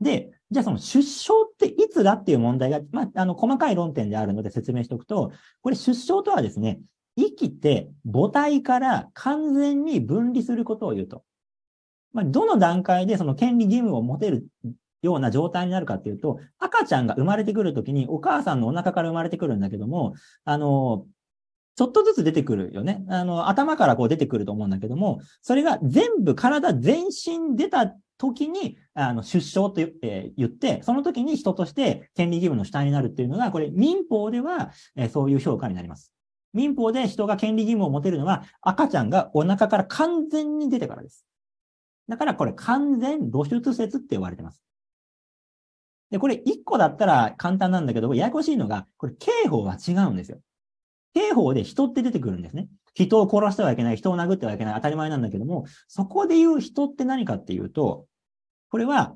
で、じゃあその出生っていつだっていう問題が、まあ、あの、細かい論点であるので説明しておくと、これ出生とはですね、生きて母体から完全に分離することを言うと。まあ、どの段階でその権利義務を持てるような状態になるかっていうと、赤ちゃんが生まれてくるときにお母さんのお腹から生まれてくるんだけども、あの、ちょっとずつ出てくるよね。あの、頭からこう出てくると思うんだけども、それが全部体全身出た時に、あの、出生と、え言って、その時に人として権利義務の主体になるっていうのが、これ民法では、えそういう評価になります。民法で人が権利義務を持てるのは、赤ちゃんがお腹から完全に出てからです。だからこれ完全露出説って言われてます。で、これ1個だったら簡単なんだけど、ややこしいのが、これ刑法は違うんですよ。刑法で人って出てくるんですね。人を殺してはいけない、人を殴ってはいけない、当たり前なんだけども、そこで言う人って何かっていうと、これは、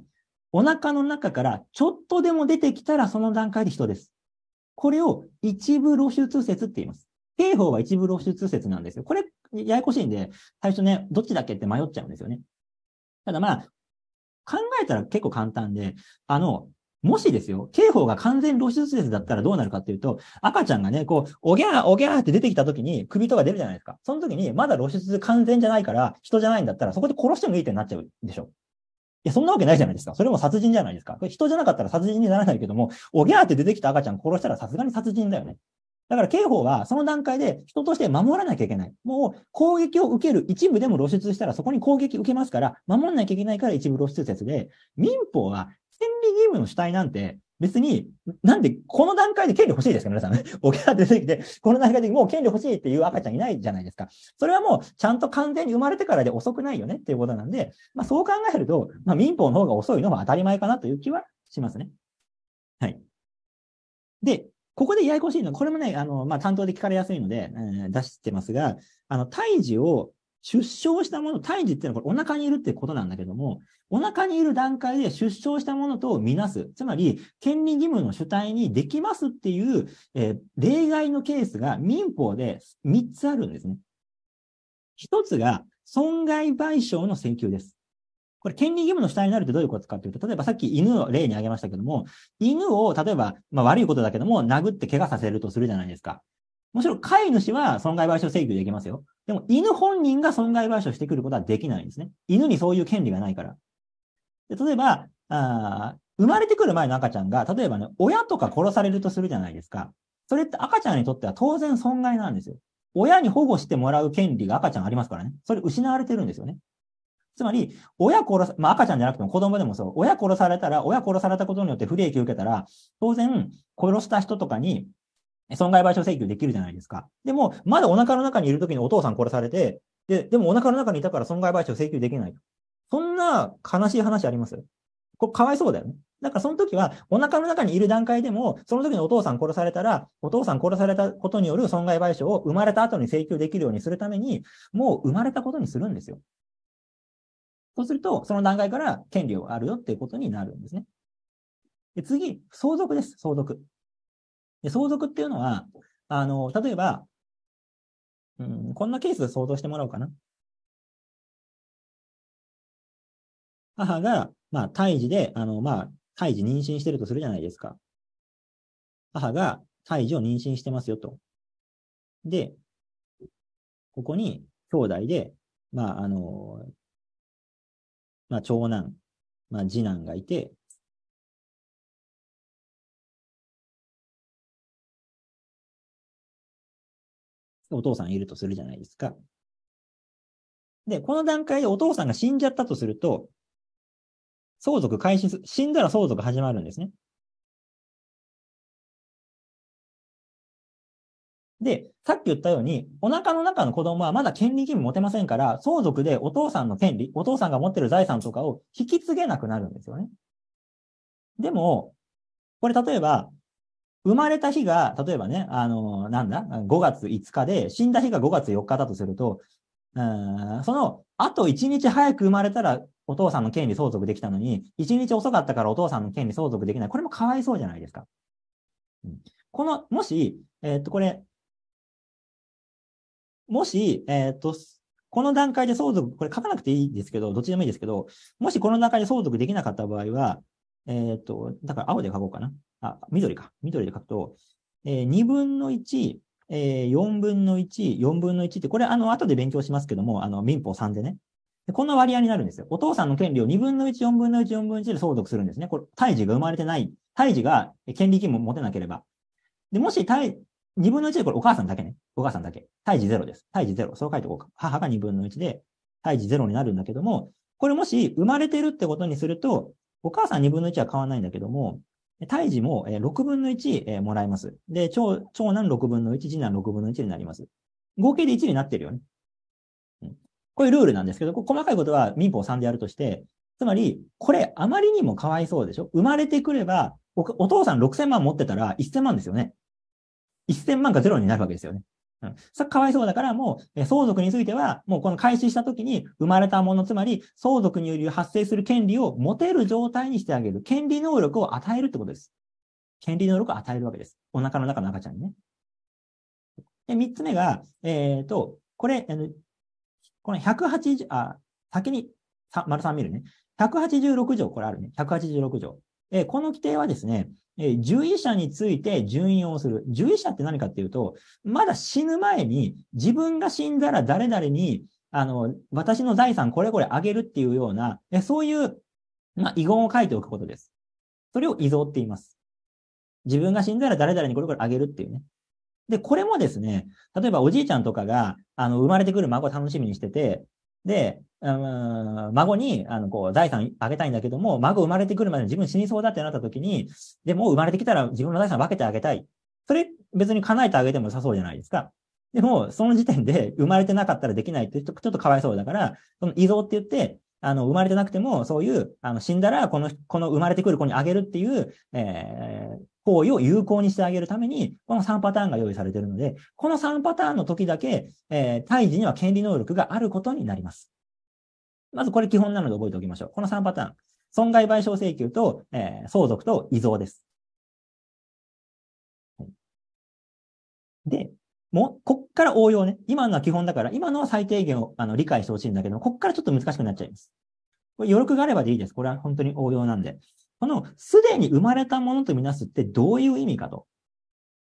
お腹の中からちょっとでも出てきたらその段階で人です。これを一部露出説って言います。刑法は一部露出説なんですよ。これ、ややこしいんで、最初ね、どっちだっけって迷っちゃうんですよね。ただまあ、考えたら結構簡単で、あの、もしですよ、刑法が完全露出説だったらどうなるかっていうと、赤ちゃんがね、こう、おぎゃーおぎゃーって出てきた時に首とか出るじゃないですか。その時にまだ露出完全じゃないから、人じゃないんだったら、そこで殺してもいいってなっちゃうでしょ。いや、そんなわけないじゃないですか。それも殺人じゃないですか。これ人じゃなかったら殺人にならないけども、おぎゃーって出てきた赤ちゃん殺したらさすがに殺人だよね。だから刑法はその段階で人として守らなきゃいけない。もう攻撃を受ける一部でも露出したらそこに攻撃受けますから、守らなきゃいけないから一部露出説で、民法は権利義務の主体なんて別に、なんで、この段階で権利欲しいですか皆さん。沖 縄出てきて、この段階でもう権利欲しいっていう赤ちゃんいないじゃないですか。それはもう、ちゃんと完全に生まれてからで遅くないよねっていうことなんで、まあそう考えると、まあ民法の方が遅いのも当たり前かなという気はしますね。はい。で、ここでややこしいのは、これもね、あの、まあ担当で聞かれやすいので、え出してますが、あの、胎児を出生したもの、胎児っていうのはこれお腹にいるってことなんだけども、お腹にいる段階で出生したものとみなす。つまり、権利義務の主体にできますっていう、えー、例外のケースが民法で3つあるんですね。1つが、損害賠償の請求です。これ、権利義務の主体になるってどういうことかというと、例えばさっき犬を例に挙げましたけども、犬を例えば、まあ悪いことだけども、殴って怪我させるとするじゃないですか。もちろん飼い主は損害賠償請求できますよ。でも犬本人が損害賠償してくることはできないんですね。犬にそういう権利がないから。で例えばあ、生まれてくる前の赤ちゃんが、例えばね、親とか殺されるとするじゃないですか。それって赤ちゃんにとっては当然損害なんですよ。親に保護してもらう権利が赤ちゃんありますからね。それ失われてるんですよね。つまり、親殺さ、まあ、赤ちゃんじゃなくても子供でもそう、親殺されたら、親殺されたことによって不利益を受けたら、当然、殺した人とかに損害賠償請求できるじゃないですか。でも、まだお腹の中にいる時にお父さん殺されて、で、でもお腹の中にいたから損害賠償請求できない。そんな悲しい話ありますこれかわいそうだよね。だからその時は、お腹の中にいる段階でも、その時にお父さん殺されたら、お父さん殺されたことによる損害賠償を生まれた後に請求できるようにするために、もう生まれたことにするんですよ。そうすると、その段階から権利をあるよっていうことになるんですね。で次、相続です、相続。で相続っていうのは、あの、例えば、うん、こんなケース想像してもらおうかな。母が、まあ、胎児で、あの、まあ、胎児妊娠してるとするじゃないですか。母が胎児を妊娠してますよと。で、ここに兄弟で、まあ、あの、まあ、長男、まあ、次男がいて、お父さんいるとするじゃないですか。で、この段階でお父さんが死んじゃったとすると、相続開始死んだら相続始まるんですね。で、さっき言ったように、お腹の中の子供はまだ権利義務持てませんから、相続でお父さんの権利、お父さんが持ってる財産とかを引き継げなくなるんですよね。でも、これ例えば、生まれた日が、例えばね、あの、なんだ、5月5日で、死んだ日が5月4日だとすると、その、あと1日早く生まれたら、お父さんの権利相続できたのに、1日遅かったからお父さんの権利相続できない。これもかわいそうじゃないですか。この、もし、えー、っと、これ、もし、えー、っと、この段階で相続、これ書かなくていいですけど、どっちでもいいですけど、もしこの段階で相続できなかった場合は、えー、っと、だから青で書こうかな。あ、緑か。緑で書くと、えー、2分の1、えー、4分の1、4分の1って、これ、あの、後で勉強しますけども、あの、民法3でね。この割合になるんですよ。お父さんの権利を2分の1、4分の1、4分の1で相続するんですね。これ、胎児が生まれてない。胎児が権利義務を持てなければ。で、もし胎、2分の1でこれお母さんだけね。お母さんだけ。胎児0です。胎児0。そう書いておこうか。母が2分の1で、胎児0になるんだけども、これもし生まれてるってことにすると、お母さん2分の1は変わらないんだけども、胎児も6分の1もらいます。で、長長男6分の1、次男6分の1になります。合計で1になってるよね。こういうルールなんですけど、細かいことは民法3でやるとして、つまり、これあまりにもかわいそうでしょ生まれてくればお、お父さん6000万持ってたら1000万ですよね。1000万がゼロになるわけですよね。うん、かわいそうだからもう、相続については、もうこの開始した時に生まれたもの、つまり相続により発生する権利を持てる状態にしてあげる。権利能力を与えるってことです。権利能力を与えるわけです。お腹の中の赤ちゃんにね。で、三つ目が、えっ、ー、と、これ、あの、この180、あ、先に、丸3見るね。186条、これあるね。186条。えこの規定はですね、え従医者について順位をする。従医者って何かっていうと、まだ死ぬ前に自分が死んだら誰々に、あの、私の財産これこれあげるっていうような、えそういう、まあ、遺言を書いておくことです。それを遺贈って言います。自分が死んだら誰々にこれこれあげるっていうね。で、これもですね、例えばおじいちゃんとかが、あの、生まれてくる孫楽しみにしてて、で、うん、孫に、あの、こう、財産あげたいんだけども、孫生まれてくるまで自分死にそうだってなった時に、でも生まれてきたら自分の財産分けてあげたい。それ、別に叶えてあげても良さそうじゃないですか。でも、その時点で生まれてなかったらできないってちょっとかわいそうだから、その遺贈って言って、あの、生まれてなくても、そういう、あの、死んだら、この、この生まれてくる子にあげるっていう、えー、行為を有効にしてあげるために、この3パターンが用意されているので、この3パターンの時だけ、えー、胎児には権利能力があることになります。まずこれ基本なので覚えておきましょう。この3パターン。損害賠償請求と、えー、相続と遺贈です。で、もう、こっから応用ね。今のは基本だから、今のは最低限をあの理解してほしいんだけどこっからちょっと難しくなっちゃいます。これ余力があればでいいです。これは本当に応用なんで。このすでに生まれたものとみなすってどういう意味かと。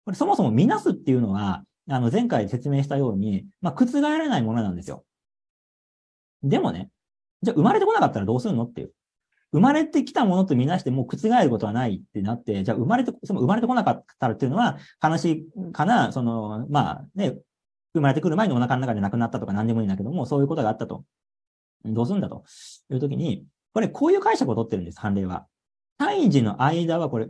これそもそもみなすっていうのは、あの前回説明したように、まあ、覆らないものなんですよ。でもね、じゃあ生まれてこなかったらどうするのっていう。生まれてきたものとみなしてもう覆ることはないってなって、じゃあ生まれて、その生まれてこなかったらっていうのは悲しいかな、その、まあね、生まれてくる前にお腹の中で亡くなったとか何でもいいんだけども、そういうことがあったと。どうするんだというときに、これこういう解釈を取ってるんです、判例は。胎児の間はこれ、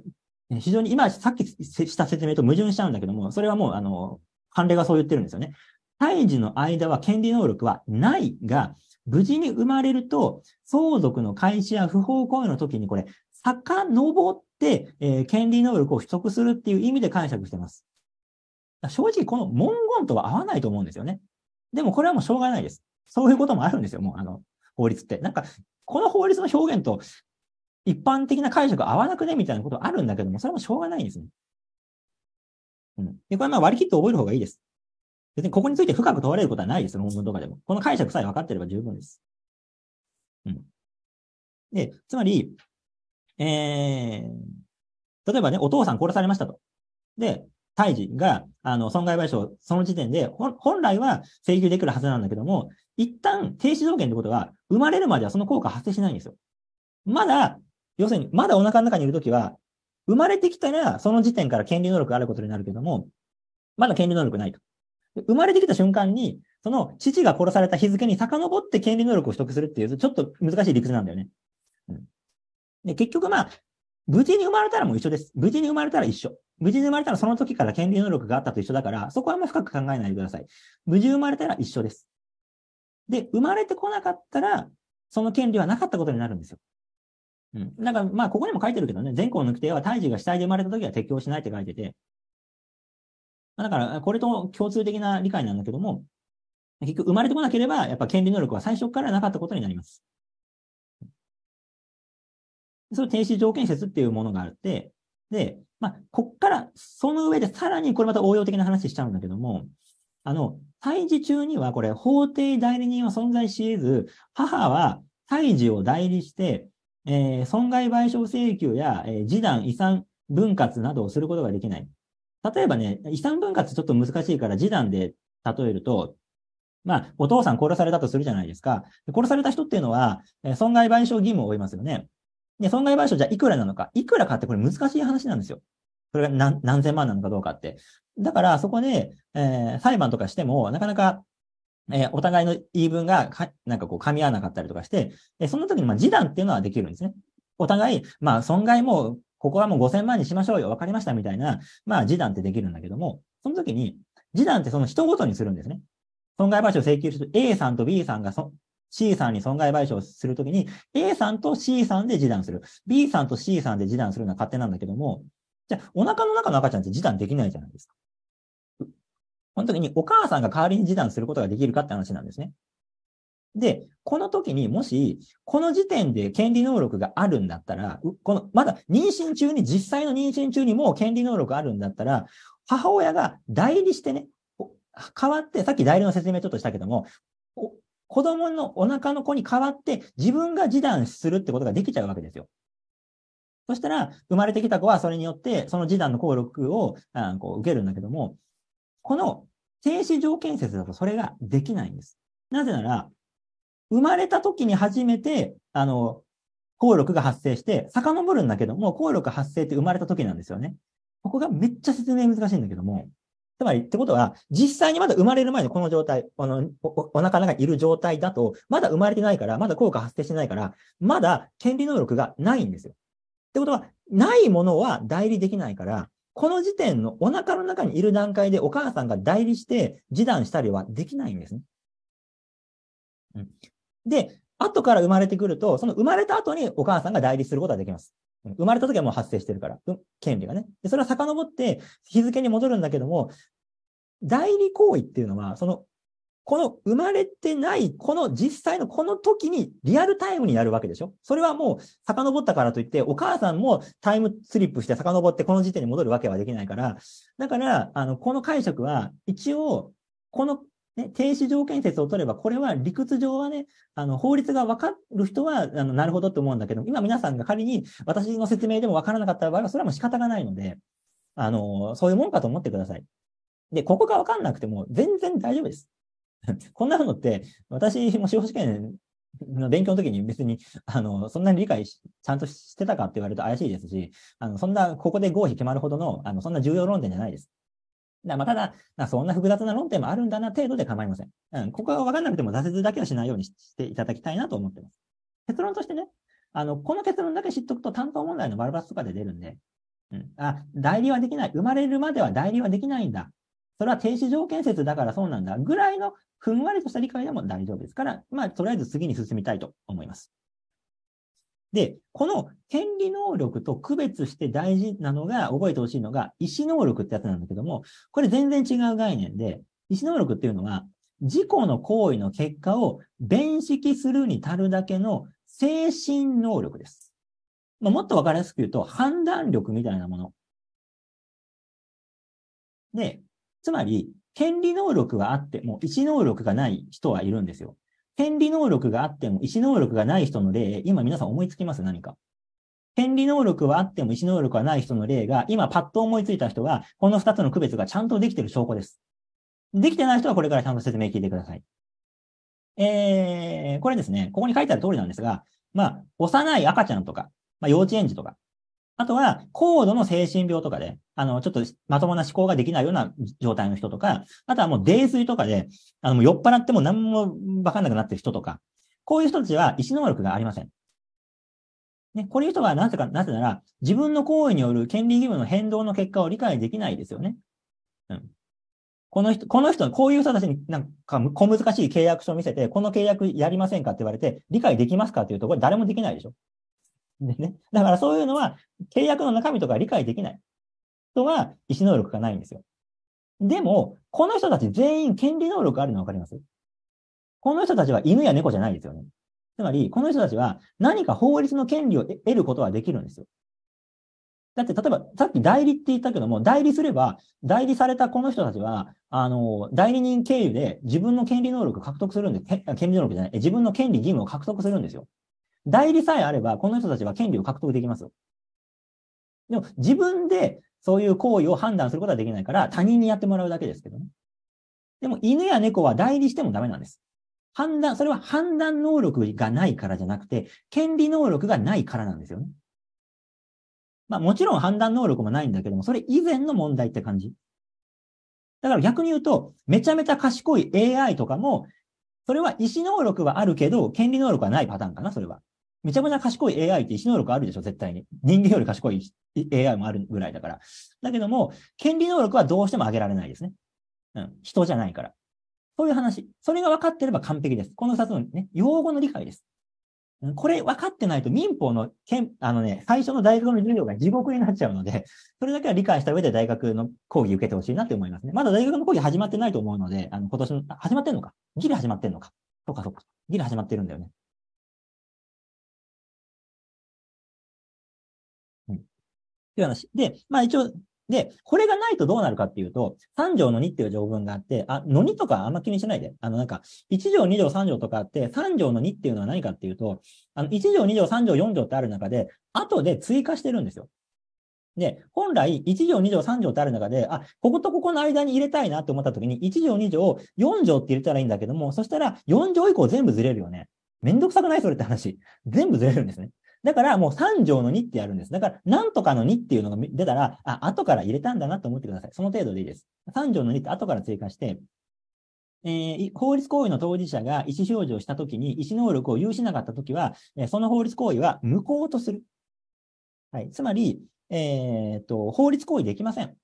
非常に今、さっきした説明と矛盾しちゃうんだけども、それはもう、あの、判例がそう言ってるんですよね。胎児の間は権利能力はないが、無事に生まれると、相続の開始や不法行為の時にこれ、遡って、えー、権利能力を取得するっていう意味で解釈してます。正直、この文言とは合わないと思うんですよね。でもこれはもうしょうがないです。そういうこともあるんですよ、もう、あの、法律って。なんか、この法律の表現と一般的な解釈合わなくねみたいなことあるんだけども、それもしょうがないんですね。うん。で、これはまあ割り切って覚える方がいいです。別にここについて深く問われることはないですよ、論文とかでも。この解釈さえ分かってれば十分です。うん。で、つまり、えー、例えばね、お父さん殺されましたと。で、胎児が、あの、損害賠償、その時点で、本来は請求できるはずなんだけども、一旦停止条件ってことは、生まれるまではその効果発生しないんですよ。まだ要するに、まだお腹の中にいるときは、生まれてきたら、その時点から権利能力があることになるけども、まだ権利能力ないと。生まれてきた瞬間に、その父が殺された日付に遡って権利能力を取得するっていう、ちょっと難しい理屈なんだよね。うん、で結局まあ、無事に生まれたらもう一緒です。無事に生まれたら一緒。無事に生まれたらその時から権利能力があったと一緒だから、そこはあんま深く考えないでください。無事生まれたら一緒です。で、生まれてこなかったら、その権利はなかったことになるんですよ。うん。だから、まあ、ここにも書いてるけどね、全項の定は胎児が死体で生まれた時は適用しないって書いてて、だから、これと共通的な理解なんだけども、結局、生まれてこなければ、やっぱ権利能力は最初からなかったことになります。その停止条件説っていうものがあって、で、まあ、こっから、その上でさらにこれまた応用的な話しちゃうんだけども、あの、胎児中にはこれ、法定代理人は存在し得ず、母は胎児を代理して、えー、損害賠償請求や、えー、示談、遺産分割などをすることができない。例えばね、遺産分割ちょっと難しいから示談で例えると、まあ、お父さん殺されたとするじゃないですか。殺された人っていうのは、え損害賠償義務を負いますよね。で、損害賠償じゃいくらなのか。いくらかってこれ難しい話なんですよ。それが何何千万なのかどうかって。だから、そこで、えー、裁判とかしても、なかなかえー、お互いの言い分がか、なんかこう噛み合わなかったりとかして、えー、その時にまあ示談っていうのはできるんですね。お互い、まあ損害も、ここはもう5000万にしましょうよ、わかりましたみたいな、まあ示談ってできるんだけども、その時に、示談ってその人ごとにするんですね。損害賠償請求する A さんと B さんが C さんに損害賠償するときに、A さんと C さんで示談する。B さんと C さんで示談するのは勝手なんだけども、じゃあ、お腹の中の赤ちゃんって示談できないじゃないですか。この時にお母さんが代わりに示談することができるかって話なんですね。で、この時にもし、この時点で権利能力があるんだったら、この、まだ妊娠中に、実際の妊娠中にも権利能力あるんだったら、母親が代理してね、変わって、さっき代理の説明ちょっとしたけども、子供のお腹の子に代わって自分が示談するってことができちゃうわけですよ。そしたら、生まれてきた子はそれによって、その示談の効力をあこう受けるんだけども、この静止条件説だとそれができないんです。なぜなら、生まれた時に初めて、あの、効力が発生して、遡るんだけども、効力発生って生まれた時なんですよね。ここがめっちゃ説明難しいんだけども、つまりってことは、実際にまだ生まれる前のこの状態、このおお腹の中にいる状態だと、まだ生まれてないから、まだ効果発生してないから、まだ権利能力がないんですよ。ってことは、ないものは代理できないから、この時点のお腹の中にいる段階でお母さんが代理して示談したりはできないんですね。うん、で、後から生まれてくると、その生まれた後にお母さんが代理することはできます。生まれた時はもう発生してるから、うん、権利がね。でそれは遡って日付に戻るんだけども、代理行為っていうのは、そのこの生まれてない、この実際のこの時にリアルタイムにやるわけでしょそれはもう遡ったからといって、お母さんもタイムスリップして遡ってこの時点に戻るわけはできないから、だから、あの、この解釈は一応、このね、停止条件説を取れば、これは理屈上はね、あの、法律がわかる人は、あの、なるほどって思うんだけど、今皆さんが仮に私の説明でもわからなかった場合は、それはもう仕方がないので、あの、そういうもんかと思ってください。で、ここがわかんなくても全然大丈夫です。こんなのって、私も司法試験の勉強の時に別に、あの、そんなに理解ちゃんとしてたかって言われると怪しいですし、あの、そんな、ここで合否決まるほどの、あの、そんな重要論点じゃないです。だまあ、ただ、そんな複雑な論点もあるんだな程度で構いません。うん、ここが分かんなくても挫折だけはしないようにしていただきたいなと思ってます。結論としてね、あの、この結論だけ知っとくと担当問題のバルバスとかで出るんで、うん、あ、代理はできない。生まれるまでは代理はできないんだ。それは停止条件説だからそうなんだぐらいのふんわりとした理解でも大丈夫ですから、まあ、とりあえず次に進みたいと思います。で、この権利能力と区別して大事なのが、覚えてほしいのが、意思能力ってやつなんだけども、これ全然違う概念で、意思能力っていうのは、自己の行為の結果を弁識するに足るだけの精神能力です。まあ、もっとわかりやすく言うと、判断力みたいなもの。で、つまり、権利能力があっても、意思能力がない人はいるんですよ。権利能力があっても、意思能力がない人の例、今皆さん思いつきます何か。権利能力はあっても意思能力はない人の例が、今パッと思いついた人は、この二つの区別がちゃんとできている証拠です。できてない人はこれからちゃんと説明聞いてください。えー、これですね、ここに書いてある通りなんですが、まあ、幼い赤ちゃんとか、まあ、幼稚園児とか、あとは、高度の精神病とかで、あの、ちょっとまともな思考ができないような状態の人とか、あとはもう泥酔とかで、あの、もう酔っ払っても何もわかんなくなってる人とか、こういう人たちは意思能力がありません。ね、こういう人はなぜか、なぜなら、自分の行為による権利義務の変動の結果を理解できないですよね。うん。この人、この人、こういう人たちになんか小難しい契約書を見せて、この契約やりませんかって言われて、理解できますかっていうとこれ誰もできないでしょ。でね。だからそういうのは、契約の中身とか理解できない人は意思能力がないんですよ。でも、この人たち全員権利能力あるの分かりますこの人たちは犬や猫じゃないですよね。つまり、この人たちは何か法律の権利を得ることはできるんですよ。だって、例えば、さっき代理って言ったけども、代理すれば、代理されたこの人たちは、あの、代理人経由で自分の権利能力を獲得するんで権利能力じゃない。自分の権利義務を獲得するんですよ。代理さえあれば、この人たちは権利を獲得できますよ。でも、自分でそういう行為を判断することはできないから、他人にやってもらうだけですけどね。でも、犬や猫は代理してもダメなんです。判断、それは判断能力がないからじゃなくて、権利能力がないからなんですよね。まあもちろん判断能力もないんだけども、それ以前の問題って感じ。だから逆に言うと、めちゃめちゃ賢い AI とかも、それは意思能力はあるけど、権利能力はないパターンかな、それは。めちゃめちゃ賢い AI って意思能力あるでしょ、絶対に。人間より賢い AI もあるぐらいだから。だけども、権利能力はどうしても上げられないですね。うん。人じゃないから。そういう話。それが分かってれば完璧です。この二つのね、用語の理解です。うん、これ分かってないと民法のあのね、最初の大学の授業が地獄になっちゃうので、それだけは理解した上で大学の講義受けてほしいなって思いますね。まだ大学の講義始まってないと思うので、あの、今年の、始まってんのかギリ始まってんのかとかそっか。ギリ始まってるんだよね。いう話。で、まあ一応、で、これがないとどうなるかっていうと、3条の2っていう条文があって、あ、の2とかあんま気にしないで。あの、なんか、1条、2条、3条とかあって、3条の2っていうのは何かっていうと、あの、1条、2条、3条、4条ってある中で、後で追加してるんですよ。で、本来、1条、2条、3条ってある中で、あ、こことここの間に入れたいなって思った時に、1条、2条、4条って入れたらいいんだけども、そしたら、4条以降全部ずれるよね。めんどくさくないそれって話。全部ずれるんですね。だからもう3乗の2ってやるんです。だから、何とかの2っていうのが出たら、あ、後から入れたんだなと思ってください。その程度でいいです。3乗の2って後から追加して、えー、法律行為の当事者が意思表示をしたときに、意思能力を有しなかったときは、えー、その法律行為は無効とする。はい。つまり、えー、っと、法律行為できません。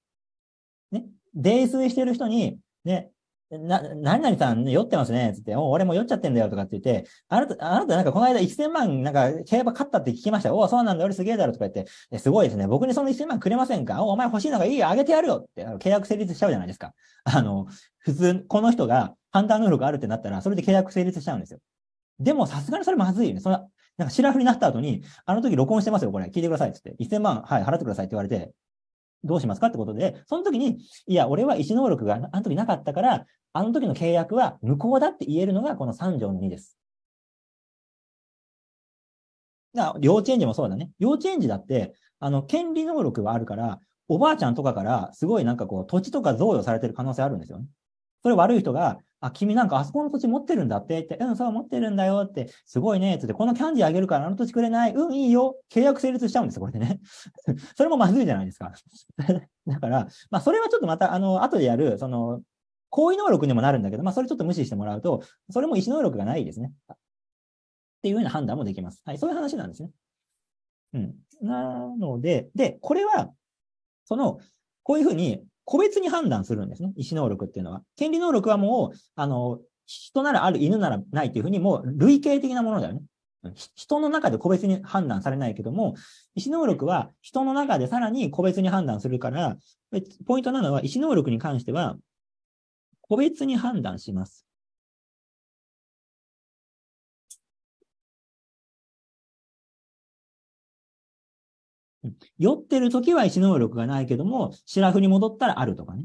ね。泥酔してる人に、ね、な、何々さん酔ってますね、つって、お俺も酔っちゃってんだよとかって言って、あなた、あなたなんかこの間1000万なんか競馬勝ったって聞きました。おそうなんだ、俺すげえだろとか言って、すごいですね。僕にその1000万くれませんかおお前欲しいのがいいよ、あげてやるよって、契約成立しちゃうじゃないですか。あの、普通、この人が判断能力あるってなったら、それで契約成立しちゃうんですよ。でも、さすがにそれまずいよね。そのなんか、シらフになった後に、あの時録音してますよ、これ。聞いてください、つって。1000万、はい、払ってくださいって言われて、どうしますかってことで、その時に、いや、俺は意思能力があの時なかったから、あの時の契約は無効だって言えるのがこの3条の2です。だ幼稚園児もそうだね。幼稚園児だって、あの、権利能力はあるから、おばあちゃんとかから、すごいなんかこう、土地とか贈与されてる可能性あるんですよね。それ悪い人が、あ、君なんかあそこの土地持ってるんだってって、うん、そう持ってるんだよって、すごいね、つって、このキャンディーあげるからあの土地くれない、うん、いいよ、契約成立しちゃうんですよ、これでね。それもまずいじゃないですか。だから、まあ、それはちょっとまた、あの、後でやる、その、行為能力にもなるんだけど、まあ、それちょっと無視してもらうと、それも意思能力がないですね。っていうような判断もできます。はい、そういう話なんですね。うん。なので、で、これは、その、こういうふうに、個別に判断するんですね。意思能力っていうのは。権利能力はもう、あの、人ならある、犬ならないというふうに、もう類型的なものだよね。人の中で個別に判断されないけども、意思能力は人の中でさらに個別に判断するから、ポイントなのは意思能力に関しては、個別に判断します。酔ってる時は意思能力がないけども、シラフに戻ったらあるとかね。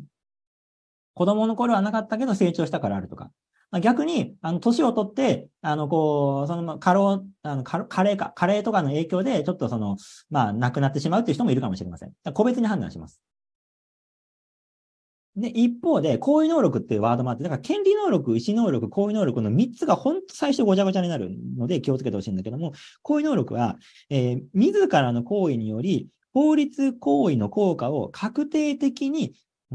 子供の頃はなかったけど成長したからあるとか。ま逆に、あの、年を取って、あの、こう、その、過労、あの、過齢か、加齢とかの影響で、ちょっとその、まあ、亡くなってしまうっていう人もいるかもしれません。個別に判断します。で、一方で、行為能力っていうワードもあって、だから、権利能力、意思能力、行為能力の3つが本当最初ごちゃごちゃになるので気をつけてほしいんだけども、行為能力は、えー、自らの行為により、法律行為の効果を確定的に、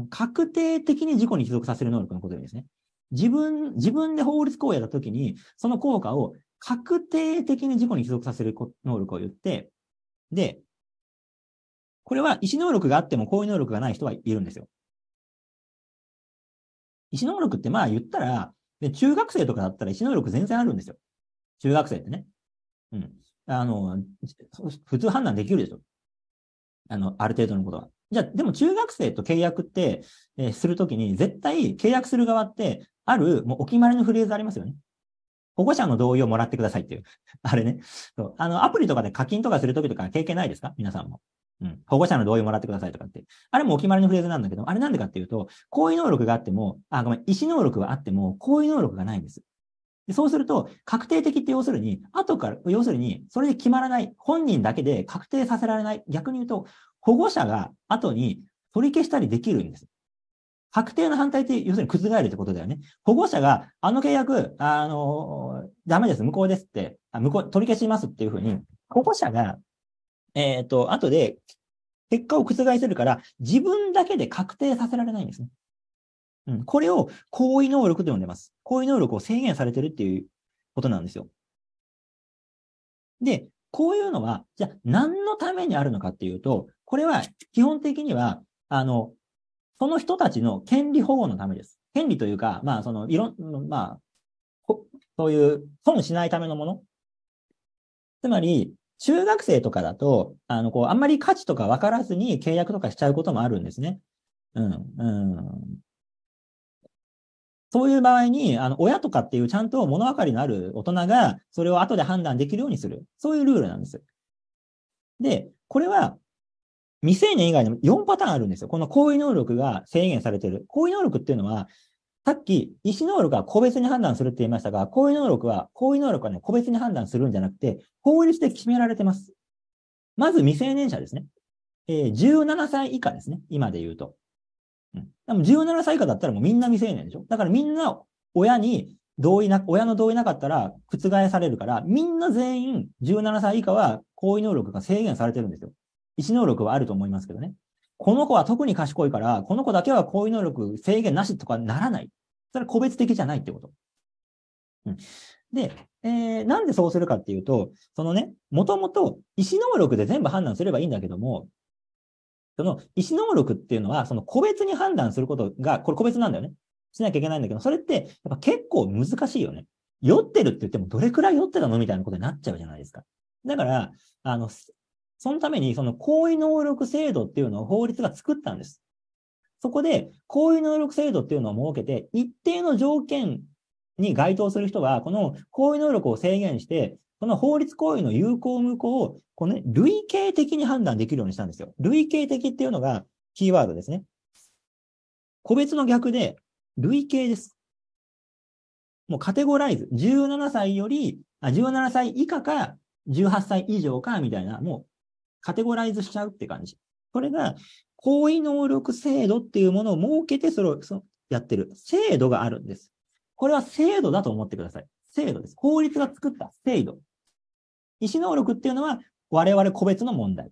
確定的に自己に帰属させる能力のことですね。自分、自分で法律行為をやったときに、その効果を確定的に自己に帰属させる能力を言って、で、これは意思能力があっても行為能力がない人はいるんですよ。思能力ってまあ言ったら、で中学生とかだったら思能力全然あるんですよ。中学生ってね。うん。あの、普通判断できるでしょ。あの、ある程度のことは。じゃあ、でも中学生と契約って、えー、するときに、絶対契約する側って、ある、もうお決まりのフレーズありますよね。保護者の同意をもらってくださいっていう。あれね。そう。あの、アプリとかで課金とかするときとか経験ないですか皆さんも。うん、保護者の同意をもらってくださいとかって。あれもお決まりのフレーズなんだけど、あれなんでかっていうと、行為能力があっても、あ、ごめん、意思能力はあっても、行為能力がないんです。でそうすると、確定的って要するに、後から、要するに、それで決まらない、本人だけで確定させられない、逆に言うと、保護者が後に取り消したりできるんです。確定の反対って、要するに覆るってことだよね。保護者が、あの契約、あの、ダメです、無効ですって、あ無効、取り消しますっていうふうに、保護者がえっ、ー、と、後で結果を覆せるから、自分だけで確定させられないんですね。うん。これを行為能力と呼んでます。行為能力を制限されてるっていうことなんですよ。で、こういうのは、じゃあ何のためにあるのかっていうと、これは基本的には、あの、その人たちの権利保護のためです。権利というか、まあ、その、いろん、まあ、そういう損しないためのもの。つまり、中学生とかだと、あの、こう、あんまり価値とか分からずに契約とかしちゃうこともあるんですね。うん、うん。そういう場合に、あの、親とかっていうちゃんと物分かりのある大人が、それを後で判断できるようにする。そういうルールなんです。で、これは、未成年以外にも4パターンあるんですよ。この行為能力が制限されてる。行為能力っていうのは、さっき、意思能力は個別に判断するって言いましたが、行為能力は、行為能力はね、個別に判断するんじゃなくて、法律で決められてます。まず未成年者ですね。えー、17歳以下ですね。今で言うと。うん。でも17歳以下だったらもうみんな未成年でしょだからみんな親に同意な、親の同意なかったら覆されるから、みんな全員17歳以下は行為能力が制限されてるんですよ。意思能力はあると思いますけどね。この子は特に賢いから、この子だけはこういう能力制限なしとかならない。それは個別的じゃないってこと。うん、で、えー、なんでそうするかっていうと、そのね、もともと意思能力で全部判断すればいいんだけども、その意思能力っていうのは、その個別に判断することが、これ個別なんだよね。しなきゃいけないんだけど、それってやっぱ結構難しいよね。酔ってるって言ってもどれくらい酔ってたのみたいなことになっちゃうじゃないですか。だから、あの、そのために、その行為能力制度っていうのを法律が作ったんです。そこで、行為能力制度っていうのを設けて、一定の条件に該当する人は、この行為能力を制限して、この法律行為の有効無効を、このね、類型的に判断できるようにしたんですよ。類型的っていうのがキーワードですね。個別の逆で、類型です。もうカテゴライズ。17歳より、あ17歳以下か、18歳以上か、みたいな、もうカテゴライズしちゃうって感じ。これが、行為能力制度っていうものを設けて、それをそやってる。制度があるんです。これは制度だと思ってください。制度です。法律が作った制度。意思能力っていうのは我々個別の問題。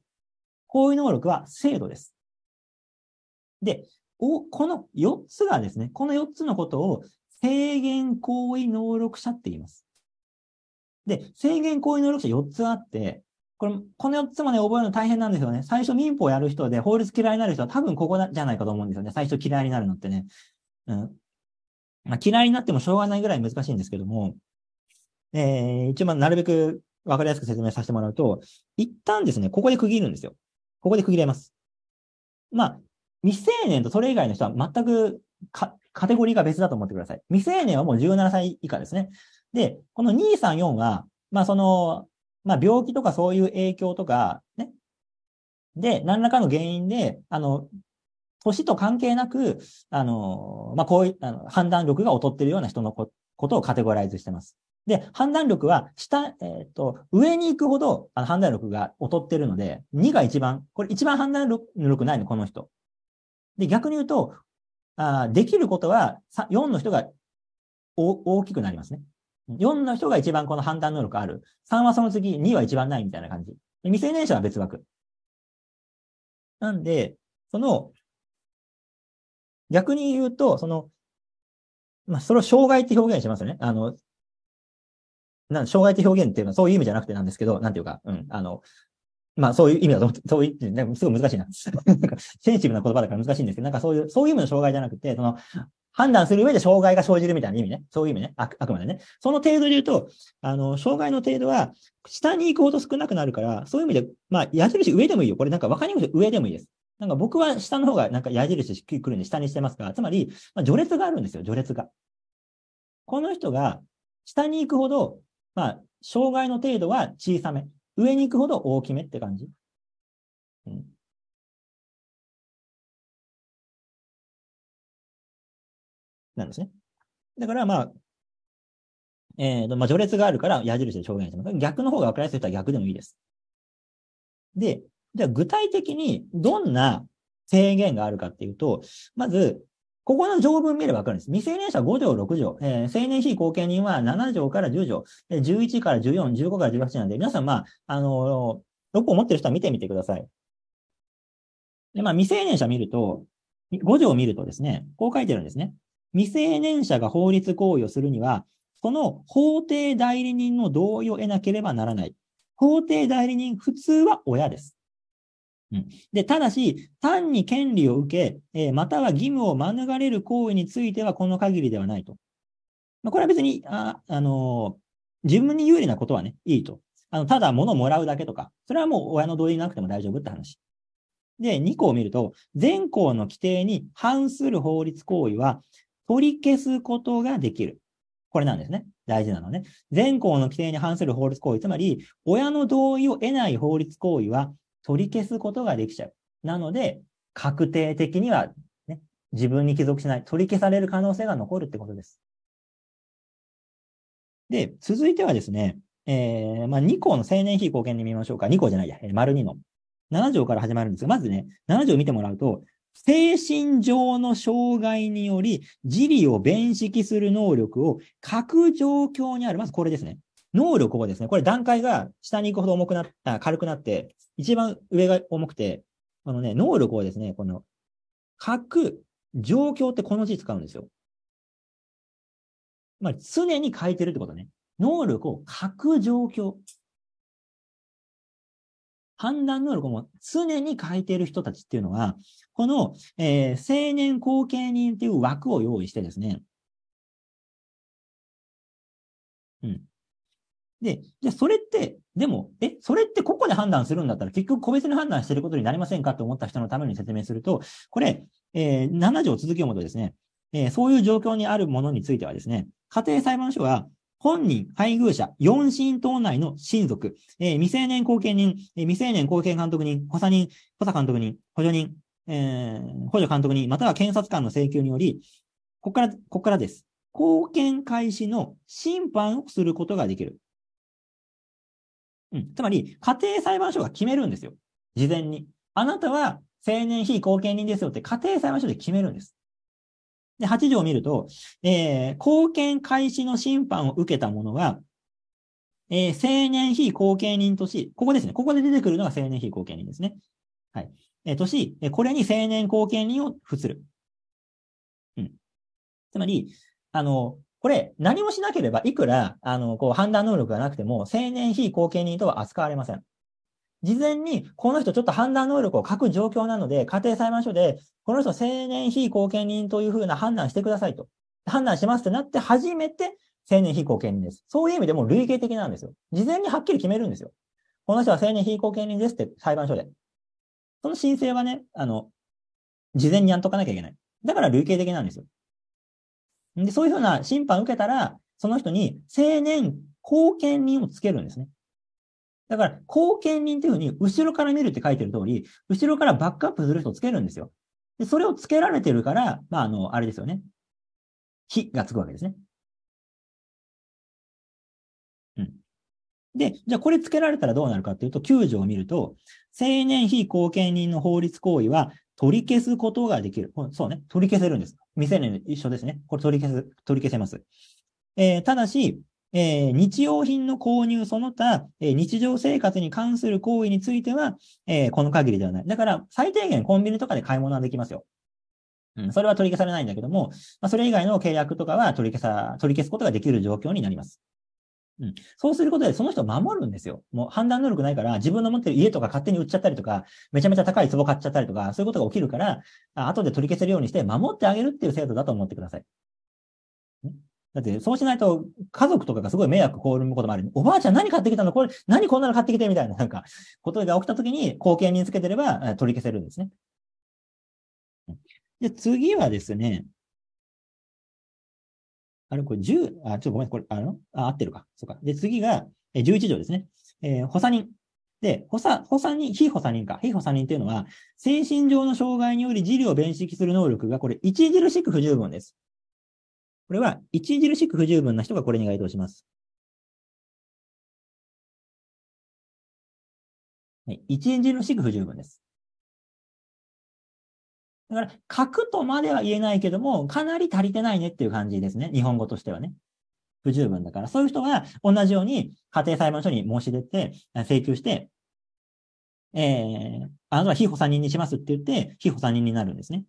行為能力は制度です。で、この4つがですね、この4つのことを制限行為能力者って言います。で、制限行為能力者4つあって、これ、この4つもね、覚えるの大変なんですよね。最初民法やる人で法律嫌いになる人は多分ここじゃないかと思うんですよね。最初嫌いになるのってね。うん。まあ、嫌いになってもしょうがないぐらい難しいんですけども、えー、一応まなるべくわかりやすく説明させてもらうと、一旦ですね、ここで区切るんですよ。ここで区切れます。まあ、未成年とそれ以外の人は全くかカテゴリーが別だと思ってください。未成年はもう17歳以下ですね。で、この234は、まあその、まあ、病気とかそういう影響とか、ね。で、何らかの原因で、あの、年と関係なく、あの、まあ、こういっ判断力が劣ってるような人のことをカテゴライズしてます。で、判断力は下、えっ、ー、と、上に行くほどあの判断力が劣ってるので、2が一番、これ一番判断力ないの、この人。で、逆に言うと、あできることは4の人が大きくなりますね。4の人が一番この判断能力ある。3はその次、2は一番ないみたいな感じ。未成年者は別枠。なんで、その、逆に言うと、その、まあ、それを障害って表現しますよね。あの、なん障害って表現っていうのはそういう意味じゃなくてなんですけど、なんていうか、うん、あの、まあそういう意味だと思って、そういう、なんかすごい難しいな。ん センシティブな言葉だから難しいんですけど、なんかそういう、そういう意味の障害じゃなくて、その、判断する上で障害が生じるみたいな意味ね。そういう意味ね。あくまでね。その程度で言うと、あの、障害の程度は、下に行くほど少なくなるから、そういう意味で、まあ、矢印上でもいいよ。これなんか分かりにくい上でもいいです。なんか僕は下の方がなんか矢印しっくりくるんで下にしてますから、つまり、まあ、序列があるんですよ、序列が。この人が下に行くほど、まあ、障害の程度は小さめ。上に行くほど大きめって感じ。うんなんですね。だから、まあ、えっ、ー、と、まあ、序列があるから矢印で表現してます。逆の方が分かりやすい人は逆でもいいです。で、じゃあ具体的にどんな制限があるかっていうと、まず、ここの条文見ればわかるんです。未成年者5条6条、えー、成年非後見人は7条から10条、11から14、15から18なんで、皆さん、まあ、あのー、6本持ってる人は見てみてください。で、まあ、未成年者見ると、5条を見るとですね、こう書いてるんですね。未成年者が法律行為をするには、この法定代理人の同意を得なければならない。法定代理人、普通は親です。うん、で、ただし、単に権利を受け、えー、または義務を免れる行為についてはこの限りではないと。まあ、これは別に、あ、あのー、自分に有利なことはね、いいと。あの、ただ物をもらうだけとか、それはもう親の同意なくても大丈夫って話。で、2項を見ると、全項の規定に反する法律行為は、取り消すことができる。これなんですね。大事なのね。全項の規定に反する法律行為、つまり、親の同意を得ない法律行為は取り消すことができちゃう。なので、確定的には、ね、自分に帰属しない、取り消される可能性が残るってことです。で、続いてはですね、えー、まあ、2項の青年費貢献に見ましょうか。2項じゃないや、えー、丸2の。7条から始まるんですが、まずね、7条見てもらうと、精神上の障害により、自理を弁識する能力を各状況にある。まずこれですね。能力をですね、これ段階が下に行くほど重くなった、軽くなって、一番上が重くて、このね、能力をですね、この、各状況ってこの字使うんですよ。まあ、常に書いてるってことね。能力を各状況。判断能力も常に書いている人たちっていうのは、この、えー、青年後見人っていう枠を用意してですね、うん。で、じゃそれって、でも、え、それってここで判断するんだったら、結局個別に判断してることになりませんかって思った人のために説明すると、これ、えー、7条続きをもとですね、えー、そういう状況にあるものについてはですね、家庭裁判所は、本人、配偶者、四親等内の親族、えー、未成年後見人、えー、未成年後見監督人、補佐人、補佐監督人、補助人、えー、補助監督人、または検察官の請求により、ここから、ここからです。後見開始の審判をすることができる。うん。つまり、家庭裁判所が決めるんですよ。事前に。あなたは青年非後見人ですよって家庭裁判所で決めるんです。で、8条を見ると、えー、貢献開始の審判を受けた者は、えー、青年非後見人とし、ここですね。ここで出てくるのが青年非後見人ですね。はい。えー、とし、これに青年後見人を付する。うん。つまり、あの、これ、何もしなければ、いくら、あの、こう、判断能力がなくても、青年非後見人とは扱われません。事前にこの人ちょっと判断能力を欠く状況なので、家庭裁判所で、この人青年非後見人というふうな判断してくださいと。判断しますってなって初めて青年非後見人です。そういう意味でも類型的なんですよ。事前にはっきり決めるんですよ。この人は青年非後見人ですって裁判所で。その申請はね、あの、事前にやっとかなきゃいけない。だから類型的なんですよ。で、そういうふうな審判を受けたら、その人に青年後見人をつけるんですね。だから、後見人というふうに、後ろから見るって書いてる通り、後ろからバックアップする人をつけるんですよ。で、それをつけられてるから、まあ、あの、あれですよね。火がつくわけですね。うん。で、じゃあこれつけられたらどうなるかっていうと、9条を見ると、青年非後見人の法律行為は取り消すことができる。そうね。取り消せるんです。未成年一緒ですね。これ取り消せ、取り消せます。えー、ただし、えー、日用品の購入その他、えー、日常生活に関する行為については、えー、この限りではない。だから、最低限コンビニとかで買い物はできますよ。うん、それは取り消されないんだけども、まあ、それ以外の契約とかは取り消さ、取り消すことができる状況になります。うん、そうすることで、その人を守るんですよ。もう判断能力ないから、自分の持ってる家とか勝手に売っちゃったりとか、めちゃめちゃ高い壺買っちゃったりとか、そういうことが起きるから、後で取り消せるようにして、守ってあげるっていう制度だと思ってください。だって、そうしないと、家族とかがすごい迷惑被ることもある。おばあちゃん何買ってきたのこれ、何こんなの買ってきてみたいな、なんか、ことが起きたときに、後献につけてれば取り消せるんですね。で、次はですね、あれ、これ十、あ、ちょっとごめん、これ、あの、あ、合ってるか。そうか。で、次が、え、十一条ですね。えー、補佐人。で、補佐、補佐人、非補佐人か。非補佐人っていうのは、精神上の障害により自利を弁識する能力が、これ、著しく不十分です。これは、著しく不十分な人がこれに該当します。はい、著しく不十分です。だから、書くとまでは言えないけども、かなり足りてないねっていう感じですね。日本語としてはね。不十分だから。そういう人は、同じように家庭裁判所に申し出て、請求して、えー、あなたは非保佐人にしますって言って、非保佐人になるんですね。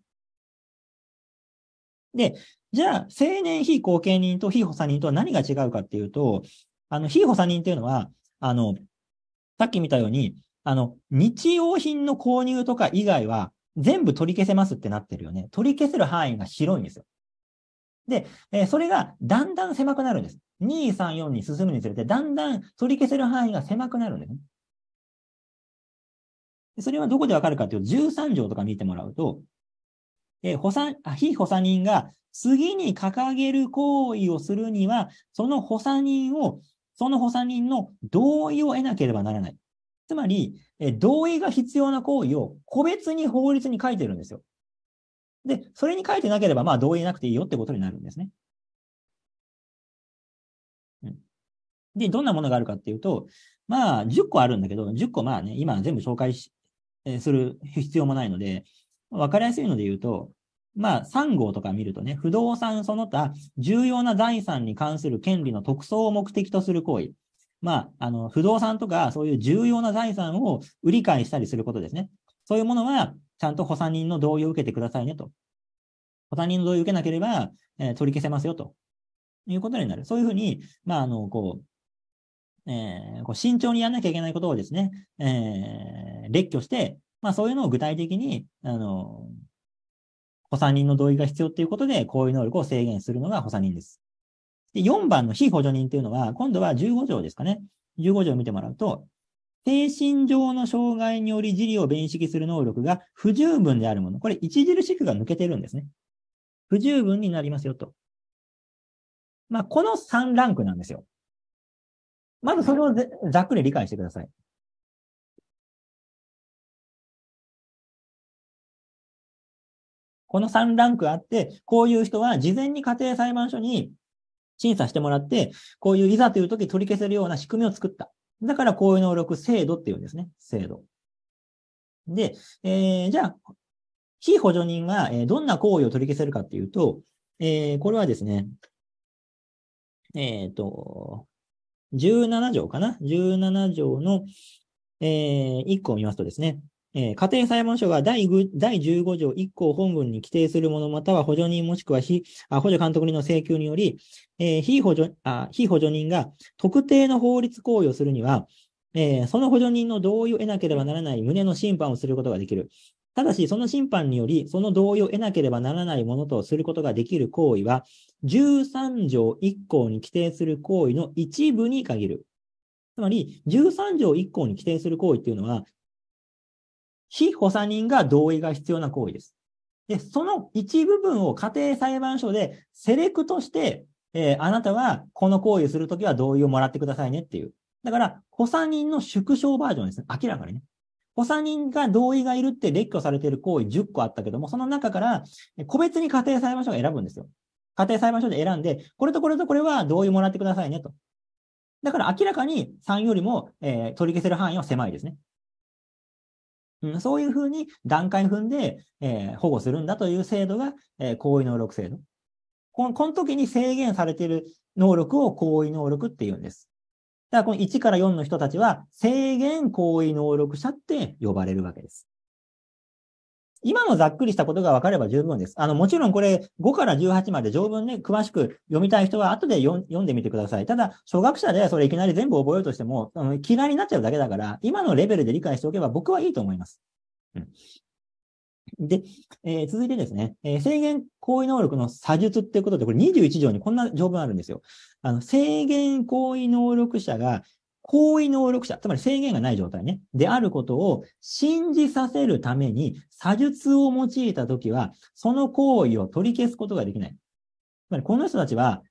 で、じゃあ、青年非後見人と非補佐人とは何が違うかっていうと、あの、非補佐人っていうのは、あの、さっき見たように、あの、日用品の購入とか以外は全部取り消せますってなってるよね。取り消せる範囲が広いんですよ。で、えー、それがだんだん狭くなるんです。2、3、4に進むにつれて、だんだん取り消せる範囲が狭くなるんですね。それはどこでわかるかっていうと、13条とか見てもらうと、えー、補佐あ、非補佐人が次に掲げる行為をするには、その補佐人を、その補佐人の同意を得なければならない。つまり、え同意が必要な行為を個別に法律に書いてるんですよ。で、それに書いてなければ、まあ同意なくていいよってことになるんですね。で、どんなものがあるかっていうと、まあ、10個あるんだけど、10個まあね、今全部紹介し、えー、する必要もないので、わかりやすいので言うと、まあ、3号とか見るとね、不動産その他、重要な財産に関する権利の特措を目的とする行為。まあ、あの、不動産とか、そういう重要な財産を売り買いしたりすることですね。そういうものは、ちゃんと補佐人の同意を受けてくださいねと。補佐人の同意を受けなければ、えー、取り消せますよと。いうことになる。そういうふうに、まあ、あの、こう、えー、こう慎重にやらなきゃいけないことをですね、えー、列挙して、まあそういうのを具体的に、あの、補佐人の同意が必要っていうことで、行為能力を制限するのが補佐人です。で、4番の非補助人っていうのは、今度は15条ですかね。15条を見てもらうと、精神上の障害により自利を弁識する能力が不十分であるもの。これ、著しくが抜けてるんですね。不十分になりますよと。まあ、この3ランクなんですよ。まずそれをざっくり理解してください。この3ランクあって、こういう人は事前に家庭裁判所に審査してもらって、こういういざという時取り消せるような仕組みを作った。だからこういう能力制度っていうんですね。制度。で、えー、じゃあ、非補助人がえどんな行為を取り消せるかっていうと、えー、これはですね、えっ、ー、と、17条かな ?17 条の、えー、1個を見ますとですね、えー、家庭裁判所が第第15条1項本文に規定するもの、または補助人もしくは非あ補助監督人の請求により、えー、非補助あ、非補助人が特定の法律行為をするには、えー、その補助人の同意を得なければならない旨の審判をすることができる。ただし、その審判により、その同意を得なければならないものとすることができる行為は、13条1項に規定する行為の一部に限る。つまり、13条1項に規定する行為っていうのは、非補佐人が同意が必要な行為です。で、その一部分を家庭裁判所でセレクトして、えー、あなたはこの行為をするときは同意をもらってくださいねっていう。だから、補佐人の縮小バージョンですね。明らかにね。補佐人が同意がいるって列挙されている行為10個あったけども、その中から、個別に家庭裁判所が選ぶんですよ。家庭裁判所で選んで、これとこれとこれは同意もらってくださいねと。だから明らかに3よりも、えー、取り消せる範囲は狭いですね。そういうふうに段階踏んで、えー、保護するんだという制度が、えー、行為能力制度。このこの時に制限されている能力を行為能力って言うんです。だからこの1から4の人たちは制限行為能力者って呼ばれるわけです。今のざっくりしたことが分かれば十分です。あの、もちろんこれ5から18まで条文ね、詳しく読みたい人は後で読んでみてください。ただ、初学者でそれいきなり全部覚えようとしても、あの嫌いになっちゃうだけだから、今のレベルで理解しておけば僕はいいと思います。うん、で、えー、続いてですね、えー、制限行為能力の差術っていうことで、これ21条にこんな条文あるんですよ。あの、制限行為能力者が行為能力者、つまり制限がない状態ね、であることを信じさせるために、詐術を用いたときは、その行為を取り消すことができない。つまり、この人たちは、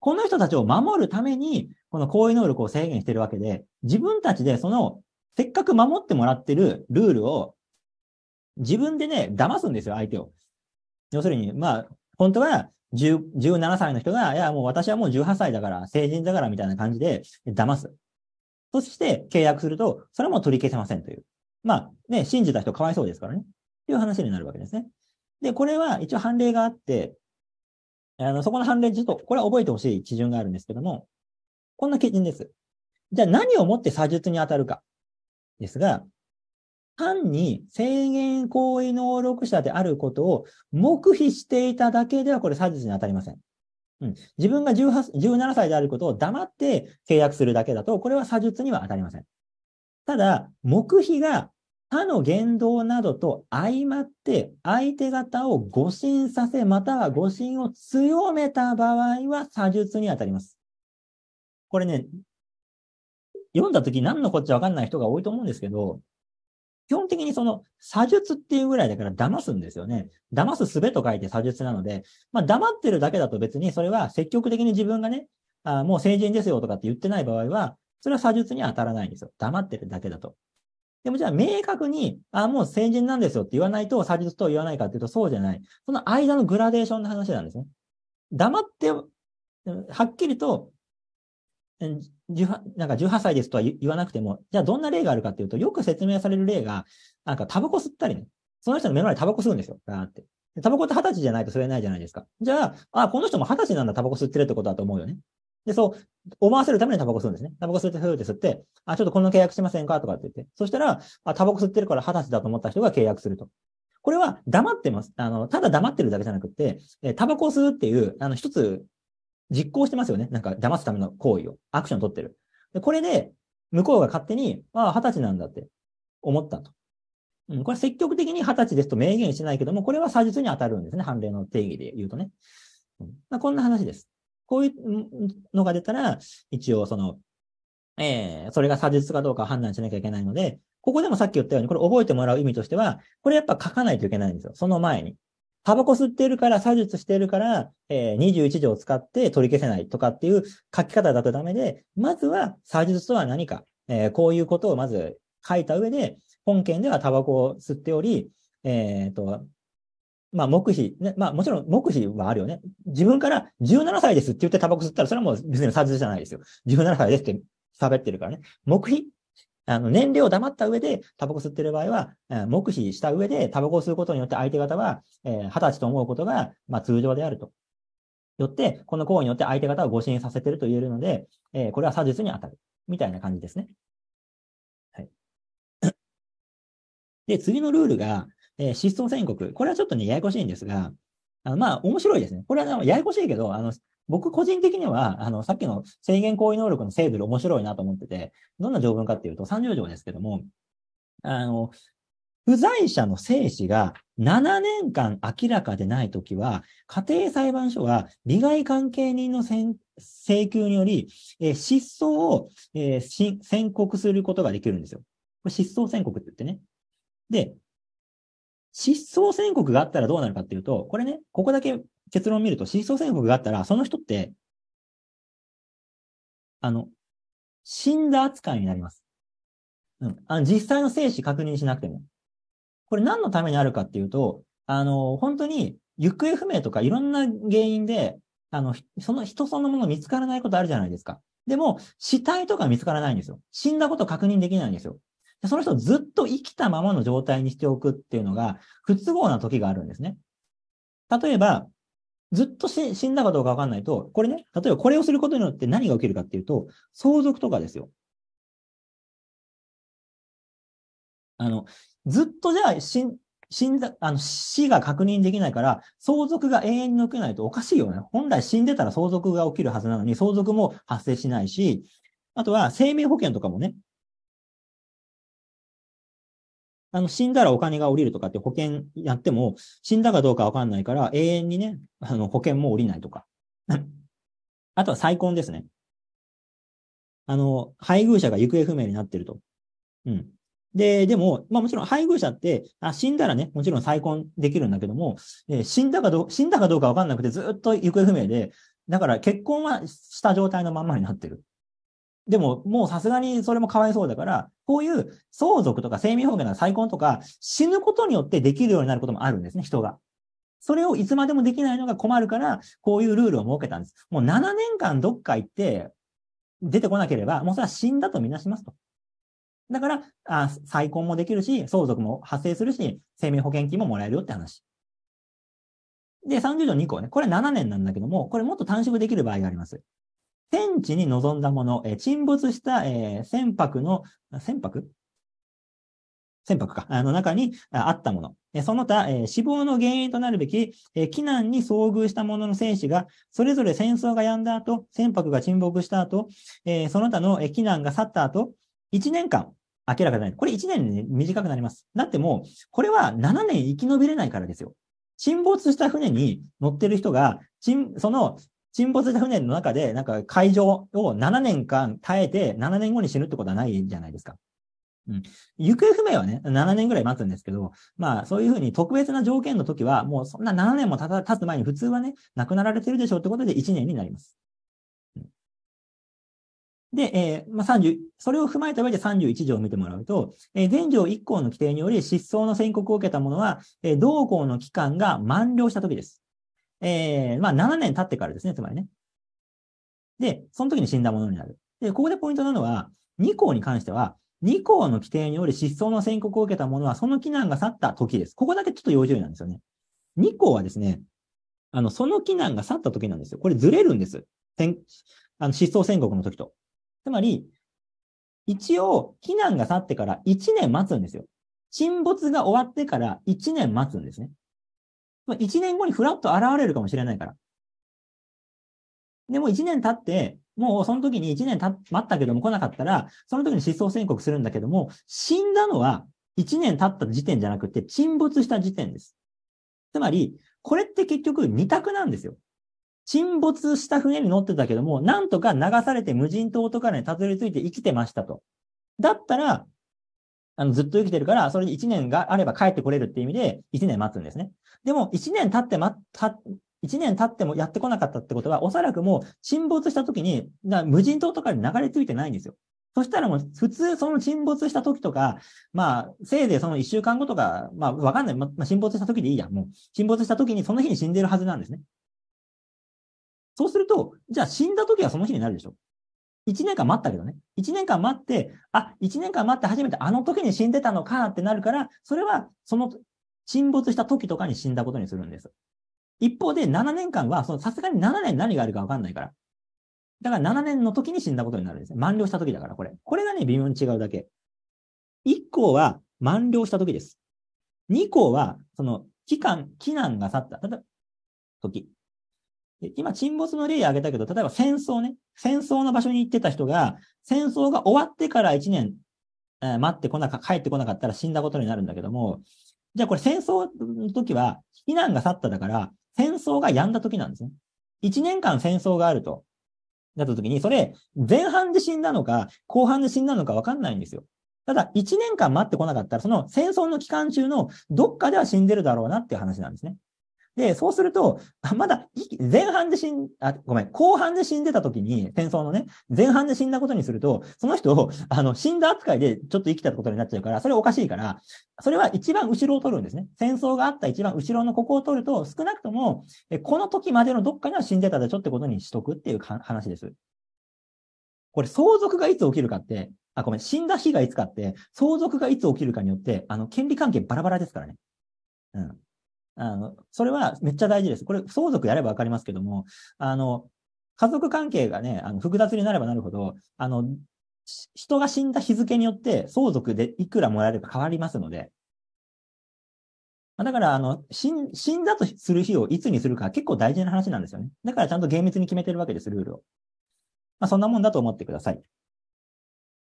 この人たちを守るために、この行為能力を制限してるわけで、自分たちでその、せっかく守ってもらってるルールを、自分でね、騙すんですよ、相手を。要するに、まあ、本当は、17歳の人が、いや、もう私はもう18歳だから、成人だからみたいな感じで騙す。そして契約すると、それも取り消せませんという。まあ、ね、信じた人かわいそうですからね。という話になるわけですね。で、これは一応判例があって、あの、そこの判例、ちょっと、これは覚えてほしい基準があるんですけども、こんな基準です。じゃあ何をもって差術に当たるか。ですが、単に制限行為能力者であることを黙秘していただけでは、これ差術に当たりません。うん、自分が17歳であることを黙って契約するだけだと、これは詐術には当たりません。ただ、黙秘が他の言動などと相まって、相手方を誤信させ、または誤信を強めた場合は、詐術に当たります。これね、読んだ時何のこっちゃわかんない人が多いと思うんですけど、基本的にその、詐術っていうぐらいだから騙すんですよね。騙す術と書いて詐術なので、まあ黙ってるだけだと別にそれは積極的に自分がね、あもう成人ですよとかって言ってない場合は、それは詐術には当たらないんですよ。黙ってるだけだと。でもじゃあ明確に、あ、もう成人なんですよって言わないと、詐術と言わないかっていうとそうじゃない。その間のグラデーションの話なんですね。黙って、はっきりと 18, なんか18歳ですとは言わなくても、じゃあどんな例があるかっていうと、よく説明される例が、なんかタバコ吸ったりね、その人の目の前でタバコ吸うんですよ、ガーって。タバコって20歳じゃないと吸えないじゃないですか。じゃあ、あ、この人も20歳なんだ、タバコ吸ってるってことだと思うよね。で、そう、思わせるためにタバコ吸うんですね。タバコ吸って、ーって吸って、あ、ちょっとこの契約しませんかとかって言って。そしたら、あ、タバコ吸ってるから20歳だと思った人が契約すると。これは黙ってます。あの、ただ黙ってるだけじゃなくて、えタバコを吸うっていう、あの、一つ、実行してますよね。なんか騙すための行為を、アクション取ってる。でこれで、向こうが勝手に、ああ、二十歳なんだって思ったと。うん、これ積極的に二十歳ですと明言してないけども、これは差実に当たるんですね。判例の定義で言うとね。うん、まあ、こんな話です。こういうのが出たら、一応その、えー、それが差実かどうか判断しなきゃいけないので、ここでもさっき言ったように、これ覚えてもらう意味としては、これやっぱ書かないといけないんですよ。その前に。タバコ吸ってるから、作術してるから、えー、21条を使って取り消せないとかっていう書き方だとダメで、まずは作術とは何か、えー、こういうことをまず書いた上で、本件ではタバコを吸っており、えっ、ー、と、まあ、黙秘、ね、まあ、もちろん黙秘はあるよね。自分から17歳ですって言ってタバコ吸ったら、それはもう別に殺術じゃないですよ。17歳ですって喋ってるからね。黙秘あの、年齢を黙った上で、タバコ吸ってる場合は、えー、黙秘した上で、タバコを吸うことによって相手方は、えー、20歳と思うことが、まあ、通常であると。よって、この行為によって相手方を誤信させてると言えるので、えー、これは差術に当たる。みたいな感じですね。はい。で、次のルールが、えー、失踪宣告。これはちょっとね、ややこしいんですが、あのまあ、面白いですね。これはややこしいけど、あの、僕個人的には、あの、さっきの制限行為能力の制度で面白いなと思ってて、どんな条文かっていうと、30条ですけども、あの、不在者の生死が7年間明らかでないときは、家庭裁判所は利害関係人の請求により、えー、失踪を、えー、宣告することができるんですよ。これ失踪宣告って言ってね。で、失踪宣告があったらどうなるかっていうと、これね、ここだけ結論を見ると、思想宣告があったら、その人って、あの、死んだ扱いになります。うん。あの、実際の生死確認しなくても。これ何のためにあるかっていうと、あの、本当に行方不明とかいろんな原因で、あの、その人そのもの見つからないことあるじゃないですか。でも、死体とか見つからないんですよ。死んだこと確認できないんですよ。その人をずっと生きたままの状態にしておくっていうのが不都合な時があるんですね。例えば、ずっと死んだかどうかわかんないと、これね、例えばこれをすることによって何が起きるかっていうと、相続とかですよ。あの、ずっとじゃあ死ん、死んだ、あの、死が確認できないから、相続が永遠に起きないとおかしいよね。本来死んでたら相続が起きるはずなのに、相続も発生しないし、あとは生命保険とかもね、あの、死んだらお金が降りるとかって保険やっても、死んだかどうかわかんないから、永遠にね、あの、保険も降りないとか。あとは再婚ですね。あの、配偶者が行方不明になってると。うん。で、でも、まあもちろん配偶者って、あ死んだらね、もちろん再婚できるんだけども、え死んだかどう、死んだかどうかわかんなくてずっと行方不明で、だから結婚はした状態のまんまになってる。でも、もうさすがにそれもかわいそうだから、こういう相続とか生命保険の再婚とか、死ぬことによってできるようになることもあるんですね、人が。それをいつまでもできないのが困るから、こういうルールを設けたんです。もう7年間どっか行って、出てこなければ、もうそれは死んだとみなしますと。だから、あ再婚もできるし、相続も発生するし、生命保険金ももらえるよって話。で、30条2項ね。これ7年なんだけども、これもっと短縮できる場合があります。戦地に臨んだもの、え沈没した、え船舶の、船舶船舶か、あの中にあったもの。その他、え死亡の原因となるべき、えー、難に遭遇した者の生死が、それぞれ戦争が止んだ後、船舶が沈没した後、えその他の、えー、避難が去った後、1年間明らかじゃない。これ1年に短くなります。だってもう、これは7年生き延びれないからですよ。沈没した船に乗ってる人が、その沈没した船の中で、なんか海上を7年間耐えて、7年後に死ぬってことはないじゃないですか。うん。行方不明はね、7年ぐらい待つんですけど、まあ、そういうふうに特別な条件の時は、もうそんな7年も経つ前に普通はね、亡くなられてるでしょうってことで1年になります。で、えー、まあ、30、それを踏まえた上で31条を見てもらうと、えー、前条1項の規定により失踪の宣告を受けた者は、えー、同項の期間が満了した時です。えー、まあ7年経ってからですね、つまりね。で、その時に死んだものになる。で、ここでポイントなのは、2項に関しては、2項の規定により失踪の宣告を受けた者は、その避難が去った時です。ここだけちょっと要注意なんですよね。2項はですね、あの、その避難が去った時なんですよ。これずれるんです。あの失踪宣告の時と。つまり、一応、避難が去ってから1年待つんですよ。沈没が終わってから1年待つんですね。1年後にフラッと現れるかもしれないから。でも1年経って、もうその時に1年待ったけども来なかったら、その時に失踪宣告するんだけども、死んだのは1年経った時点じゃなくて沈没した時点です。つまり、これって結局2択なんですよ。沈没した船に乗ってたけども、なんとか流されて無人島とかにたどり着いて生きてましたと。だったら、あの、ずっと生きてるから、それで1年があれば帰ってこれるっていう意味で、1年待つんですね。でも、1年経って待った、1年経ってもやってこなかったってことは、おそらくもう沈没した時に、無人島とかに流れ着いてないんですよ。そしたらもう普通その沈没した時とか、まあ、せいぜいその1週間後とか、まあ、わかんない。まあ、沈没した時でいいや。もう、沈没した時にその日に死んでるはずなんですね。そうすると、じゃあ死んだ時はその日になるでしょ。1年間待ったけどね。1年間待って、あ、1年間待って初めてあの時に死んでたのかってなるから、それはその沈没した時とかに死んだことにするんです。一方で7年間は、そのさすがに7年何があるかわかんないから。だから7年の時に死んだことになるんです。満了した時だから、これ。これがね、微妙に違うだけ。1個は満了した時です。2個は、その期間、期難が去った。えば時。今、沈没の例を挙げたけど、例えば戦争ね、戦争の場所に行ってた人が、戦争が終わってから1年、えー、待ってこなか、帰ってこなかったら死んだことになるんだけども、じゃあこれ戦争の時は、避難が去っただから、戦争が止んだ時なんですね。1年間戦争があると、なった時に、それ、前半で死んだのか、後半で死んだのか分かんないんですよ。ただ、1年間待ってこなかったら、その戦争の期間中のどっかでは死んでるだろうなっていう話なんですね。で、そうすると、まだ、前半で死ん、あ、ごめん、後半で死んでた時に、戦争のね、前半で死んだことにすると、その人を、あの、死んだ扱いでちょっと生きたことになっちゃうから、それおかしいから、それは一番後ろを取るんですね。戦争があった一番後ろのここを取ると、少なくとも、この時までのどっかには死んでたでしょってことにしとくっていう話です。これ、相続がいつ起きるかって、あ、ごめん、死んだ日がいつかって、相続がいつ起きるかによって、あの、権利関係バラバラですからね。うん。あの、それはめっちゃ大事です。これ、相続やればわかりますけども、あの、家族関係がね、あの複雑になればなるほど、あの、人が死んだ日付によって相続でいくらもらえるか変わりますので。だから、あの、死ん、死んだとする日をいつにするか結構大事な話なんですよね。だからちゃんと厳密に決めてるわけです、ルールを。まあ、そんなもんだと思ってください。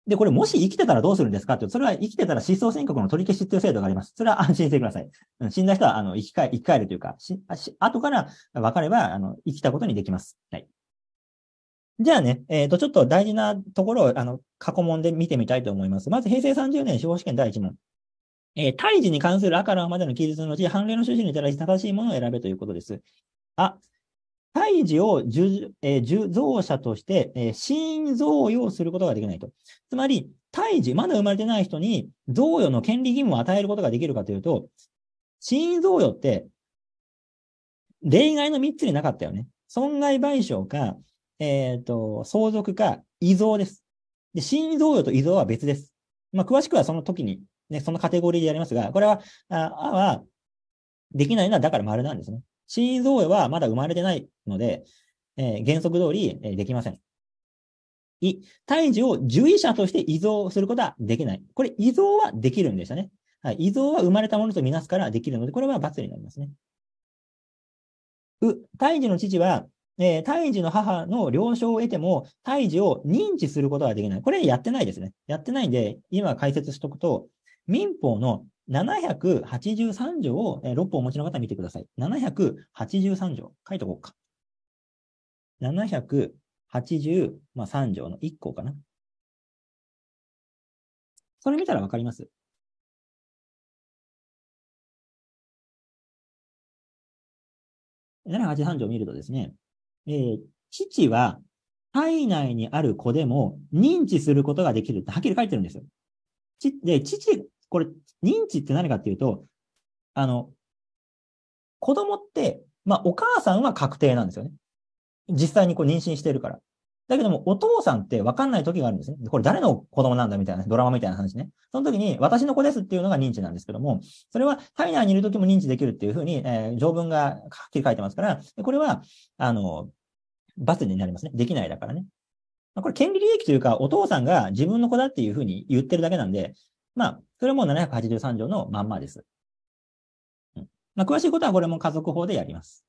で、これもし生きてたらどうするんですかって、それは生きてたら失踪宣告の取り消しっていう制度があります。それは安心してください。死んだ人は、あの、生き返、生き返るというか、し、し、後から分かれば、あの、生きたことにできます。はい。じゃあね、えっ、ー、と、ちょっと大事なところを、あの、過去問で見てみたいと思います。まず、平成30年司法試験第1問。えー、胎児に関する赤らまでの記述のうち、判例の趣旨に照らし正しいものを選べということです。あ、胎児を受,、え贈者として、心臓を贈することができないと。つまり、胎児、まだ生まれてない人に贈与の権利義務を与えることができるかというと、新贈与って、例外の3つになかったよね。損害賠償か、えっ、ー、と、相続か、遺贈です。で、新贈与と遺贈は別です。まあ、詳しくはその時に、ね、そのカテゴリーでやりますが、これは、あは、できないのはだから丸なんですね。心臓はまだ生まれてないので、えー、原則通り、えー、できません。い、胎児を受医者として依存することはできない。これ、遺贈はできるんでしたね。はい。遺贈は生まれたものとみなすからできるので、これは罰になりますね。う、胎児の父は、えー、胎児の母の了承を得ても、胎児を認知することはできない。これやってないですね。やってないんで、今解説しとくと、民法の783条を、え6本お持ちの方見てください。783条。書いとこうか。783条の1項かな。それ見たらわかります。783条を見るとですね、えー、父は体内にある子でも認知することができるってはっきり書いてるんですよ。ち、で、父、これ、認知って何かっていうと、あの、子供って、まあ、お母さんは確定なんですよね。実際にこう妊娠してるから。だけども、お父さんって分かんない時があるんですね。これ誰の子供なんだみたいな、ドラマみたいな話ね。その時に、私の子ですっていうのが認知なんですけども、それは体内にいる時も認知できるっていうふうに、えー、条文がはっきり書いてますから、これは、あの、罰になりますね。できないだからね。これ、権利利益というか、お父さんが自分の子だっていうふうに言ってるだけなんで、まあ、それも783条のまんまです。うん、まあ、詳しいことはこれも家族法でやります。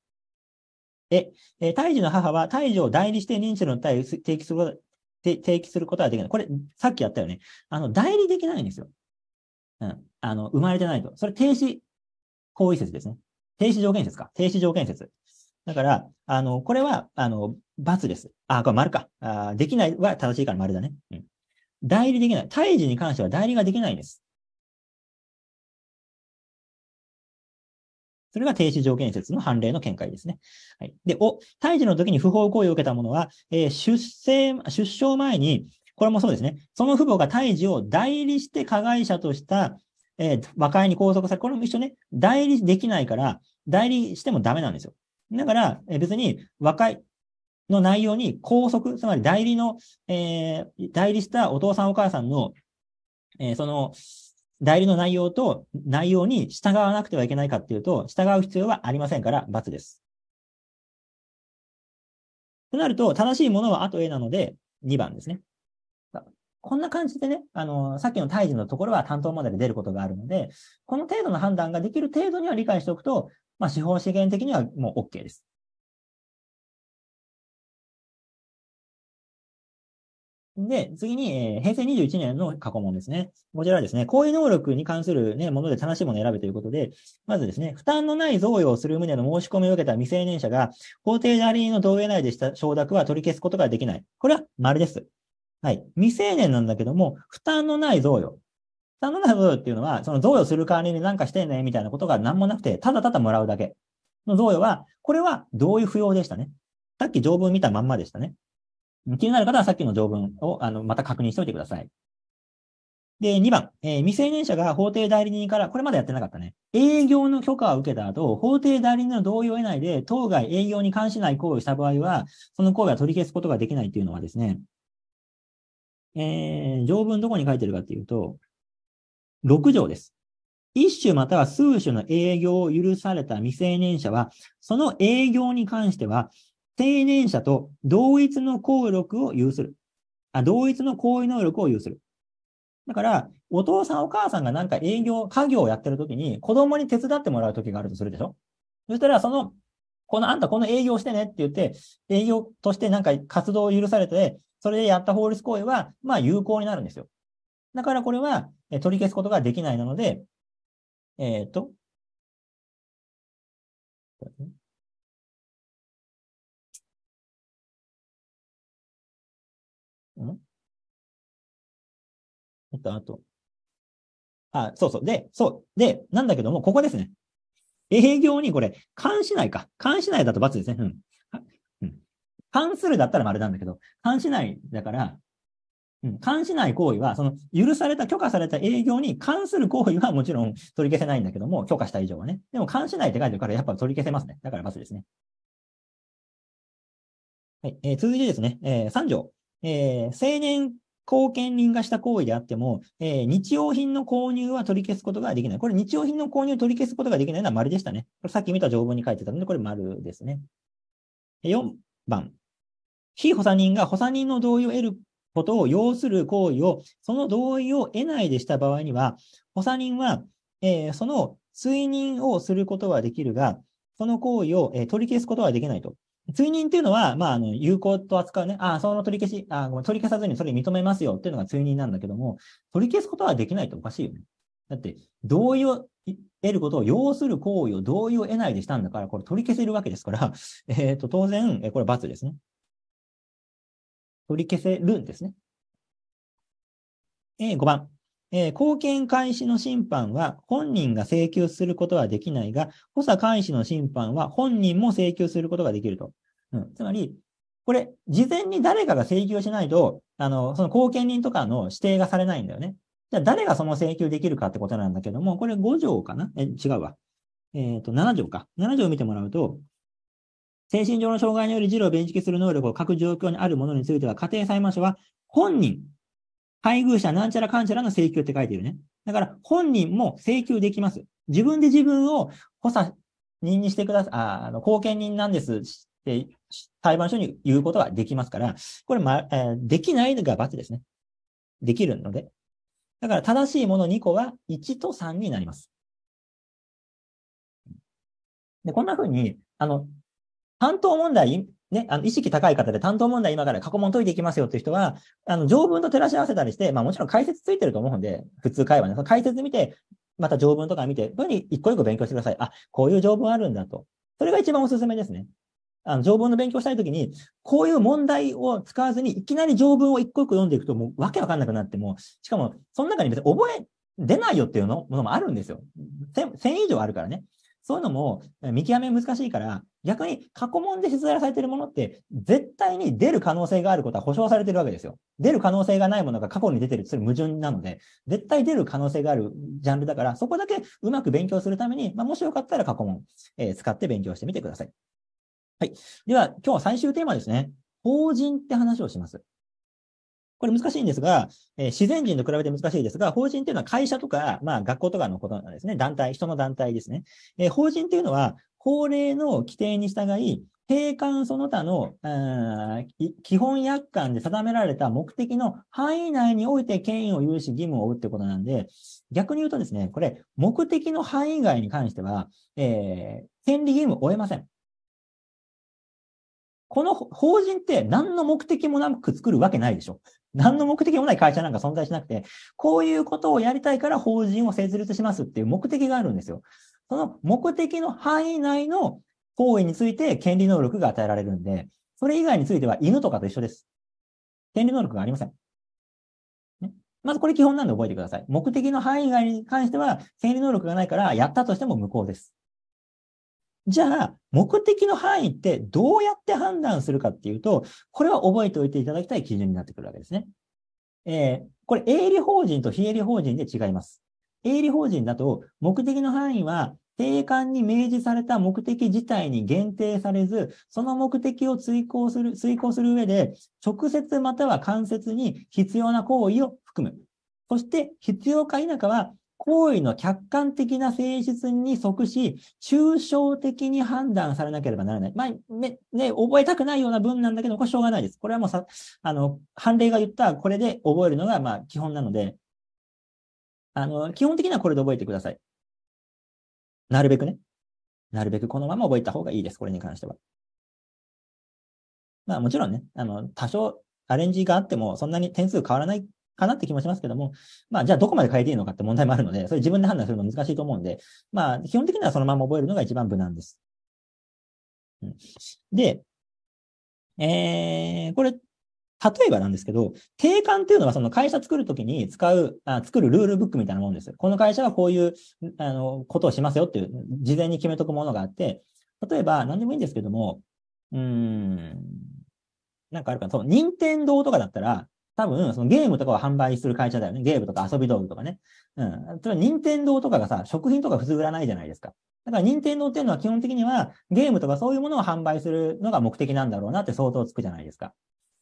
え、え胎児の母は胎児を代理して認知の体を提起すること、提起することはできない。これ、さっきやったよね。あの、代理できないんですよ。うん。あの、生まれてないと。それ、停止行為説ですね。停止条件説か。停止条件説。だから、あの、これは、あの、罰です。あ、これ丸か。あできないは正しいから丸だね。うん。代理できない。胎児に関しては代理ができないんです。それが停止条件説の判例の見解ですね。はい。で、お、胎児の時に不法行為を受けたものは、えー、出生、出生前に、これもそうですね。その父母が胎児を代理して加害者とした、えー、和解に拘束され、これも一緒ね、代理できないから、代理してもダメなんですよ。だから、えー、別に和解、の内容に拘束、つまり代理の、えー、代理したお父さんお母さんの、えー、その、代理の内容と内容に従わなくてはいけないかっていうと、従う必要はありませんから、罰です。となると、正しいものは後へなので、2番ですね。こんな感じでね、あの、さっきの胎児のところは担当までで出ることがあるので、この程度の判断ができる程度には理解しておくと、まあ、司法資源的にはもう OK です。で、次に、えー、平成21年の過去問ですね。こちらはですね、行為能力に関する、ね、もので正しいものを選べということで、まずですね、負担のない贈与をする旨の申し込みを受けた未成年者が、法定なりの同意内でした承諾は取り消すことができない。これは丸です。はい。未成年なんだけども、負担のない贈与。負担のない贈与っていうのは、その贈与する代わりになんかしてね、みたいなことが何もなくて、ただただもらうだけの贈与は、これは同意不要でしたね。さっき条文見たまんまでしたね。気になる方はさっきの条文をあのまた確認しておいてください。で、2番、えー、未成年者が法定代理人から、これまでやってなかったね。営業の許可を受けた後、法定代理人の同意を得ないで、当該営業に関しない行為をした場合は、その行為は取り消すことができないっていうのはですね、えー、条文どこに書いてるかっていうと、6条です。一種または数種の営業を許された未成年者は、その営業に関しては、青年者と同一の効力を有する。あ、同一の行為能力を有する。だから、お父さんお母さんがなんか営業、家業をやってるときに、子供に手伝ってもらうときがあるとするでしょそしたら、その、この、あんたこの営業してねって言って、営業としてなんか活動を許されて、それでやった法律行為は、まあ有効になるんですよ。だからこれは、え取り消すことができないなので、えっ、と、とあと。あ、そうそう。で、そう。で、なんだけども、ここですね。営業にこれ、監視内か。監視内だと罰ですね。うん。うん。関するだったら丸なんだけど、監視内だから、うん、監視内行為は、その許された、許可された営業に関する行為はもちろん取り消せないんだけども、許可した以上はね。でも監視内って書いてるからやっぱ取り消せますね。だから罰ですね。はい、えー、続いてですね、えー、3条。えー、成年貢献人がした行為であっても、えー、日用品の購入は取り消すことができない。これ日用品の購入を取り消すことができないのは丸でしたね。これさっき見た条文に書いてたので、これ丸ですね。4番。非補佐人が補佐人の同意を得ることを要する行為を、その同意を得ないでした場合には、補佐人は、えー、その推認をすることはできるが、その行為を、えー、取り消すことはできないと。追認っていうのは、まあ、あの、有効と扱うね、ああ、その取り消し、あごめん、取り消さずにそれ認めますよっていうのが追認なんだけども、取り消すことはできないっておかしいよね。だって、同意を得ることを要する行為を同意を得ないでしたんだから、これ取り消せるわけですから、えっ、ー、と、当然、えこれ罰ですね。取り消せるんですね。えー、5番。えー、貢献開始の審判は本人が請求することはできないが、補佐開始の審判は本人も請求することができると。うん、つまり、これ、事前に誰かが請求しないと、あの、その貢献人とかの指定がされないんだよね。じゃあ、誰がその請求できるかってことなんだけども、これ5条かなえ、違うわ。えっ、ー、と、7条か。7条を見てもらうと、精神上の障害により児童を弁識する能力を各状況にあるものについては、家庭裁判所は本人、配偶者なんちゃらかんちゃらの請求って書いてるね。だから本人も請求できます。自分で自分を補佐人にしてください、あの、貢献人なんですって裁判所に言うことができますから、これ、ま、えー、できないのが罰ですね。できるので。だから正しいもの2個は1と3になります。で、こんな風に、あの、担当問題ね、あの、意識高い方で担当問題今から過去問解いていきますよっていう人は、あの、条文と照らし合わせたりして、まあもちろん解説ついてると思うんで、普通会話ね、その解説見て、また条文とか見て、特に一個一個勉強してください。あ、こういう条文あるんだと。それが一番おすすめですね。あの、条文の勉強したいときに、こういう問題を使わずに、いきなり条文を一個一個読んでいくと、もうわけわかんなくなっても、しかも、その中に別に覚え出ないよっていうのものもあるんですよ。1000以上あるからね。そういうのも見極め難しいから、逆に過去問で出題されているものって、絶対に出る可能性があることは保証されてるわけですよ。出る可能性がないものが過去に出てるそれ矛盾なので、絶対出る可能性があるジャンルだから、そこだけうまく勉強するために、まあ、もしよかったら過去問、えー、使って勉強してみてください。はい。では、今日最終テーマですね。法人って話をします。これ難しいんですが、えー、自然人と比べて難しいですが、法人っていうのは会社とか、まあ学校とかのことなんですね。団体、人の団体ですね。えー、法人っていうのは、法令の規定に従い、閉館その他の、基本約款で定められた目的の範囲内において権威を有し義務を負うってことなんで、逆に言うとですね、これ、目的の範囲外に関しては、えー、権利義務を負えません。この法人って何の目的もなく作るわけないでしょ。何の目的もない会社なんか存在しなくて、こういうことをやりたいから法人を設立しますっていう目的があるんですよ。その目的の範囲内の行為について権利能力が与えられるんで、それ以外については犬とかと一緒です。権利能力がありません。ね、まずこれ基本なんで覚えてください。目的の範囲外に関しては権利能力がないから、やったとしても無効です。じゃあ、目的の範囲ってどうやって判断するかっていうと、これは覚えておいていただきたい基準になってくるわけですね。えー、これ、営利法人と非営利法人で違います。営利法人だと、目的の範囲は、定款に明示された目的自体に限定されず、その目的を遂行する、遂行する上で、直接または間接に必要な行為を含む。そして、必要か否かは、行為の客観的な性質に即し、抽象的に判断されなければならない。まあ、ね、覚えたくないような文なんだけど、これしょうがないです。これはもうさ、あの、判例が言ったこれで覚えるのが、まあ、基本なので、あの、基本的にはこれで覚えてください。なるべくね。なるべくこのまま覚えた方がいいです。これに関しては。まあもちろんね、あの、多少アレンジがあってもそんなに点数変わらないかなって気もしますけども、まあ、じゃあどこまで変えていいのかって問題もあるので、それ自分で判断するの難しいと思うんで、まあ、基本的にはそのまま覚えるのが一番無難です。で、えー、これ、例えばなんですけど、定款っていうのはその会社作るときに使うあ、作るルールブックみたいなもんです。この会社はこういう、あの、ことをしますよっていう、事前に決めとくものがあって、例えば何でもいいんですけども、うーん、なんかあるかな。そう、任天堂とかだったら、多分、そのゲームとかを販売する会社だよね。ゲームとか遊び道具とかね。うん。それは任天堂とかがさ、食品とか普通売らないじゃないですか。だから任天堂っていうのは基本的にはゲームとかそういうものを販売するのが目的なんだろうなって想像つくじゃないですか。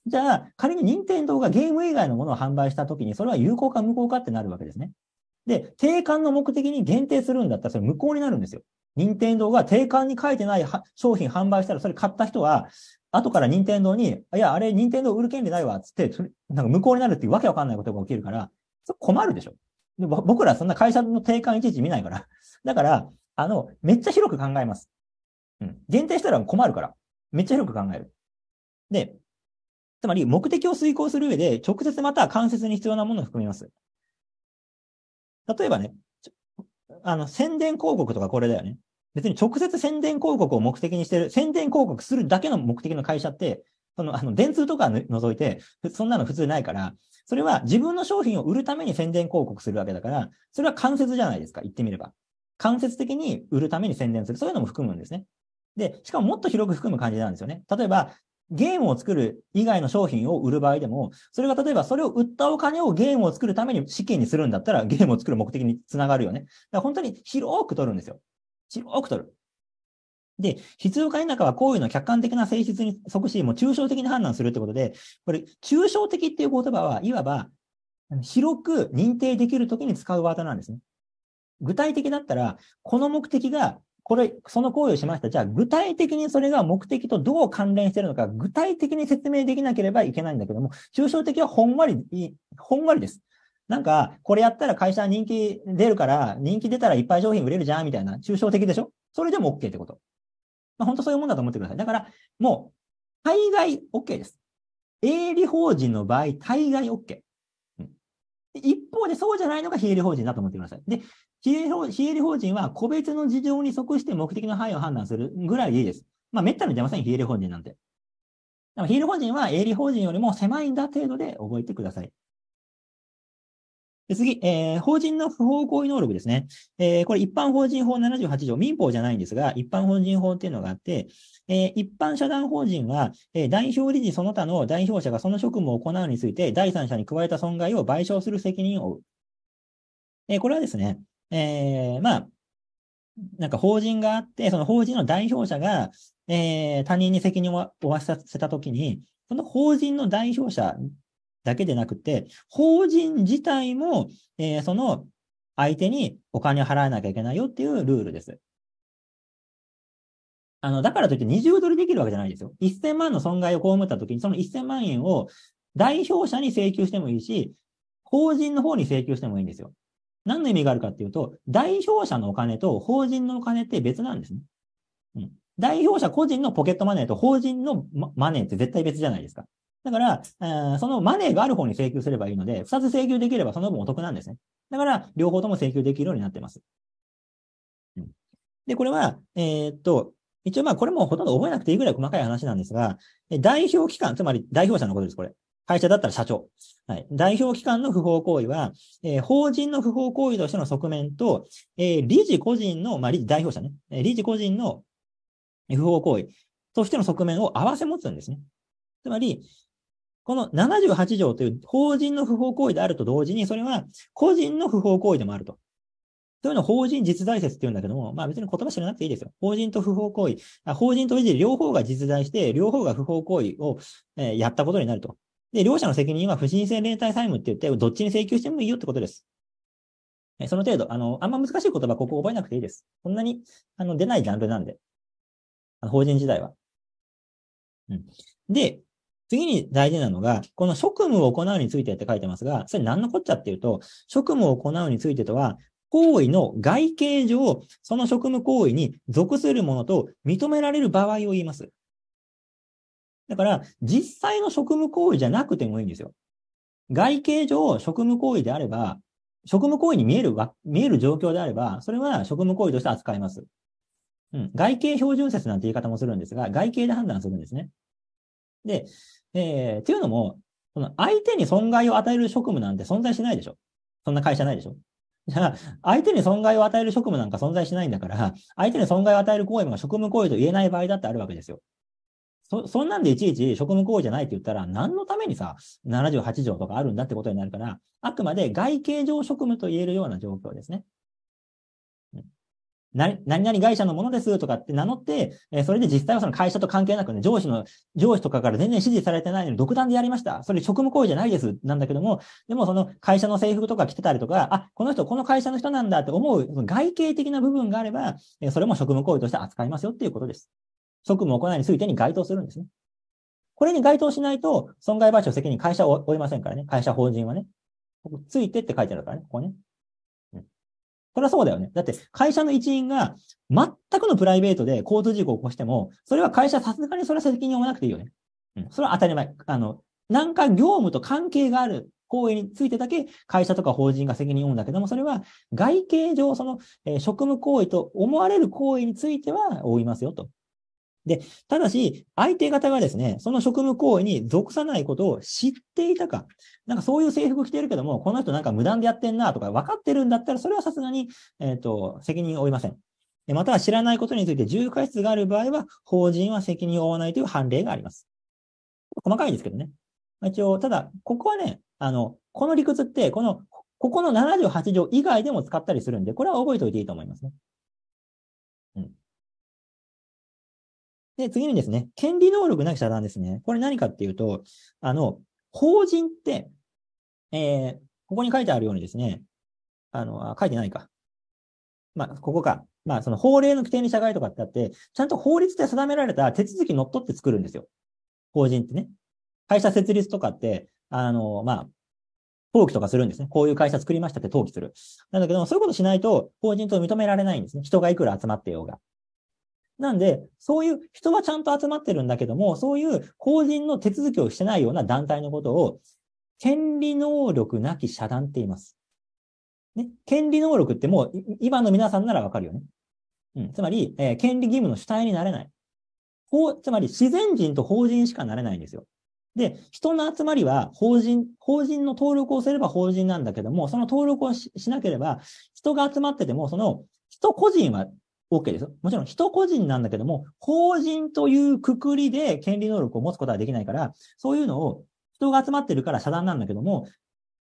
じゃあ、仮に任天堂がゲーム以外のものを販売したときに、それは有効か無効かってなるわけですね。で、定款の目的に限定するんだったら、それ無効になるんですよ。任天堂が定款に書いてない商品販売したら、それ買った人は、後から任天堂に、いや、あれ、任天堂売る権利ないわ、つって、なんか無効になるっていうわけわかんないことが起きるから、困るでしょ。で僕らそんな会社の定款いちいち見ないから。だから、あの、めっちゃ広く考えます。うん。限定したら困るから。めっちゃ広く考える。で、つまり目的を遂行する上で、直接また間接に必要なものを含みます。例えばね、あの、宣伝広告とかこれだよね。別に直接宣伝広告を目的にしてる、宣伝広告するだけの目的の会社って、その、あの、電通とか除いて、そんなの普通ないから、それは自分の商品を売るために宣伝広告するわけだから、それは間接じゃないですか、言ってみれば。間接的に売るために宣伝する。そういうのも含むんですね。で、しかももっと広く含む感じなんですよね。例えば、ゲームを作る以外の商品を売る場合でも、それが例えばそれを売ったお金をゲームを作るために資金にするんだったら、ゲームを作る目的につながるよね。だから本当に広く取るんですよ。広く取る。で、必要か否かは行為の客観的な性質に即し、もう抽象的に判断するってことで、これ、抽象的っていう言葉は、いわば、広く認定できるときに使うワードなんですね。具体的だったら、この目的が、これ、その行為をしました。じゃあ、具体的にそれが目的とどう関連してるのか、具体的に説明できなければいけないんだけども、抽象的はほんわり、ほんわりです。なんか、これやったら会社人気出るから、人気出たらいっぱい商品売れるじゃんみたいな、抽象的でしょそれでも OK ってこと。まあ、本当そういうもんだと思ってください。だから、もう、大概 OK です。営利法人の場合、大概 OK。うん、一方でそうじゃないのが非営利法人だと思ってください。で、非営利法人は個別の事情に即して目的の範囲を判断するぐらいでいいです。まあ、めったに出ません、非営利法人なんて。でも、非営利法人は営利法人よりも狭いんだ程度で覚えてください。次、えー、法人の不法行為能力ですね。えー、これ一般法人法78条、民法じゃないんですが、一般法人法っていうのがあって、えー、一般社団法人は、え代表理事その他の代表者がその職務を行うについて、第三者に加えた損害を賠償する責任を負う。えこれはですね、えまあ、なんか法人があって、その法人の代表者が、え他人に責任を負わせたときに、その法人の代表者だけでなくて、法人自体も、えー、その相手にお金を払わなきゃいけないよっていうルールです。あの、だからといって20ドルできるわけじゃないですよ。1000万の損害を被った時に、その1000万円を代表者に請求してもいいし、法人の方に請求してもいいんですよ。何の意味があるかっていうと、代表者のお金と法人のお金って別なんですね。うん。代表者個人のポケットマネーと法人のマネーって絶対別じゃないですか。だから、えー、そのマネーがある方に請求すればいいので、二つ請求できればその分お得なんですね。だから、両方とも請求できるようになってます。で、これは、えー、っと、一応まあ、これもほとんど覚えなくていいぐらい細かい話なんですが、代表機関、つまり代表者のことです、これ。会社だったら社長。はい。代表機関の不法行為は、えー、法人の不法行為としての側面と、えー、理事個人の、まあ、理事代表者ね、えー、理事個人の不法行為としての側面を合わせ持つんですね。つまり、この78条という法人の不法行為であると同時に、それは個人の不法行為でもあると。そういうのを法人実在説って言うんだけども、まあ別に言葉知らなくていいですよ。法人と不法行為、法人と維持両方が実在して、両方が不法行為を、えやったことになると。で、両者の責任は不審性連帯債務って言って、どっちに請求してもいいよってことです。えその程度、あの、あんま難しい言葉ここ覚えなくていいです。こんなに、あの、出ないジャンルなんで。あの法人時代は。うん。で、次に大事なのが、この職務を行うについてって書いてますが、それ何のこっちゃっていうと、職務を行うについてとは、行為の外形上、その職務行為に属するものと認められる場合を言います。だから、実際の職務行為じゃなくてもいいんですよ。外形上、職務行為であれば、職務行為に見えるわ、見える状況であれば、それは職務行為として扱います。うん。外形標準説なんて言い方もするんですが、外形で判断するんですね。で、えー、っていうのも、その相手に損害を与える職務なんて存在しないでしょ。そんな会社ないでしょ。じゃあ、相手に損害を与える職務なんか存在しないんだから、相手に損害を与える行為も職務行為と言えない場合だってあるわけですよ。そ、そんなんでいちいち職務行為じゃないって言ったら、何のためにさ、78条とかあるんだってことになるから、あくまで外形上職務と言えるような状況ですね。何々会社のものですとかって名乗って、えそれで実際はその会社と関係なくね、上司の、上司とかから全然指示されてないのに独断でやりました。それ職務行為じゃないです。なんだけども、でもその会社の制服とか着てたりとか、あ、この人、この会社の人なんだって思う、外形的な部分があれば、えそれも職務行為として扱いますよっていうことです。職務を行いについてに該当するんですね。これに該当しないと、損害賠償責任会社を負いませんからね。会社法人はね。ここついてって書いてあるからね、ここね。これはそうだよね。だって会社の一員が全くのプライベートで交通事故を起こしても、それは会社さすがにそれは責任を負わなくていいよね。うん。それは当たり前。あの、なんか業務と関係がある行為についてだけ会社とか法人が責任を負うんだけども、それは外形上、その、え職務行為と思われる行為については負いますよと。で、ただし、相手方がですね、その職務行為に属さないことを知っていたか、なんかそういう制服着てるけども、この人なんか無断でやってんなとか分かってるんだったら、それはさすがに、えっ、ー、と、責任を負いません。または知らないことについて重過失がある場合は、法人は責任を負わないという判例があります。細かいですけどね。一応、ただ、ここはね、あの、この理屈って、この、ここの78条以外でも使ったりするんで、これは覚えておいていいと思いますね。で、次にですね、権利能力なき遮断ですね。これ何かっていうと、あの、法人って、えー、ここに書いてあるようにですね、あの、あ書いてないか。まあ、ここか。まあ、その法令の規定に従いとかってあって、ちゃんと法律で定められた手続き乗っ取って作るんですよ。法人ってね。会社設立とかって、あの、まあ、登記とかするんですね。こういう会社作りましたって登記する。なんだけども、そういうことしないと法人と認められないんですね。人がいくら集まってようが。なんで、そういう人はちゃんと集まってるんだけども、そういう法人の手続きをしてないような団体のことを、権利能力なき遮断って言います。ね、権利能力ってもう、今の皆さんならわかるよね。うん、つまり、えー、権利義務の主体になれない。法、つまり自然人と法人しかなれないんですよ。で、人の集まりは法人、法人の登録をすれば法人なんだけども、その登録をしなければ、人が集まってても、その人個人は OK ですもちろん人個人なんだけども、法人というくくりで権利能力を持つことはできないから、そういうのを人が集まってるから遮断なんだけども、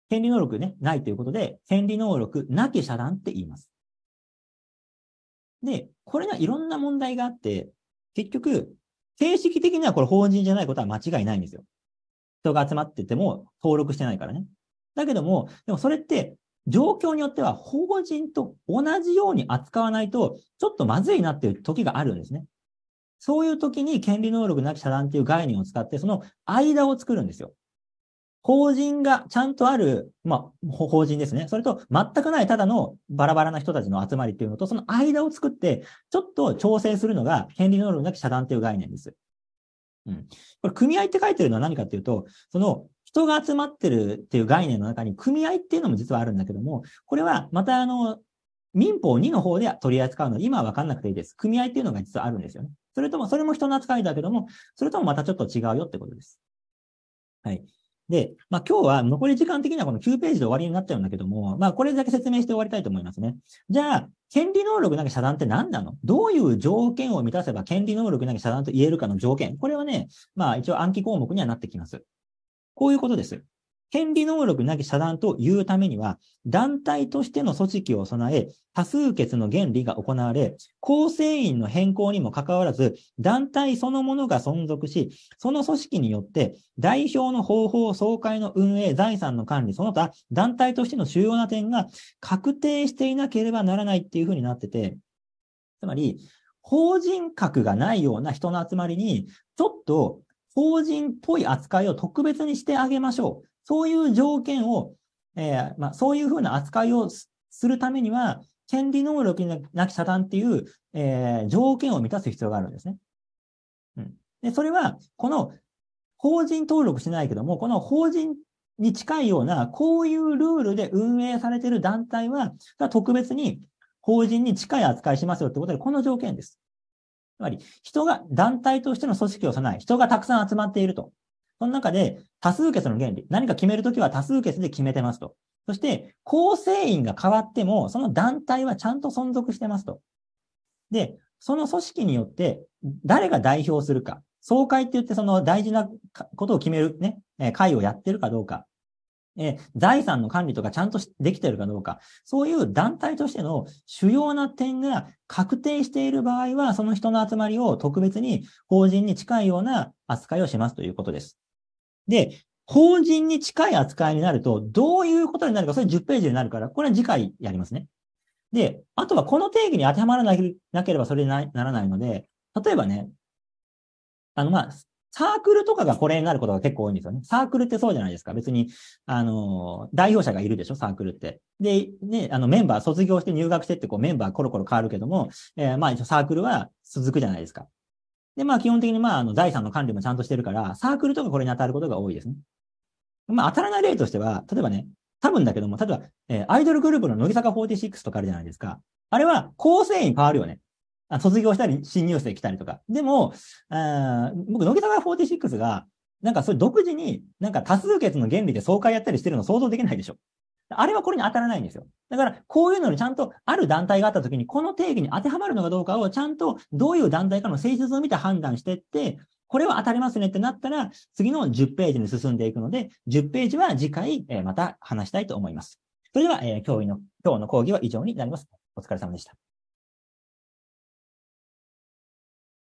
権利能力ね、ないということで、権利能力なき遮断って言います。で、これにはいろんな問題があって、結局、形式的にはこれ法人じゃないことは間違いないんですよ。人が集まってても登録してないからね。だけども、でもそれって状況によっては法人と同じように扱わないと、ちょっとまずいなっていう時があるんですね。そういう時に権利能力なき遮断っていう概念を使って、その間を作るんですよ。法人がちゃんとある、まあ、法人ですね。それと全くないただのバラバラな人たちの集まりっていうのと、その間を作って、ちょっと調整するのが権利能力なき遮断っていう概念です。うん。これ、組合って書いてるのは何かっていうと、その人が集まってるっていう概念の中に組合っていうのも実はあるんだけども、これはまたあの、民法2の方で取り扱うので、今は分かんなくていいです。組合っていうのが実はあるんですよね。それとも、それも人の扱いだけども、それともまたちょっと違うよってことです。はい。で、まあ今日は残り時間的にはこの9ページで終わりになっちゃうんだけども、まあこれだけ説明して終わりたいと思いますね。じゃあ、権利能力なき遮断って何なのどういう条件を満たせば権利能力なき遮断と言えるかの条件。これはね、まあ一応暗記項目にはなってきます。こういうことです。権利能力なき遮断というためには、団体としての組織を備え、多数決の原理が行われ、構成員の変更にもかかわらず、団体そのものが存続し、その組織によって、代表の方法、総会の運営、財産の管理、その他、団体としての主要な点が確定していなければならないっていうふうになってて、つまり、法人格がないような人の集まりに、ちょっと法人っぽい扱いを特別にしてあげましょう。そういう条件を、えー、まあ、そういうふうな扱いをするためには、権利能力なき遮断っていう、えー、条件を満たす必要があるんですね。うん、でそれは、この法人登録しないけども、この法人に近いような、こういうルールで運営されている団体は、特別に法人に近い扱いしますよってことで、この条件です。つまり、人が団体としての組織を備え、人がたくさん集まっていると。その中で、多数決の原理、何か決めるときは多数決で決めてますと。そして、構成員が変わっても、その団体はちゃんと存続してますと。で、その組織によって、誰が代表するか、総会って言ってその大事なことを決めるね、会をやってるかどうか、え財産の管理とかちゃんとできてるかどうか、そういう団体としての主要な点が確定している場合は、その人の集まりを特別に法人に近いような扱いをしますということです。で、法人に近い扱いになると、どういうことになるか、それ10ページになるから、これは次回やりますね。で、あとはこの定義に当てはまらなければそれにならないので、例えばね、あの、まあ、サークルとかがこれになることが結構多いんですよね。サークルってそうじゃないですか。別に、あの、代表者がいるでしょ、サークルって。で、ね、あの、メンバー卒業して入学してって、こう、メンバーコロコロ変わるけども、えー、まあ一応サークルは続くじゃないですか。で、まあ基本的に、まあ、あの、財産の管理もちゃんとしてるから、サークルとかこれに当たることが多いですね。まあ当たらない例としては、例えばね、多分だけども、例えば、えー、アイドルグループの乃木坂46とかあるじゃないですか。あれは、構成員変わるよね。あ卒業したり、新入生来たりとか。でも、あ僕、乃木坂46が、なんかそれ独自に、なんか多数決の原理で総会やったりしてるの想像できないでしょ。あれはこれに当たらないんですよ。だから、こういうのにちゃんとある団体があった時に、この定義に当てはまるのかどうかをちゃんとどういう団体かの性質を見て判断してって、これは当たりますねってなったら、次の10ページに進んでいくので、10ページは次回、えまた話したいと思います。それでは、えー、今日の講義は以上になります。お疲れ様でした。